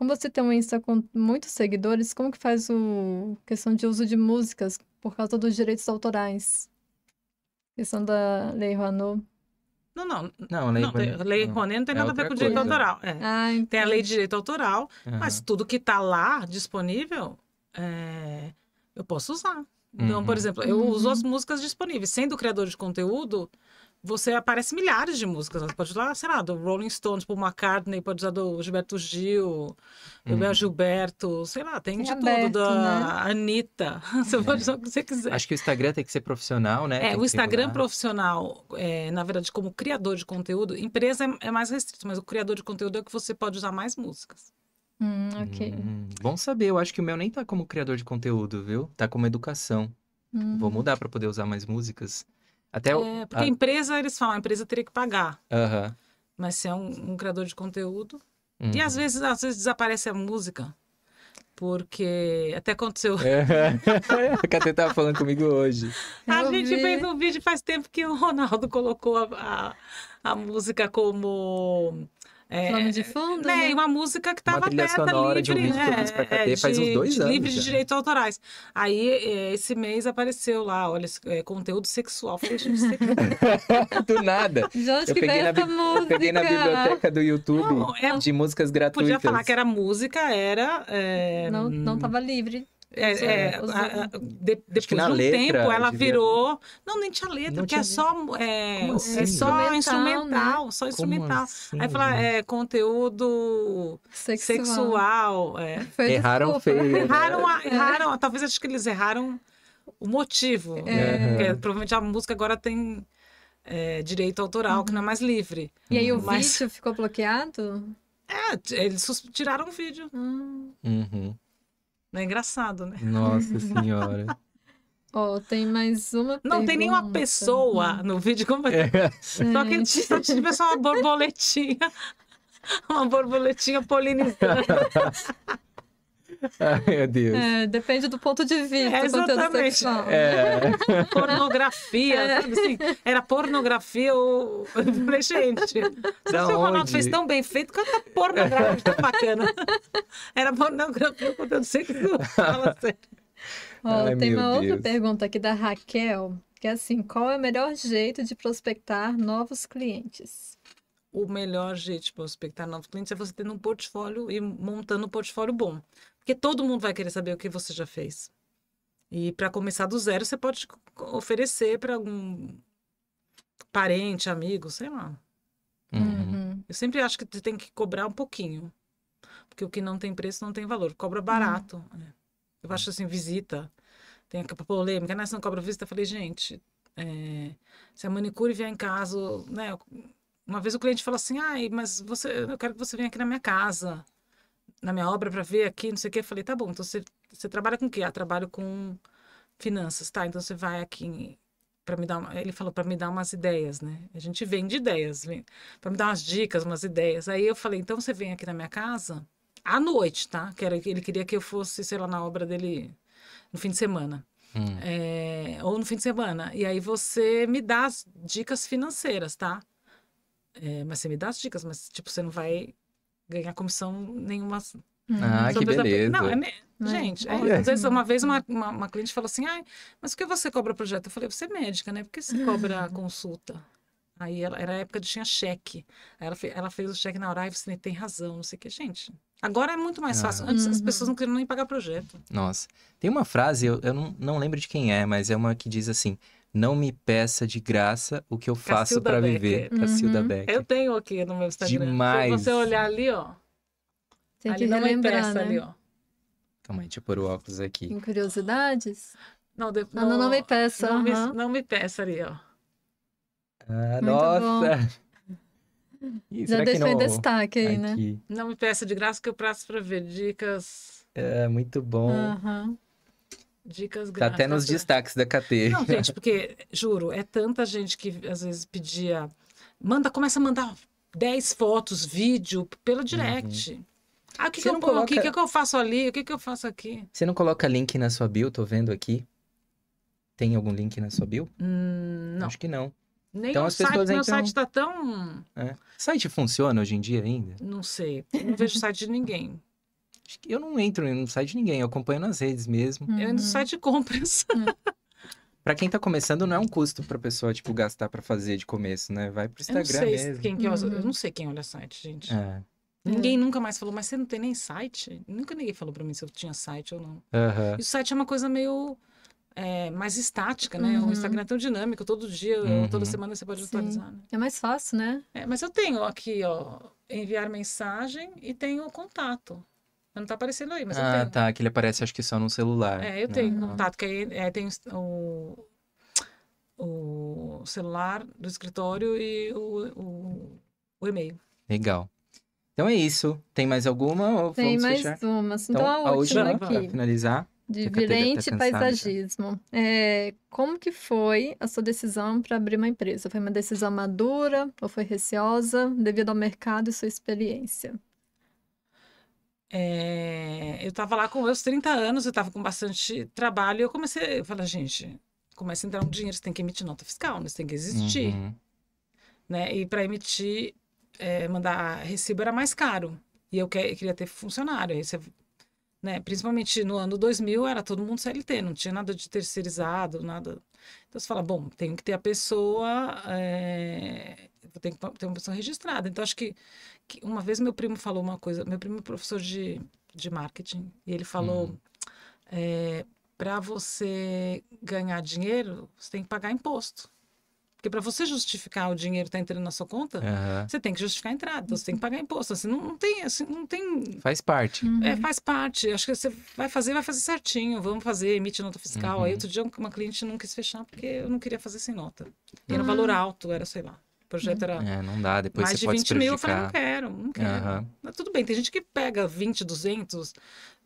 como você tem um Insta com muitos seguidores, como que faz o questão de uso de músicas por causa dos direitos autorais? Questão da Lei Rouanet. Não, não. Não, lei, não, lei não. não tem é nada a ver com o direito autoral. É. Ah, tem a lei de direito autoral, uhum. mas tudo que está lá disponível, é... eu posso usar. Então, uhum. por exemplo, eu uhum. uso as uhum. músicas disponíveis. Sendo criador de conteúdo, você aparece milhares de músicas. Você né? pode usar, sei lá, do Rolling Stones pro McCartney, pode usar do Gilberto Gil, do uhum. Gilberto, sei lá, tem de aberto, tudo, da né? Anitta. Você é. pode usar o que você quiser. Acho que o Instagram tem que ser profissional, né? É, tem o Instagram regular. profissional, é, na verdade, como criador de conteúdo, empresa é, é mais restrito, mas o criador de conteúdo é o que você pode usar mais músicas. Hum, ok. Hum, bom saber, eu acho que o meu nem tá como criador de conteúdo, viu? Tá como educação. Hum. Vou mudar para poder usar mais músicas. Até o... é, porque a empresa, eles falam, a empresa teria que pagar. Uhum. Mas se é um, um criador de conteúdo. Uhum. E às uhum. vezes, às vezes desaparece a música. Porque até aconteceu. É. a Catê tava falando comigo hoje. A eu gente vi. fez um vídeo faz tempo que o Ronaldo colocou a, a, a música como Plano é, de fundo. Né? né? uma música que estava aberta, livre, de um vídeo né? Que eu pra KT, né? é, faz uns dois anos. Livre de direitos autorais. Aí, é, esse mês apareceu lá, olha, conteúdo sexual. do nada. Jorge, eu que peguei, na, eu peguei na biblioteca do YouTube não, de músicas gratuitas. Podia falar que era música, era. É... Não, não livre. É, é, é, a, a, de, depois de um letra, tempo ela devia... virou. Não, nem tinha letra, porque é, só, é, é, assim? é só instrumental, instrumental né? só instrumental. Assim? Aí fala, é conteúdo sexual. É. sexual erraram feio. Né? Erraram, a, erraram talvez acho que eles erraram o motivo. Porque, provavelmente a música agora tem direito autoral, uhum. que não é mais livre. E aí o Mas... vídeo ficou bloqueado? É, eles tiraram o vídeo. Hum. Uhum. Não é engraçado, né? Nossa senhora. Ó, oh, tem mais uma Não tem nenhuma pessoa hum. no vídeo. Como... É. é. Só que só tive só uma borboletinha. Uma borboletinha polinizando. Ai, meu Deus. É, depende do ponto de vista. É, exatamente. É. Pornografia, é. assim? Era pornografia ou. falei, gente, da se o Ronaldo fez tão bem feito, quanto pornografia tão bacana. Era pornografia, quando eu que fala sério. Ó, tem uma Deus. outra pergunta aqui da Raquel, que é assim: qual é o melhor jeito de prospectar novos clientes? o melhor jeito de prospectar novos clientes é você tendo um portfólio e montando um portfólio bom. Porque todo mundo vai querer saber o que você já fez. E para começar do zero, você pode oferecer para algum parente, amigo, sei lá. Uhum. uhum. Eu sempre acho que você tem que cobrar um pouquinho. Porque o que não tem preço não tem valor. Cobra uhum. barato. Uhum. Eu acho assim, visita. Tem aquela polêmica, né? Você não cobra visita. Eu falei, gente, é... se a manicure vier em casa, né? Uma vez o cliente falou assim, ai, mas você, eu quero que você venha aqui na minha casa na minha obra para ver aqui, não sei o quê. Eu falei, tá bom, então você, você trabalha com o quê? Ah, trabalho com finanças, tá? Então você vai aqui para me dar uma, ele falou para me dar umas ideias, né? A gente vende ideias, para me dar umas dicas, umas ideias. Aí eu falei, então você vem aqui na minha casa à noite, tá? Que era, ele queria que eu fosse, sei lá, na obra dele no fim de semana. Hum. É, ou no fim de semana. E aí você me dá as dicas financeiras, tá? É, mas você me dá as dicas, mas tipo, você não vai ganhar comissão nenhuma. Uhum. Ah, que é beleza. Não, é me... não é? Gente, é? É, às vezes uma vez uma, uma, uma cliente falou assim, Ai, mas o que você cobra projeto? Eu falei, você é médica, né? Por que você uhum. cobra consulta? Aí ela, era a época de tinha cheque. Aí ela, ela fez o cheque na hora, e você tem razão, não sei o que. Gente, agora é muito mais fácil. Antes uhum. as ah. pessoas não queriam nem pagar projeto. Nossa. Tem uma frase, eu, eu não, não lembro de quem é, mas é uma que diz assim: não me peça de graça o que eu faço para viver. Uhum. Cacilda Eu tenho aqui no meu Instagram. Demais. Se você olhar ali, ó. Tem ali não me peça né? ali, ó. Calma aí, deixa eu pôr o óculos aqui. Tem curiosidades? Não, de... Ah, não, não, não me peça. Não, uhum. me, não me peça ali, ó. Ah, nossa! Ih, Já deixou em destaque aí, né? aqui? né? Não me peça de graça que eu praço para ver dicas. É, muito bom. Uhum. Dicas grátis. Tá até nos destaques da KT. Não, gente, porque, juro, é tanta gente que às vezes pedia. Manda, começa a mandar 10 fotos, vídeo, pelo uhum. direct. Uhum. Ah, o que, que eu não coloca... coloquei? O que, que eu faço ali? O que, que eu faço aqui? Você não coloca link na sua bio, tô vendo aqui. Tem algum link na sua bio? Hum, não. Acho que não. Nem então, as site, pessoas, meu então... site tá tão... É. Site funciona hoje em dia ainda? Não sei. Não vejo site de ninguém acho que eu não entro no site de ninguém, eu acompanho nas redes mesmo. Uhum. Eu entro no site de compras. Hum. Pra quem tá começando, não é um custo pra pessoa, tipo, gastar pra fazer de começo, né? Vai pro Instagram eu não sei mesmo. Quem usa, Eu uhum. não sei quem olha site, gente. É. Ninguém é. nunca mais falou, mas você não tem nem site? Nunca ninguém falou pra mim se eu tinha site ou não. Uhum. E o site é uma coisa meio é, mais estática, né? Uhum. O Instagram é tão dinâmico, todo dia, uhum. toda semana você pode Sim. atualizar. Né? É mais fácil, né? É, mas eu tenho aqui, ó, enviar mensagem e tenho o contato. Não tá aparecendo aí, mas ah, eu tenho. Ah, tá, que ele aparece acho que só no celular. É, eu tenho contato, que aí é, tem o, o celular do escritório e o, o, o e-mail. Legal. Então é isso. Tem mais alguma? Ou tem mais fechar? Então, então a última, a última aqui. Para finalizar. De tá virente paisagismo. É, como que foi a sua decisão para abrir uma empresa? Foi uma decisão madura ou foi receosa devido ao mercado e sua experiência? É, eu estava lá com meus 30 anos, eu estava com bastante trabalho, e eu comecei, eu falei, gente, começa a entrar um dinheiro, você tem que emitir nota fiscal, né? você tem que existir. Uhum. Né? E para emitir, é, mandar recibo era mais caro. E eu, que, eu queria ter funcionário. Aí você, né? Principalmente no ano 2000, era todo mundo CLT, não tinha nada de terceirizado, nada. Então você fala, bom, tenho que ter a pessoa é, tem que ter uma pessoa registrada. Então, acho que, que, uma vez meu primo falou uma coisa, meu primo é professor de, de marketing, e ele falou: hum. é, eh, para você ganhar dinheiro, você tem que pagar imposto. Porque para você justificar o dinheiro que tá entrando na sua conta, uhum. você tem que justificar a entrada, então você tem que pagar imposto. Assim, não, não tem, assim, não tem. Faz parte. Uhum. É, faz parte. Acho que você vai fazer, vai fazer certinho. Vamos fazer, emite nota fiscal. Uhum. Aí outro dia uma cliente não quis fechar porque eu não queria fazer sem nota. era uhum. valor alto, era, sei lá, projeto era. É, não dá, depois mais você de pode 20 mil, eu falei, não quero, não quero. Uhum. Mas tudo bem, tem gente que pega 20, 200,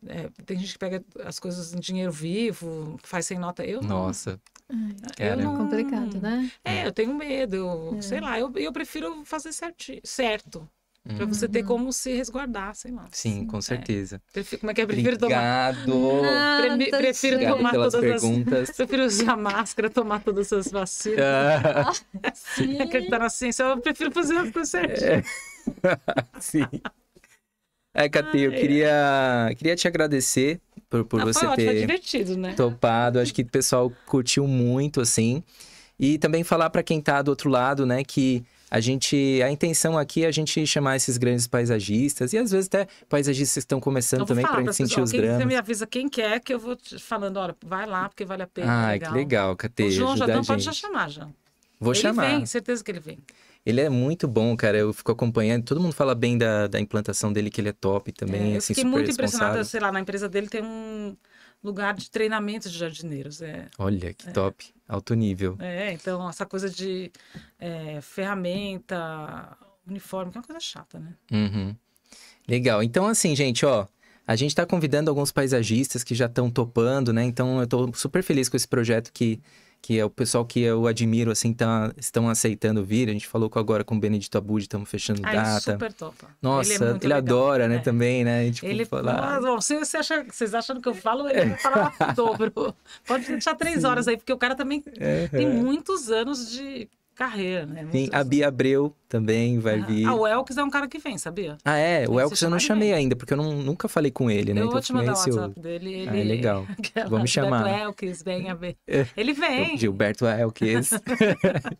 é, tem gente que pega as coisas em dinheiro vivo, faz sem nota. Eu não. Nossa. É eu não... complicado, né? É, eu tenho medo, eu, é. sei lá, eu, eu prefiro fazer certi... certo. Hum. Pra você ter como se resguardar, sei lá. Sim, com é. certeza. É. Prefiro, como é que é? Prefiro Obrigado. Tá tomar. Ah, Pre prefiro Obrigado tomar todas perguntas. as. Prefiro usar máscara, tomar todas as vacinas. Ah, sim. Acreditar é tá na ciência. Eu prefiro fazer as coisas certas. É. sim. É, Cate, eu queria, queria te agradecer por, por ah, você ótimo, ter né? topado. Acho que o pessoal curtiu muito, assim. E também falar para quem tá do outro lado, né, que a gente, a intenção aqui é a gente chamar esses grandes paisagistas e às vezes até paisagistas que estão começando então, também para a gente sentir os quem, dramas. Você me avisa quem quer que eu vou falando, olha, vai lá porque vale a pena. Ah, que legal, Cate. O João Jadão pode já chamar, João. Vou ele chamar. Ele vem, certeza que ele vem. Ele é muito bom, cara. Eu fico acompanhando. Todo mundo fala bem da, da implantação dele, que ele é top também. É, eu assim, fiquei muito impressionada, sei lá, na empresa dele tem um lugar de treinamento de jardineiros. É, Olha, que é, top! Alto nível. É, então essa coisa de é, ferramenta, uniforme, que é uma coisa chata, né? Uhum. Legal. Então, assim, gente, ó. A gente está convidando alguns paisagistas que já estão topando, né? Então, eu estou super feliz com esse projeto que, que é o pessoal que eu admiro, assim, tá, estão aceitando vir. A gente falou agora com o Benedito Abud, estamos fechando Ai, data. super topa. É Nossa, ele, é ele adora, né, é. também, né? Tipo, ele falar... Bom, se, se acha, vocês achando que eu falo, ele vai falar o dobro. Pode deixar três Sim. horas aí, porque o cara também tem muitos anos de carreira, né? Sim, a Bia Abreu também vai ah, vir. Ah, o Elks é um cara que vem, sabia? Ah, é? o Elks eu não chamei vem. ainda, porque eu não, nunca falei com ele, né? Eu então, vou te mandar o assim, WhatsApp dele. Ah, ele... Ah, é legal. Vou me é chamar. É. Gilberto Elkes, vem a ver. Ele vem. Gilberto Elkes.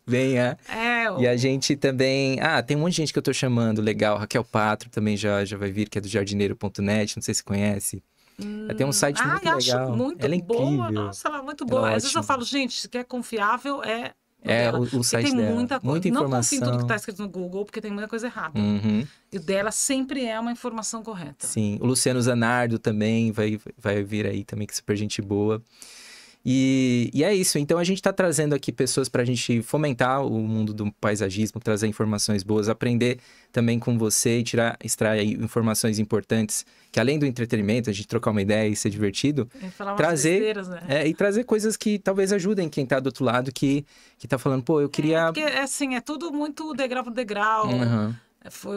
Venha. É. O... E a gente também... Ah, tem um monte de gente que eu tô chamando, legal. Raquel Patro também já, já vai vir, que é do jardineiro.net, não sei se conhece. Hum, tem um site muito ah, legal. Muito ela é incrível. boa, nossa, ela é muito boa. Ela é Às ótima. vezes eu falo, gente, se quer confiável é é, dela. o, o site tem dela. Muita, muita não informação. Não confio em tudo que está escrito no Google, porque tem muita coisa errada. Uhum. E dela sempre é uma informação correta. Sim, o Luciano Zanardo também vai, vai vir aí também, que é super gente boa. E, e é isso. Então a gente está trazendo aqui pessoas para a gente fomentar o mundo do paisagismo, trazer informações boas, aprender também com você e tirar, extrair informações importantes que além do entretenimento, a gente trocar uma ideia e ser divertido, e trazer né? é, e trazer coisas que talvez ajudem quem está do outro lado que que está falando, pô, eu é, queria. É, porque assim é tudo muito degrau por degrau. Uhum foi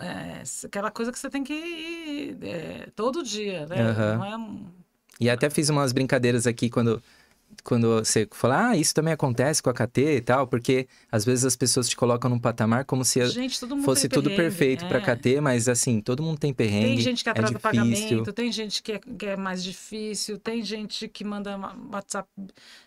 é, aquela coisa que você tem que ir é, todo dia, né? Uhum. Não é e até fiz umas brincadeiras aqui quando, quando você falou, ah, isso também acontece com a KT e tal, porque às vezes as pessoas te colocam num patamar como se gente, fosse tudo perfeito é. para KT, mas assim, todo mundo tem perrengue. Tem gente que é atrasa é pagamento, tem gente que é, que é mais difícil, tem gente que manda WhatsApp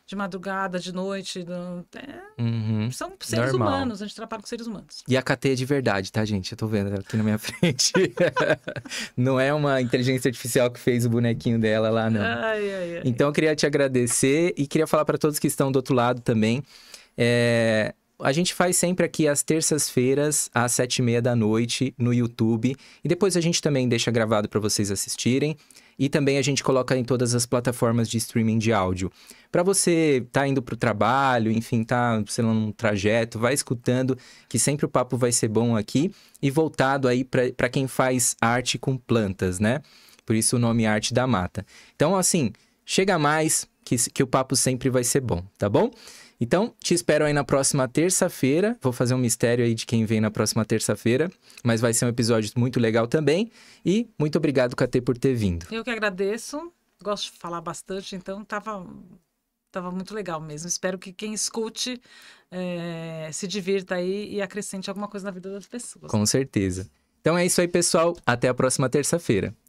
de madrugada, de noite. Do... É... Uhum. São seres Normal. humanos, a gente trabalha com seres humanos. E a KT é de verdade, tá, gente? Eu tô vendo ela aqui na minha frente. não é uma inteligência artificial que fez o bonequinho dela lá, não. Ai, ai, ai. Então eu queria te agradecer e queria falar para todos que estão do outro lado também. É... A gente faz sempre aqui às terças-feiras, às sete e meia da noite, no YouTube. E depois a gente também deixa gravado para vocês assistirem e também a gente coloca em todas as plataformas de streaming de áudio. Para você tá indo para o trabalho, enfim, tá sei lá, num trajeto, vai escutando, que sempre o papo vai ser bom aqui e voltado aí para quem faz arte com plantas, né? Por isso o nome Arte da Mata. Então, assim, chega mais, que, que o papo sempre vai ser bom, tá bom? Então, te espero aí na próxima terça-feira. Vou fazer um mistério aí de quem vem na próxima terça-feira, mas vai ser um episódio muito legal também. E muito obrigado, KT, por ter vindo. Eu que agradeço. Gosto de falar bastante, então tava estava muito legal mesmo. Espero que quem escute é, se divirta aí e acrescente alguma coisa na vida das pessoas. Com certeza. Então é isso aí, pessoal. Até a próxima terça-feira.